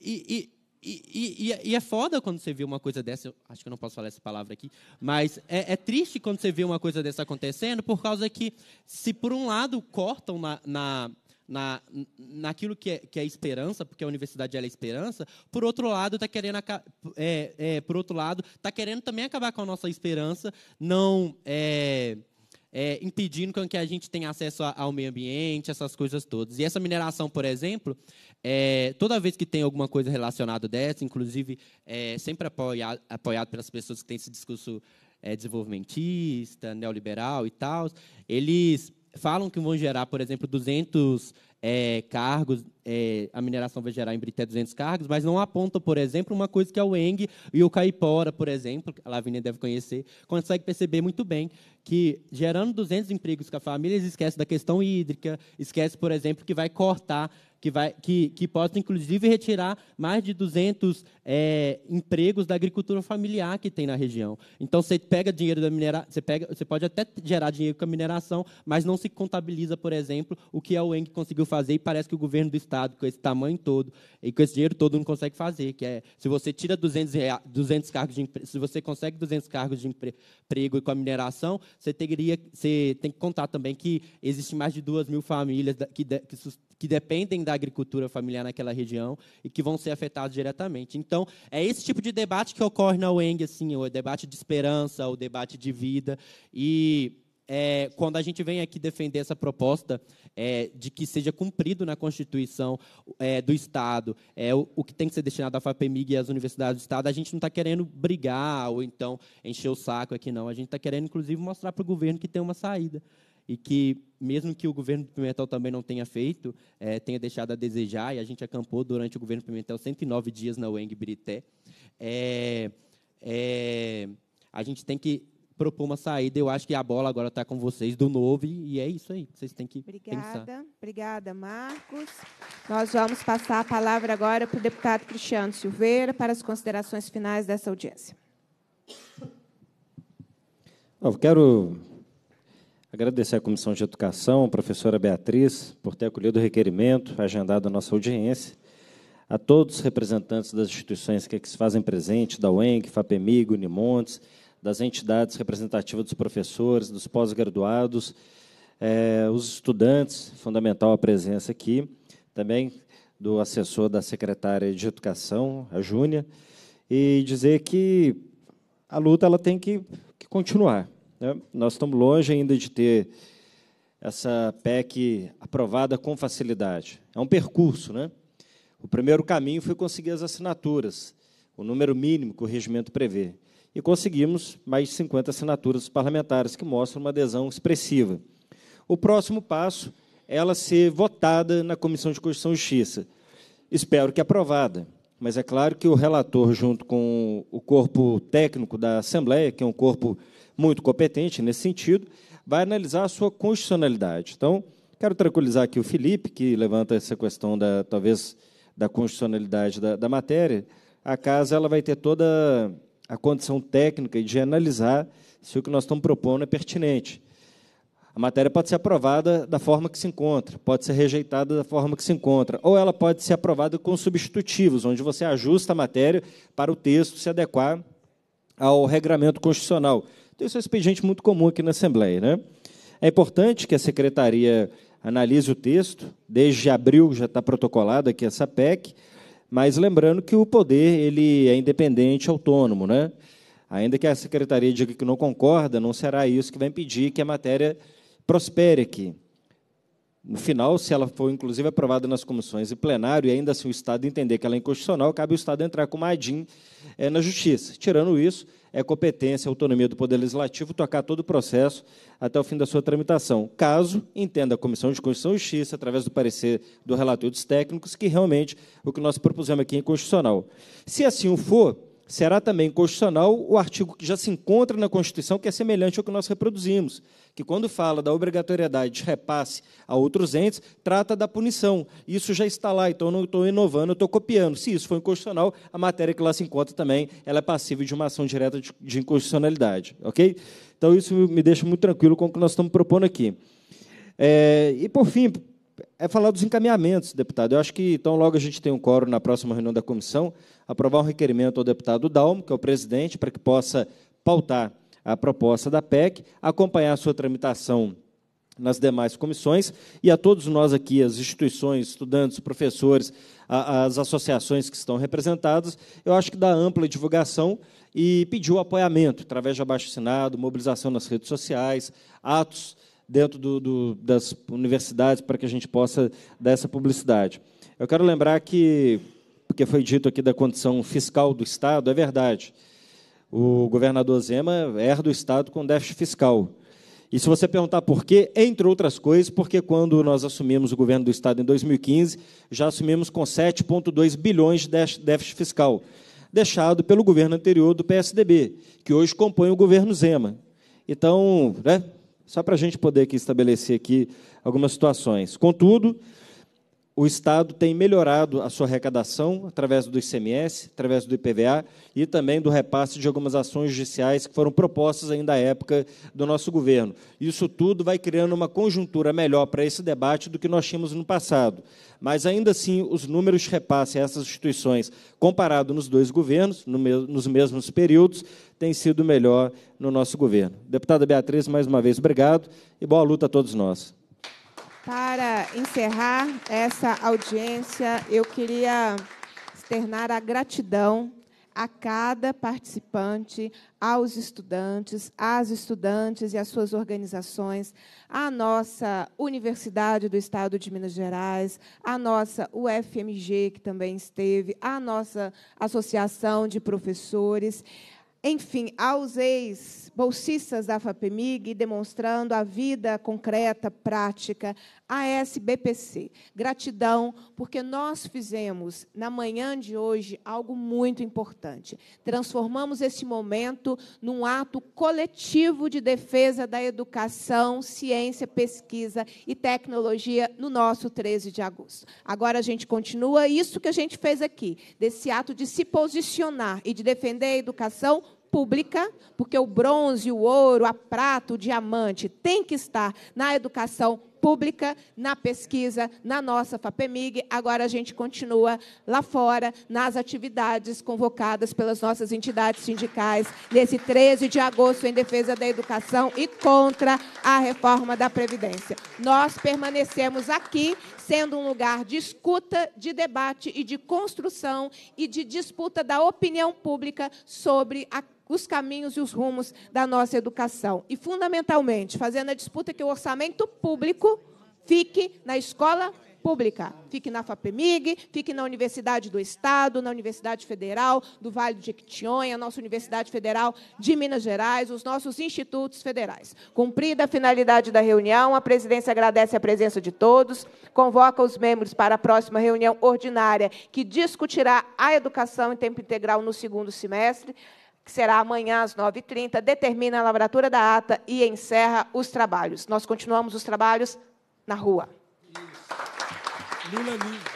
Speaker 19: e, e, e, e é, é foda quando você vê uma coisa dessa, acho que eu não posso falar essa palavra aqui, mas é, é, triste quando você vê uma coisa dessa acontecendo, por causa que, se por um lado cortam na, na na, naquilo que é, que é esperança, porque a universidade é a esperança, por outro lado está querendo é, é, por outro lado tá querendo também acabar com a nossa esperança, não é, é, impedindo que a gente tenha acesso ao meio ambiente, essas coisas todas. E essa mineração, por exemplo, é, toda vez que tem alguma coisa relacionada dessa, inclusive é, sempre apoiado, apoiado pelas pessoas que têm esse discurso é, desenvolvimentista, neoliberal e tal, eles falam que vão gerar, por exemplo, 200 é, eh, cargos é, a mineração vai gerar em Brité 200 cargos, mas não aponta, por exemplo, uma coisa que a é Weng e o Caipora, por exemplo, a Lavínia deve conhecer, consegue perceber muito bem que gerando 200 empregos com a família, eles esquecem da questão hídrica, esquece, por exemplo, que vai cortar que, vai, que, que possa, inclusive, retirar mais de 200 é, empregos da agricultura familiar que tem na região. Então, você pega dinheiro da mineração, você, pega, você pode até gerar dinheiro com a mineração, mas não se contabiliza, por exemplo, o que a UENG conseguiu fazer e parece que o governo do Estado Estado, com esse tamanho todo e com esse dinheiro todo, não consegue fazer. Que é, se você tira 200, rea, 200 cargos de se você consegue 200 cargos de emprego com a mineração, você, teria, você tem que contar também que existe mais de 2 mil famílias que, de, que, que dependem da agricultura familiar naquela região e que vão ser afetados diretamente. Então, é esse tipo de debate que ocorre na UENG, assim, o debate de esperança, o debate de vida. E é, quando a gente vem aqui defender essa proposta é, de que seja cumprido na Constituição é, do Estado é, o, o, que tem que ser destinado à FAPEMIG e às universidades do Estado, a gente não está querendo brigar ou então encher o saco aqui, não. A gente está querendo, inclusive, mostrar para o governo que tem uma saída e que, mesmo que o governo Pimentel também não tenha feito, é, tenha deixado a desejar, e a gente acampou durante o governo Pimentel 109 dias na UENG Brité, é, a gente tem que propor uma saída. Eu acho que a bola agora está com vocês do novo e é isso aí. Vocês têm que obrigada, pensar.
Speaker 1: Obrigada, Marcos. Nós vamos passar a palavra agora para o deputado Cristiano Silveira para as considerações finais dessa audiência.
Speaker 2: Eu quero agradecer à Comissão de Educação, à professora Beatriz, por ter acolhido o requerimento, agendado a nossa audiência a todos os representantes das instituições que se fazem presente, da UENG, FAPEMIG, Unimontes, das entidades representativas dos professores, dos pós-graduados, é, os estudantes, fundamental a presença aqui, também do assessor da secretária de Educação, a Júnia, e dizer que a luta ela tem que, que continuar. Né? Nós estamos longe ainda de ter essa PEC aprovada com facilidade. É um percurso. Né? O primeiro caminho foi conseguir as assinaturas, o número mínimo que o regimento prevê e conseguimos mais de 50 assinaturas dos parlamentares, que mostram uma adesão expressiva. O próximo passo é ela ser votada na Comissão de Constituição e Justiça. Espero que aprovada, mas é claro que o relator, junto com o corpo técnico da Assembleia, que é um corpo muito competente nesse sentido, vai analisar a sua constitucionalidade. Então, quero tranquilizar aqui o Felipe, que levanta essa questão da, talvez, da constitucionalidade da, da matéria. A casa ela vai ter toda a condição técnica e de analisar se o que nós estamos propondo é pertinente. A matéria pode ser aprovada da forma que se encontra, pode ser rejeitada da forma que se encontra, ou ela pode ser aprovada com substitutivos, onde você ajusta a matéria para o texto se adequar ao regramento constitucional. Então, isso é um expediente muito comum aqui na Assembleia. Né? É importante que a secretaria analise o texto, desde abril já está protocolada aqui essa PEC, mas lembrando que o poder ele é independente, autônomo, né? Ainda que a secretaria diga que não concorda, não será isso que vai impedir que a matéria prospere aqui. No final, se ela for inclusive aprovada nas comissões e plenário, e ainda assim o Estado entender que ela é inconstitucional, cabe o Estado entrar com uma ADIM é, eh, na Justiça. Tirando isso, é competência, autonomia do Poder Legislativo tocar todo o processo até o fim da sua tramitação. Caso entenda a Comissão de Constituição e Justiça, através do parecer do relator dos técnicos, que realmente o que nós propusemos aqui é inconstitucional. Se assim o for, será também inconstitucional o artigo que já se encontra na Constituição, que é semelhante ao que nós reproduzimos que quando fala da obrigatoriedade de repasse a outros entes, trata da punição. Isso já está lá, então não estou inovando, estou copiando. Se isso for inconstitucional, a matéria que lá se encontra também ela é passível de uma ação direta de, de inconstitucionalidade. Ok? Então, isso me deixa muito tranquilo com o que nós estamos propondo aqui. É, e, por fim, é falar dos encaminhamentos, deputado. Eu acho que, então, logo a gente tem um coro na próxima reunião da comissão, aprovar um requerimento ao deputado Dalmo, que é o presidente, para que possa pautar a proposta da PEC, acompanhar sua tramitação nas demais comissões e a todos nós aqui, as instituições, estudantes, professores, a, as associações que estão representadas, eu acho que dá ampla divulgação e pediu apoiamento através de abaixo-assinado, mobilização nas redes sociais, atos dentro do, do, das universidades para que a gente possa dar essa publicidade. Eu quero lembrar que, porque foi dito aqui da condição fiscal do Estado, é verdade. O governador Zema herda o Estado com déficit fiscal. E se você perguntar por quê, entre outras coisas, porque quando nós assumimos o governo do Estado em 2015, já assumimos com 7,2 bilhões de déficit fiscal, deixado pelo governo anterior do PSDB, que hoje compõe o governo Zema. Então, né, só para a gente poder aqui estabelecer aqui algumas situações. Contudo, o Estado tem melhorado a sua arrecadação através do ICMS, através do IPVA e também do repasse de algumas ações judiciais que foram propostas ainda à época do nosso governo. Isso tudo vai criando uma conjuntura melhor para esse debate do que nós tínhamos no passado. Mas, ainda assim, os números de repasse a essas instituições, comparado nos dois governos, no me nos mesmos períodos, tem sido melhor no nosso governo. Deputada Beatriz, mais uma vez, obrigado e boa luta a todos nós.
Speaker 1: Para encerrar essa audiência, eu queria externar a gratidão a cada participante, aos estudantes, às estudantes e às suas organizações, à nossa Universidade do Estado de Minas Gerais, à nossa UFMG, que também esteve, à nossa Associação de Professores, enfim, aos ex bolsistas da FAPEMIG demonstrando a vida concreta, prática, ASBPC. Gratidão, porque nós fizemos, na manhã de hoje, algo muito importante. Transformamos esse momento num ato coletivo de defesa da educação, ciência, pesquisa e tecnologia no nosso 13 de agosto. Agora a gente continua isso que a gente fez aqui, desse ato de se posicionar e de defender a educação pública, porque o bronze, o ouro, a prata, o diamante tem que estar na educação pública, na pesquisa, na nossa FAPEMIG. Agora a gente continua lá fora, nas atividades convocadas pelas nossas entidades sindicais, nesse 13 de agosto, em defesa da educação e contra a reforma da Previdência. Nós permanecemos aqui, sendo um lugar de escuta, de debate e de construção e de disputa da opinião pública sobre a os caminhos e os rumos da nossa educação. E, fundamentalmente, fazendo a disputa que o orçamento público fique na escola pública. Fique na FAPEMIG, fique na Universidade do Estado, na Universidade Federal do Vale de Jequitinhonha, a nossa Universidade Federal de Minas Gerais, os nossos institutos federais. Cumprida a finalidade da reunião, a presidência agradece a presença de todos, convoca os membros para a próxima reunião ordinária, que discutirá a educação em tempo integral no segundo semestre que será amanhã às 9h30, determina a lavratura da ata e encerra os trabalhos. Nós continuamos os trabalhos na rua. Isso. Lula